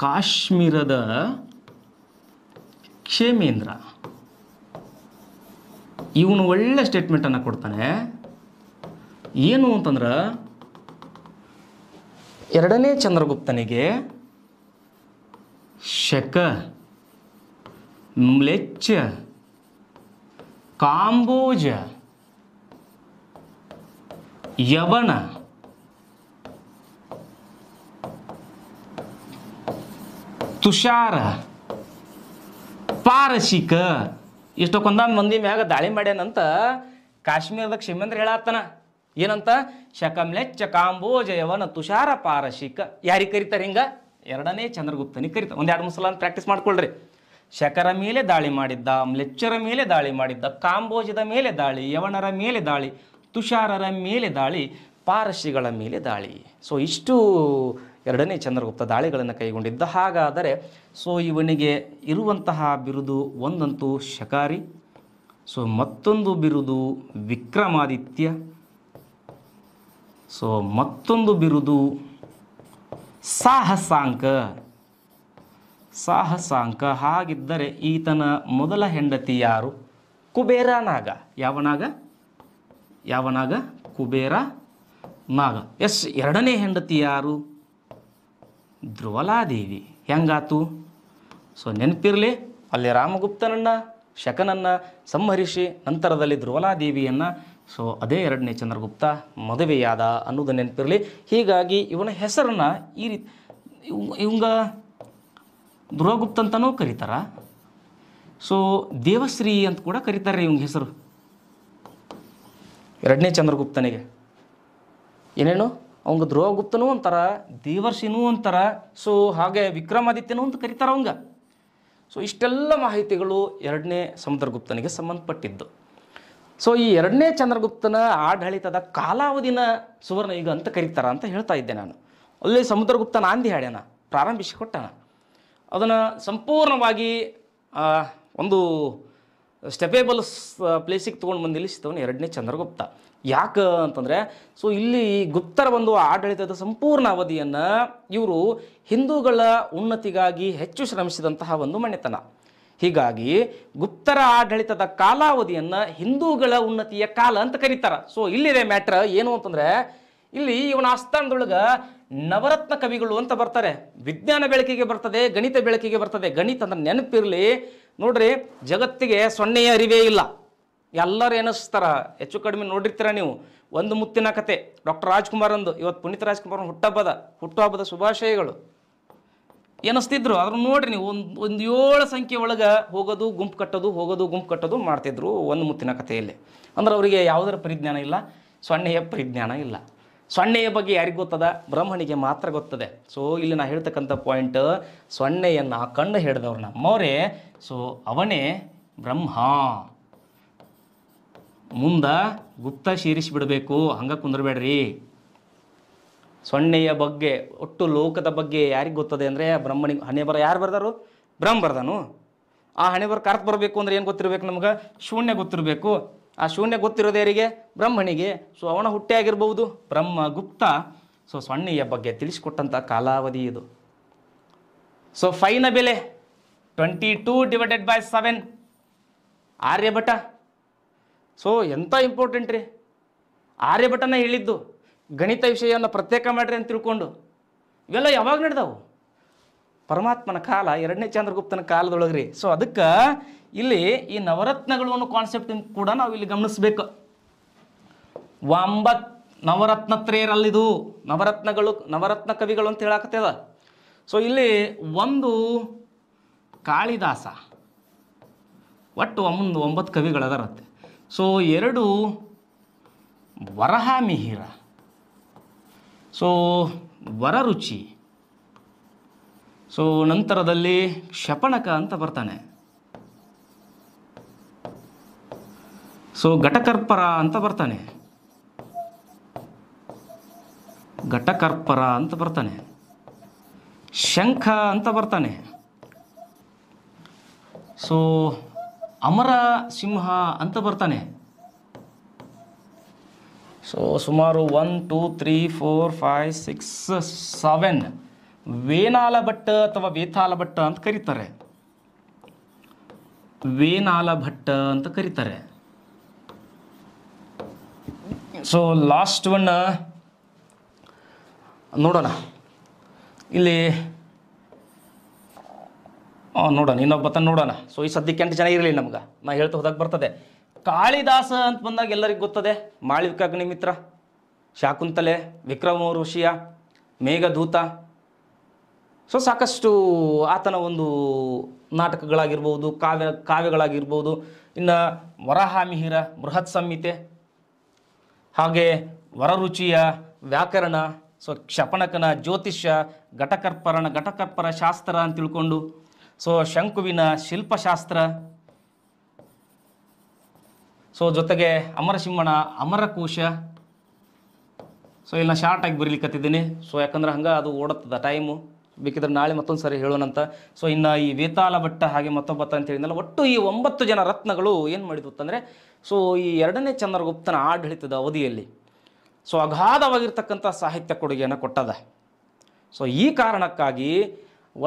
ಕಾಶ್ಮೀರದ ಕ್ಷೇಮೇಂದ್ರ ಇವನು ಒಳ್ಳೆ ಸ್ಟೇಟ್ಮೆಂಟನ್ನು ಕೊಡ್ತಾನೆ ಏನು ಅಂತಂದ್ರೆ ಎರಡನೇ ಚಂದ್ರಗುಪ್ತನಿಗೆ ಶಕ ಮ್ಲೆಚ್ಚ ಕಾಂಬೋಜ ಯವನ ತುಷಾರ ಪಾರಶಿಕ ಇಷ್ಟಕ್ಕೊಂದ ಮಂದಿ ಮ್ಯಾಗ ದಾಳಿ ಮಾಡ್ಯಾನಂತ ಕಾಶ್ಮೀರದ ಕ್ಷೇಮೇಂದ್ರ ಹೇಳತ್ತಾನ ಏನಂತ ಶಕಮ್ಲೆ ಚಕಾಂಬೋ ಜಯವನ ತುಷಾರ ಪಾರಶಿಕ ಯಾರಿಗೆ ಕರೀತಾರೆ ಹಿಂಗ ಎರಡನೇ ಚಂದ್ರಗುಪ್ತನಿಗೆ ಕರೀತಾರೆ ಒಂದು ಎರಡು ಮೂರು ಸಲ ಪ್ರಾಕ್ಟೀಸ್ ಮಾಡ್ಕೊಳ್ರಿ ಶಕರ ಮೇಲೆ ದಾಳಿ ಮಾಡಿದ್ದ ಮ್ಲೆಚ್ಚರ ಮೇಲೆ ದಾಳಿ ಮಾಡಿದ್ದ ಕಾಂಬೋಜದ ಮೇಲೆ ದಾಳಿ ಯವನರ ಮೇಲೆ ದಾಳಿ ತುಷಾರರ ಮೇಲೆ ದಾಳಿ ಪಾರಶಿಗಳ ಮೇಲೆ ದಾಳಿ ಸೊ ಇಷ್ಟು ಎರಡನೇ ಚಂದ್ರಗುಪ್ತ ದಾಳಿಗಳನ್ನು ಕೈಗೊಂಡಿದ್ದ ಹಾಗಾದರೆ ಸೊ ಇವನಿಗೆ ಇರುವಂತಹ ಬಿರುದು ಒಂದಂತೂ ಶಕಾರಿ ಸೊ ಮತ್ತೊಂದು ಬಿರುದು ವಿಕ್ರಮಾದಿತ್ಯ ಸೊ ಮತ್ತೊಂದು ಬಿರುದು ಸಾಹಸಾಂಕ ಸಾಹಸಾಂಕ ಹಾಗಿದ್ದರೆ ಈತನ ಮೊದಲ ಹೆಂಡತಿ ಯಾರು ಕುಬೇರ ನಾಗ ಯಾವನಾಗ ನಾಗ ಕುಬೇರ ನಾಗ ಎಸ್ ಎರಡನೇ ಹೆಂಡತಿ ಯಾರು ಧ್ರುವಲಾದೇವಿ ಹೆಂಗಾತು ಸೊ ನೆನಪಿರಲಿ ಅಲ್ಲಿ ರಾಮಗುಪ್ತನನ್ನು ಶಕನನ್ನು ಸಂಹರಿಸಿ ನಂತರದಲ್ಲಿ ಧ್ರುವಲಾದೇವಿಯನ್ನು ಸೊ ಅದೇ ಎರಡನೇ ಚಂದ್ರಗುಪ್ತ ಮದುವೆಯಾದ ಅನ್ನೋದು ನೆನಪಿರಲಿ ಹೀಗಾಗಿ ಇವನ ಹೆಸರನ್ನು ಈ ರೀತಿ ಇವಂಗ ಧ್ರುವಗುಪ್ತ ಅಂತನೂ ಕರೀತಾರ ಸೊ ದೇವಶ್ರೀ ಅಂತ ಕೂಡ ಕರೀತಾರೆ ಇವಂಗ ಹೆಸರು ಎರಡನೇ ಚಂದ್ರಗುಪ್ತನಿಗೆ ಏನೇನು ಅವಂಗೆ ಧ್ರುವಗುಪ್ತನೂ ಅಂತಾರೆ ದೇವರ್ಷಿನೂ ಅಂತಾರೆ ಸೊ ಹಾಗೆ ವಿಕ್ರಮಾದಿತ್ಯನೂ ಅಂತ ಕರೀತಾರೆ ಅವಂಗ ಸೊ ಇಷ್ಟೆಲ್ಲ ಮಾಹಿತಿಗಳು ಎರಡನೇ ಸಮುದ್ರಗುಪ್ತನಿಗೆ ಸಂಬಂಧಪಟ್ಟಿದ್ದು ಸೊ ಈ ಎರಡನೇ ಚಂದ್ರಗುಪ್ತನ ಆಡಳಿತದ ಕಾಲಾವಧಿನ ಸುವರ್ಣ ಈಗ ಅಂತ ಕರೀತಾರ ಅಂತ ಹೇಳ್ತಾ ಇದ್ದೆ ನಾನು ಅಲ್ಲಿ ಸಮುದ್ರಗುಪ್ತ ನಾಂದಿ ಹಾಡ್ಯಾನ ಪ್ರಾರಂಭಿಸಿ ಕೊಟ್ಟಾನ ಅದನ್ನು ಸಂಪೂರ್ಣವಾಗಿ ಒಂದು ಸ್ಟೆಪೇಬಲ್ ಪ್ಲೇಸಿಗೆ ತೊಗೊಂಡು ನಿಲ್ಲಿಸಿದವನು ಎರಡನೇ ಚಂದ್ರಗುಪ್ತ ಯಾಕೆ ಅಂತಂದರೆ ಸೊ ಇಲ್ಲಿ ಗುಪ್ತರ ಒಂದು ಆಡಳಿತದ ಸಂಪೂರ್ಣ ಅವಧಿಯನ್ನು ಇವರು ಹಿಂದೂಗಳ ಉನ್ನತಿಗಾಗಿ ಹೆಚ್ಚು ಶ್ರಮಿಸಿದಂತಹ ಒಂದು ಮನೆತನ ಹೀಗಾಗಿ ಗುಪ್ತರ ಆಡಳಿತದ ಕಾಲಾವಧಿಯನ್ನು ಹಿಂದೂಗಳ ಉನ್ನತಿಯ ಕಾಲ ಅಂತ ಕರೀತಾರೆ ಸೊ ಇಲ್ಲಿದೆ ಮ್ಯಾಟ್ರ್ ಏನು ಅಂತಂದರೆ ಇಲ್ಲಿ ಇವನ ಆಸ್ಥಾನದೊಳಗೆ ನವರತ್ನ ಕವಿಗಳು ಅಂತ ಬರ್ತಾರೆ ವಿಜ್ಞಾನ ಬೆಳಕಿಗೆ ಬರ್ತದೆ ಗಣಿತ ಬೆಳಕಿಗೆ ಬರ್ತದೆ ಗಣಿತ ಅಂದ್ರೆ ನೆನಪಿರಲಿ ನೋಡ್ರಿ ಜಗತ್ತಿಗೆ ಸೊನ್ನೆಯ ಅರಿವೇ ಇಲ್ಲ ಎಲ್ಲರೂ ಏನಿಸ್ತಾರ ಹೆಚ್ಚು ಕಡಿಮೆ ನೋಡಿರ್ತೀರ ನೀವು ಒಂದು ಮುತ್ತಿನ ಕತೆ ಡಾಕ್ಟರ್ ರಾಜ್ಕುಮಾರ್ ಅಂದು ಇವತ್ತು ಪುನೀತ್ ರಾಜ್ಕುಮಾರ್ ಹುಟ್ಟಹಬ್ಬದ ಹುಟ್ಟುಹಬ್ಬದ ಶುಭಾಶಯಗಳು ಏನಿಸ್ತಿದ್ರು ಅದ್ರ ನೋಡ್ರಿ ನೀವು ಒಂದು ಒಂದು ಏಳು ಸಂಖ್ಯೆ ಒಳಗೆ ಹೋಗೋದು ಗುಂಪು ಕಟ್ಟೋದು ಹೋಗೋದು ಗುಂಪು ಕಟ್ಟೋದು ಮಾಡ್ತಿದ್ರು ಒಂದು ಮುತ್ತಿನ ಕಥೆಯಲ್ಲಿ ಅಂದ್ರೆ ಅವರಿಗೆ ಯಾವುದರ ಪರಿಜ್ಞಾನ ಇಲ್ಲ ಸೊನ್ನೆಯ ಪರಿಜ್ಞಾನ ಇಲ್ಲ ಸೊನ್ನೆಯ ಬಗ್ಗೆ ಯಾರಿಗೆ ಗೊತ್ತದ ಬ್ರಹ್ಮನಿಗೆ ಮಾತ್ರ ಗೊತ್ತದೆ ಸೊ ಇಲ್ಲಿ ನಾ ಹೇಳ್ತಕ್ಕಂಥ ಪಾಯಿಂಟ್ ಸೊನ್ನೆಯನ್ನು ಕಂಡು ಹಿಡಿದವ್ರು ನಮ್ಮವರೇ ಸೊ ಅವನೇ ಬ್ರಹ್ಮ ಮುಂದ ಗುಪ್ತ ಬಿಡಬೇಕು ಹಂಗೆ ಕುಂದರ್ಬೇಡ್ರಿ ಸೊನ್ನೆಯ ಬಗ್ಗೆ ಒಟ್ಟು ಲೋಕದ ಬಗ್ಗೆ ಯಾರಿಗೆ ಗೊತ್ತದೆ ಅಂದರೆ ಬ್ರಹ್ಮನಿಗೆ ಹಣೆ ಬರ ಯಾರು ಬರ್ದಾರು ಬ್ರಹ್ಮ ಬರ್ದಾನು ಆ ಹಣೆ ಬರ ಕರ್ತ್ ಬರಬೇಕು ಅಂದ್ರೆ ಏನು ಗೊತ್ತಿರಬೇಕು ನಮ್ಗೆ ಶೂನ್ಯ ಗೊತ್ತಿರಬೇಕು ಆ ಶೂನ್ಯ ಗೊತ್ತಿರೋದು ಯಾರಿಗೆ ಬ್ರಹ್ಮನಿಗೆ ಸೊ ಅವನ ಹುಟ್ಟೆ ಆಗಿರ್ಬೋದು ಬ್ರಹ್ಮ ಗುಪ್ತ ಸೊ ಸೊನ್ನೆಯ ಬಗ್ಗೆ ತಿಳಿಸಿಕೊಟ್ಟಂಥ ಕಾಲಾವಧಿ ಇದು ಸೊ ಫೈನ ಬೆಲೆ twenty two divided by seven Aryabhata so ಎಂಥ ಇಂಪಾರ್ಟೆಂಟ್ ರೀ ಆರ್ಯಭಟನ ಹೇಳಿದ್ದು ಗಣಿತ ವಿಷಯವನ್ನು ಪ್ರತ್ಯೇಕ ಮಾಡ್ರಿ ಅಂತ ತಿಳ್ಕೊಂಡು ಇವೆಲ್ಲ ಯಾವಾಗ ನಡೆದವು ಪರಮಾತ್ಮನ ಕಾಲ ಎರಡನೇ ಚಂದ್ರಗುಪ್ತನ ಕಾಲದೊಳಗೆ ರೀ ಸೊ ಅದಕ್ಕೆ ಇಲ್ಲಿ ಈ ನವರತ್ನಗಳು ಅನ್ನೋ ಕಾನ್ಸೆಪ್ಟ್ ಕೂಡ ನಾವು ಇಲ್ಲಿ ಗಮನಿಸ್ಬೇಕು ಒಂಬತ್ತು ನವರತ್ನ ಇದು ನವರತ್ನಗಳು ನವರತ್ನ ಕವಿಗಳು ಅಂತ ಹೇಳಾಕತ್ತದ ಸೊ ಇಲ್ಲಿ ಒಂದು ಕಾಳಿದಾಸ ಒಟ್ಟು ಒಂದು ಒಂಬತ್ತು ಕವಿಗಳದರತ್ತೆ ಸೊ ಎರಡು ವರಹ ಮಿಹಿರ ಸೊ ರುಚಿ ಸೊ ನಂತರದಲ್ಲಿ ಶಪಣಕ ಅಂತ ಬರ್ತಾನೆ ಸೊ ಘಟಕರ್ಪರ ಅಂತ ಬರ್ತಾನೆ ಘಟಕರ್ಪರ ಅಂತ ಬರ್ತಾನೆ ಶಂಖ ಅಂತ ಬರ್ತಾನೆ ಸೊ ಅಮರ ಸಿಂಹ ಅಂತ ಬರ್ತಾನೆ ಸೊ ಸುಮಾರು one two three four five six seven ವೇನಾಲ ಭಟ್ಟ ಅಥವಾ ವೇತಾಲ ಭಟ್ಟ ಅಂತ ಕರೀತಾರೆ ವೇನಾಲ ಭಟ್ಟ ಅಂತ ಕರೀತಾರೆ ಸೊ ಲಾಸ್ಟ್ ಒನ್ ನೋಡೋಣ ಇಲ್ಲಿ ನೋಡೋಣ ಇನ್ನೊಬ್ಬ ನೋಡೋಣ ಸೊ ಈ ಸದ್ಯಕ್ಕೆ ಎಂಟು ಜನ ಇರಲಿ ನಮ್ಗೆ ನಾ ಹೇಳ್ತಾ ಹೋದಾಗ ಬರ್ತದೆ ಕಾಳಿದಾಸ ಅಂತ ಬಂದಾಗ ಎಲ್ಲರಿಗೂ ಗೊತ್ತದೆ ಮಾಳ್ವಿಕ ಮಿತ್ರ ಶಾಕುಂತಲೆ ವಿಕ್ರಮ ಋಷಿಯ ಮೇಘದೂತ ಸೊ ಸಾಕಷ್ಟು ಆತನ ಒಂದು ನಾಟಕಗಳಾಗಿರ್ಬೋದು ಕಾವ್ಯ ಕಾವ್ಯಗಳಾಗಿರ್ಬೋದು ಇನ್ನು ವರಹಾಮಿಹಿರ ಬೃಹತ್ ಸಂಹಿತೆ ಹಾಗೆ ವರರುಚಿಯ ವ್ಯಾಕರಣ ಸೊ ಕ್ಷಪಣಕನ ಜ್ಯೋತಿಷ್ಯ ಘಟಕರ್ಪರಣ ಘಟಕರ್ಪರ ಶಾಸ್ತ್ರ ಅಂತ ತಿಳ್ಕೊಂಡು ಸೊ ಶಂಕುವಿನ ಶಿಲ್ಪಶಾಸ್ತ್ರ ಸೊ ಜೊತೆಗೆ ಅಮರಸಿಂಹಣ ಅಮರಕೋಶ ಸೊ ಇಲ್ಲಿ ನಾನು ಶಾರ್ಟ್ ಆಗಿ ಬರೀಲಿಕ್ಕತ್ತಿದ್ದೀನಿ ಸೊ ಯಾಕಂದ್ರೆ ಹಂಗೆ ಅದು ಓಡತ್ತದ ಟೈಮು ಬೇಕಿದ್ರೆ ನಾಳೆ ಮತ್ತೊಂದು ಸರಿ ಹೇಳೋಣಂತ ಸೊ ಇನ್ನು ಈ ವೇತಾಲ ಭಟ್ಟ ಹಾಗೆ ಮತ್ತೊಬ್ಬ ಅಂತ ಹೇಳಿದ್ನಲ್ಲ ಒಟ್ಟು ಈ ಒಂಬತ್ತು ಜನ ರತ್ನಗಳು ಏನು ಮಾಡಿದ್ವು ಅಂತಂದರೆ ಸೊ ಈ ಎರಡನೇ ಚಂದ್ರಗುಪ್ತನ ಆಡಳಿತದ ಅವಧಿಯಲ್ಲಿ ಸೊ ಅಗಾಧವಾಗಿರ್ತಕ್ಕಂಥ ಸಾಹಿತ್ಯ ಕೊಡುಗೆಯನ್ನು ಕೊಟ್ಟದ ಸೊ ಈ ಕಾರಣಕ್ಕಾಗಿ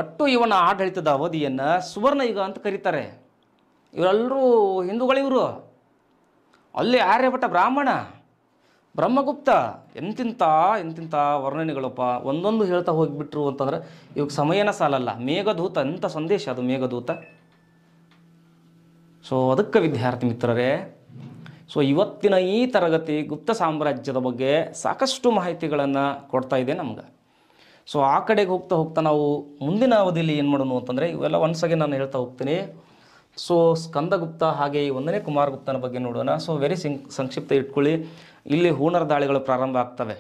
ಒಟ್ಟು ಇವನ ಆಡಳಿತದ ಅವಧಿಯನ್ನು ಸುವರ್ಣಯುಗ ಅಂತ ಕರೀತಾರೆ ಇವರೆಲ್ಲರೂ ಹಿಂದೂಗಳಿವರು ಅಲ್ಲಿ ಆರ್ಯಭಟ ಬ್ರಾಹ್ಮಣ ಬ್ರಹ್ಮಗುಪ್ತ ಎಂತಿಂಥ ಎಂತಿಂಥ ವರ್ಣನೆಗಳಪ್ಪ ಒಂದೊಂದು ಹೇಳ್ತಾ ಹೋಗಿಬಿಟ್ರು ಅಂತಂದ್ರೆ ಇವಾಗ ಸಮಯನ ಸಾಲಲ್ಲ ಮೇಘದೂತ ಎಂಥ ಸಂದೇಶ ಅದು ಮೇಘದೂತ ಸೊ ಅದಕ್ಕೆ ವಿದ್ಯಾರ್ಥಿ ಮಿತ್ರರೇ ಸೊ ಇವತ್ತಿನ ಈ ತರಗತಿ ಗುಪ್ತ ಸಾಮ್ರಾಜ್ಯದ ಬಗ್ಗೆ ಸಾಕಷ್ಟು ಮಾಹಿತಿಗಳನ್ನು ಕೊಡ್ತಾ ಇದೆ ನಮ್ಗೆ ಸೊ ಆ ಕಡೆಗೆ ಹೋಗ್ತಾ ಹೋಗ್ತಾ ನಾವು ಮುಂದಿನ ಅವಧಿಯಲ್ಲಿ ಏನು ಮಾಡೋಣ ಅಂತಂದರೆ ಇವೆಲ್ಲ ಒನ್ಸ್ ಅಗೇನ್ ನಾನು ಹೇಳ್ತಾ ಹೋಗ್ತೀನಿ ಸೊ ಸ್ಕಂದಗುಪ್ತ ಹಾಗೆ ಒಂದನೇ ಕುಮಾರಗುಪ್ತನ ಬಗ್ಗೆ ನೋಡೋಣ ಸೊ ವೆರಿ ಸಿಂಕ್ ಸಂಕ್ಷಿಪ್ತ ಇಟ್ಕೊಳ್ಳಿ ಇಲ್ಲಿ ಹೂಣರ ದಾಳಿಗಳು ಪ್ರಾರಂಭ ಆಗ್ತವೆ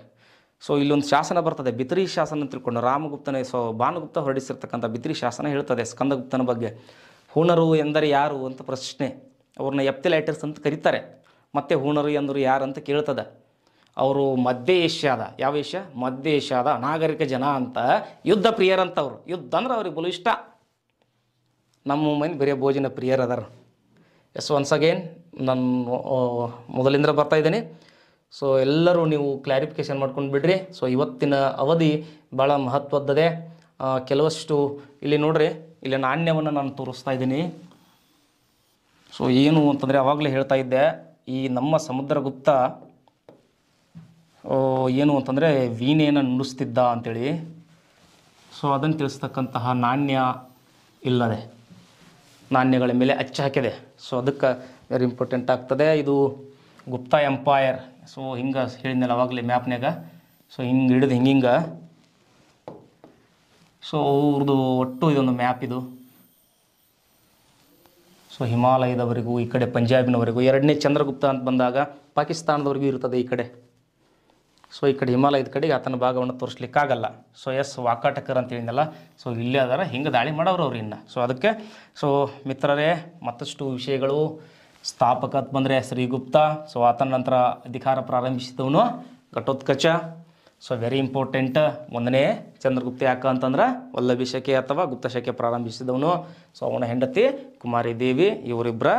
ಸೊ ಇಲ್ಲೊಂದು ಶಾಸನ ಬರ್ತದೆ ಬಿತ್ರಿ ಶಾಸನ ತಿಳ್ಕೊಂಡು ರಾಮಗುಪ್ತನೇ ಸೊ ಭಾನುಗುಪ್ತ ಹೊರಡಿಸಿರ್ತಕ್ಕಂಥ ಬಿತ್ರಿ ಶಾಸನ ಹೇಳ್ತದೆ ಸ್ಕಂದಗುಪ್ತನ ಬಗ್ಗೆ ಹೂಣರು ಎಂದರೆ ಯಾರು ಅಂತ ಪ್ರಶ್ನೆ ಅವ್ರನ್ನ ಎಪ್ತಿಲೈಟರ್ಸ್ ಅಂತ ಕರೀತಾರೆ ಮತ್ತು ಹೂಣರು ಎಂದರು ಯಾರು ಅಂತ ಕೇಳ್ತದೆ ಅವರು ಮಧ್ಯ ಏಷ್ಯಾದ ಯಾವ ಏಷ್ಯಾ ಮಧ್ಯ ಏಷ್ಯಾದ ನಾಗರಿಕ ಜನ ಅಂತ ಯುದ್ಧ ಪ್ರಿಯರಂತವ್ರು ಯುದ್ಧ ಅಂದ್ರೆ ಅವ್ರಿಗೆ ಬಲು ಇಷ್ಟ ನಮ್ಮ ಮಂದಿ ಬರೀ ಭೋಜನ ಪ್ರಿಯರದಾರ ಎಸ್ ಒನ್ಸ್ ಅಗೇನ್ ನಾನು ಮೊದಲಿಂದ ಬರ್ತಾ ಇದ್ದೀನಿ ಸೊ ಎಲ್ಲರೂ ನೀವು ಕ್ಲಾರಿಫಿಕೇಷನ್ ಮಾಡ್ಕೊಂಡು ಬಿಡ್ರಿ ಸೊ ಇವತ್ತಿನ ಅವಧಿ ಭಾಳ ಮಹತ್ವದ್ದದೆ ಕೆಲವಷ್ಟು ಇಲ್ಲಿ ನೋಡ್ರಿ ಇಲ್ಲಿ ನಾಣ್ಯವನ್ನು ನಾನು ತೋರಿಸ್ತಾ ಇದ್ದೀನಿ ಸೊ ಏನು ಅಂತಂದರೆ ಆವಾಗಲೇ ಹೇಳ್ತಾ ಇದ್ದೆ ಈ ನಮ್ಮ ಸಮುದ್ರಗುಪ್ತ ಏನು ಅಂತಂದರೆ ವೀಣೆಯನ್ನು ನುಡಿಸ್ತಿದ್ದ ಅಂಥೇಳಿ ಸೊ ಅದನ್ನು ತಿಳಿಸ್ತಕ್ಕಂತಹ ನಾಣ್ಯ ಇಲ್ಲದೆ ನಾಣ್ಯಗಳ ಮೇಲೆ ಅಚ್ಚ ಹಾಕಿದೆ ಸೊ ಅದಕ್ಕೆ ವೆರಿ ಇಂಪಾರ್ಟೆಂಟ್ ಆಗ್ತದೆ ಇದು ಗುಪ್ತಾ ಎಂಪಾಯರ್ ಸೊ ಹಿಂಗೆ ಹೇಳಿದ್ನಲ್ಲ ಅವಾಗಲೇ ಮ್ಯಾಪ್ನಾಗ ಸೊ ಹಿಂಗೆ ಹಿಡಿದು ಹಿಂಗೆ ಸೊ ಅವ್ರದ್ದು ಒಟ್ಟು ಇದೊಂದು ಮ್ಯಾಪ್ ಇದು ಸೊ ಹಿಮಾಲಯದವರೆಗೂ ಈ ಕಡೆ ಪಂಜಾಬಿನವರೆಗೂ ಎರಡನೇ ಚಂದ್ರಗುಪ್ತ ಅಂತ ಬಂದಾಗ ಪಾಕಿಸ್ತಾನದವರೆಗೂ ಇರ್ತದೆ ಈ ಕಡೆ ಸೊ ಈ ಕಡೆ ಹಿಮಾಲಯದ ಕಡೆಗೆ ಆತನ ಭಾಗವನ್ನು ತೋರಿಸ್ಲಿಕ್ಕಾಗಲ್ಲ ಸೊ ಎಸ್ ವಾಕಾಟಕರ್ ಅಂತ ಹೇಳಿದ್ನಲ್ಲ ಸೊ ಇಲ್ಲೇ ಅದಾರ ಹಿಂಗೆ ದಾಳಿ ಮಾಡೋರು ಅವ್ರು ಇನ್ನು ಸೊ ಅದಕ್ಕೆ ಸೊ ಮಿತ್ರರೇ ಮತ್ತಷ್ಟು ವಿಷಯಗಳು ಸ್ಥಾಪಕ ಬಂದರೆ ಶ್ರೀಗುಪ್ತ ಸೊ ಆತನ ನಂತರ ಅಧಿಕಾರ ಪ್ರಾರಂಭಿಸಿದವನು ಘಟೋತ್ಕಚ ಸೊ ವೆರಿ ಇಂಪಾರ್ಟೆಂಟ್ ಒಂದನೇ ಚಂದ್ರಗುಪ್ತ ಯಾಕ ಅಂತಂದ್ರೆ ವಲ್ಲಭಿಷಕೆ ಅಥವಾ ಗುಪ್ತ ಗುಪ್ತಶಕೆ ಪ್ರಾರಂಭಿಸಿದವನು ಸೊ ಅವನ ಹೆಂಡತಿ ಕುಮಾರಿ ದೇವಿ ಇವರಿಬ್ಬರ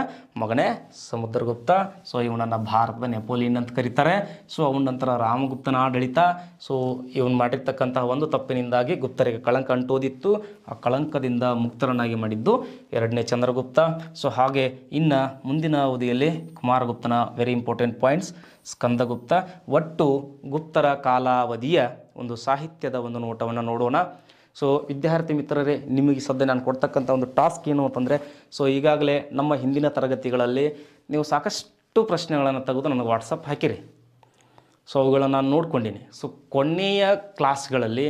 ಮಗನೇ ಸಮುದ್ರಗುಪ್ತ ಸೊ ಇವನನ್ನು ಭಾರತದ ನೆಪೋಲಿಯನ್ ಅಂತ ಕರೀತಾರೆ ಸೊ ಅವನ ನಂತರ ರಾಮಗುಪ್ತನ ಆಡಳಿತ ಸೊ ಇವನು ಮಾಡಿರ್ತಕ್ಕಂತಹ ಒಂದು ತಪ್ಪಿನಿಂದಾಗಿ ಗುಪ್ತರಿಗೆ ಕಳಂಕ ಅಂಟೋದಿತ್ತು ಆ ಕಳಂಕದಿಂದ ಮುಕ್ತರನ್ನಾಗಿ ಮಾಡಿದ್ದು ಎರಡನೇ ಚಂದ್ರಗುಪ್ತ ಸೊ ಹಾಗೆ ಇನ್ನು ಮುಂದಿನ ಅವಧಿಯಲ್ಲಿ ಕುಮಾರಗುಪ್ತನ ವೆರಿ ಇಂಪಾರ್ಟೆಂಟ್ ಪಾಯಿಂಟ್ಸ್ ಸ್ಕಂದಗುಪ್ತ ಒಟ್ಟು ಗುಪ್ತರ ಕಾಲಾವಧಿಯ ಒಂದು ಸಾಹಿತ್ಯದ ಒಂದು ನೋಟವನ್ನು ನೋಡೋಣ ಸೊ ವಿದ್ಯಾರ್ಥಿ ಮಿತ್ರರೇ ನಿಮಗೆ ಸದ್ಯ ನಾನು ಕೊಡ್ತಕ್ಕಂಥ ಒಂದು ಟಾಸ್ಕ್ ಏನು ಅಂತಂದರೆ ಸೊ ಈಗಾಗಲೇ ನಮ್ಮ ಹಿಂದಿನ ತರಗತಿಗಳಲ್ಲಿ ನೀವು ಸಾಕಷ್ಟು ಪ್ರಶ್ನೆಗಳನ್ನು ತೆಗೆದು ನನಗೆ ವಾಟ್ಸಪ್ ಹಾಕಿರಿ ಸೊ ಅವುಗಳನ್ನು ನಾನು ನೋಡ್ಕೊಂಡಿನಿ ಸೊ ಕೊನೆಯ ಕ್ಲಾಸ್ಗಳಲ್ಲಿ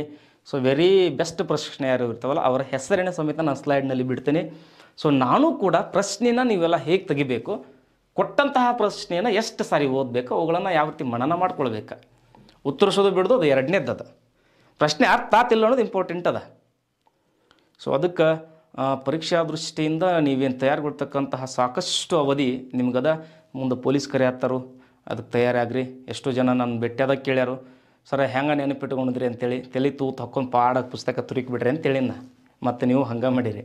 ಸೊ ವೆರಿ ಬೆಸ್ಟ್ ಪ್ರಶ್ನೆ ಯಾರು ಇರ್ತಾವಲ್ಲ ಅವರ ಹೆಸರಿನ ಸಮೇತ ನಾನು ಸ್ಲೈಡ್ನಲ್ಲಿ ಬಿಡ್ತೀನಿ ಸೊ ನಾನು ಕೂಡ ಪ್ರಶ್ನೆನ ನೀವೆಲ್ಲ ಹೇಗೆ ತೆಗಿಬೇಕು ಕೊಟ್ಟಂತಹ ಪ್ರಶ್ನೆಯನ್ನು ಎಷ್ಟು ಸಾರಿ ಓದಬೇಕು ಅವುಗಳನ್ನು ಯಾವ ರೀತಿ ಮನನ ಮಾಡ್ಕೊಳ್ಬೇಕು ಉತ್ತರಿಸೋದು ಬಿಡ್ದು ಅದು ಎರಡನೇದ್ದು ಅದು ಪ್ರಶ್ನೆ ಅರ್ಥ ಆತಿಲ್ಲ ಅನ್ನೋದು ಇಂಪಾರ್ಟೆಂಟ್ ಅದ ಸೊ ಅದಕ್ಕೆ ಪರೀಕ್ಷಾ ದೃಷ್ಟಿಯಿಂದ ನೀವೇನು ತಯಾರುಗೊಳ್ತಕ್ಕಂತಹ ಸಾಕಷ್ಟು ಅವಧಿ ನಿಮ್ಗದ ಮುಂದೆ ಪೊಲೀಸ್ ಕರೆ ಹತ್ತರು ಅದಕ್ಕೆ ತಯಾರಾಗ್ರಿ ಎಷ್ಟೋ ಜನ ನನ್ನ ಬೆಟ್ಟದಾಗ ಕೇಳ್ಯಾರು ಸರ ಹೆಂಗೆ ನೆನಪಿಟ್ಕೊಂಡಿದ್ರಿ ಅಂತೇಳಿ ತಲೆ ತೂತು ಹಾಕೊಂಡು ಪಾಡಕ್ಕೆ ಪುಸ್ತಕ ಬಿಡ್ರಿ ಅಂತೇಳಿ ನಾ ಮತ್ತು ನೀವು ಹಂಗೆ ಮಾಡಿರಿ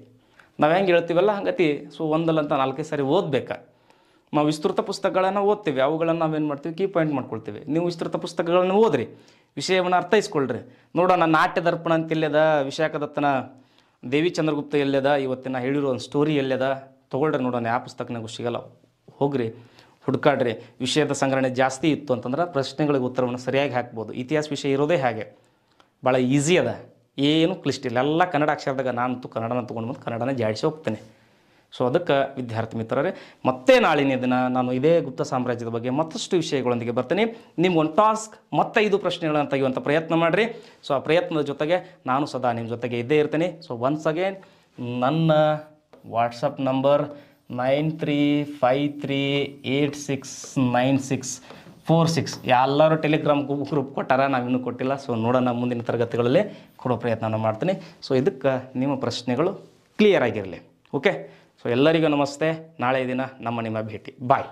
ನಾವು ಹೆಂಗೆ ಹೇಳ್ತೀವಲ್ಲ ಹಂಗತಿ ಸೊ ಒಂದಲ್ಲಂತ ನಾಲ್ಕೈದು ಸಾರಿ ಓದ್ಬೇಕಾ ನಾವು ವಿಸ್ತೃತ ಪುಸ್ತಕಗಳನ್ನು ಓದ್ತೀವಿ ಅವುಗಳನ್ನು ನಾವೇನು ಮಾಡ್ತೀವಿ ಕೀ ಪಾಯಿಂಟ್ ಮಾಡ್ಕೊಳ್ತೀವಿ ನೀವು ವಿಸ್ತೃತ ಪುಸ್ತಕಗಳನ್ನು ಓದ್ರಿ ವಿಷಯವನ್ನು ಅರ್ಥೈಸ್ಕೊಳ್ರಿ ನೋಡೋಣ ನಾಟ್ಯ ದರ್ಪಣ ಅಂತ ಇಲ್ಲದ ವಿಶಾಖದತ್ತನ ದೇವಿ ಚಂದ್ರಗುಪ್ತ ಎಲ್ಲದ ಇವತ್ತಿನ ಹೇಳಿರೋ ಒಂದು ಸ್ಟೋರಿ ಎಲ್ಲದ ತೊಗೊಳ್ರಿ ನೋಡೋಣ ಆ ಪುಸ್ತಕನಾಗೂ ಸಿಗಲ್ಲ ಹೋಗ್ರಿ ಹುಡ್ಕಾಡ್ರಿ ವಿಷಯದ ಸಂಗ್ರಹಣೆ ಜಾಸ್ತಿ ಇತ್ತು ಅಂತಂದ್ರೆ ಪ್ರಶ್ನೆಗಳಿಗೆ ಉತ್ತರವನ್ನು ಸರಿಯಾಗಿ ಹಾಕ್ಬೋದು ಇತಿಹಾಸ ವಿಷಯ ಇರೋದೇ ಹಾಗೆ ಭಾಳ ಈಸಿ ಅದ ಏನು ಇಲ್ಲ ಎಲ್ಲ ಕನ್ನಡ ಅಕ್ಷರದಾಗ ನಾನಂತೂ ಕನ್ನಡನ ತೊಗೊಂಡು ಬಂದು ಕನ್ನಡನ ಜಾಡಿಸಿ ಹೋಗ್ತೇನೆ ಸೊ ಅದಕ್ಕೆ ವಿದ್ಯಾರ್ಥಿ ಮಿತ್ರರೇ ಮತ್ತೆ ನಾಳಿನ ದಿನ ನಾನು ಇದೇ ಗುಪ್ತ ಸಾಮ್ರಾಜ್ಯದ ಬಗ್ಗೆ ಮತ್ತಷ್ಟು ವಿಷಯಗಳೊಂದಿಗೆ ಬರ್ತೀನಿ ಒಂದು ಟಾಸ್ಕ್ ಮತ್ತೆ ಐದು ಪ್ರಶ್ನೆಗಳನ್ನು ತೆಗೆಯುವಂಥ ಪ್ರಯತ್ನ ಮಾಡಿರಿ ಸೊ ಆ ಪ್ರಯತ್ನದ ಜೊತೆಗೆ ನಾನು ಸದಾ ನಿಮ್ಮ ಜೊತೆಗೆ ಇದ್ದೇ ಇರ್ತೇನೆ ಸೊ ಒನ್ಸ್ ಅಗೇನ್ ನನ್ನ WhatsApp number nine three five three eight six nine six four six ಎಲ್ಲರೂ ಟೆಲಿಗ್ರಾಮ್ ಗ್ರೂಪ್ ಕೊಟ್ಟಾರ ನಾವಿನ್ನೂ ಕೊಟ್ಟಿಲ್ಲ ಸೊ ನೋಡೋಣ ಮುಂದಿನ ತರಗತಿಗಳಲ್ಲಿ ಕೊಡೋ ಪ್ರಯತ್ನ ಮಾಡ್ತೀನಿ ಸೊ ಇದಕ್ಕೆ ನಿಮ್ಮ ಪ್ರಶ್ನೆಗಳು ಕ್ಲಿಯರ್ ಆಗಿರಲಿ ಓಕೆ ಸೊ ಎಲ್ಲರಿಗೂ ನಮಸ್ತೆ ನಾಳೆ ದಿನ ನಮ್ಮ ನಿಮ್ಮ ಭೇಟಿ ಬಾಯ್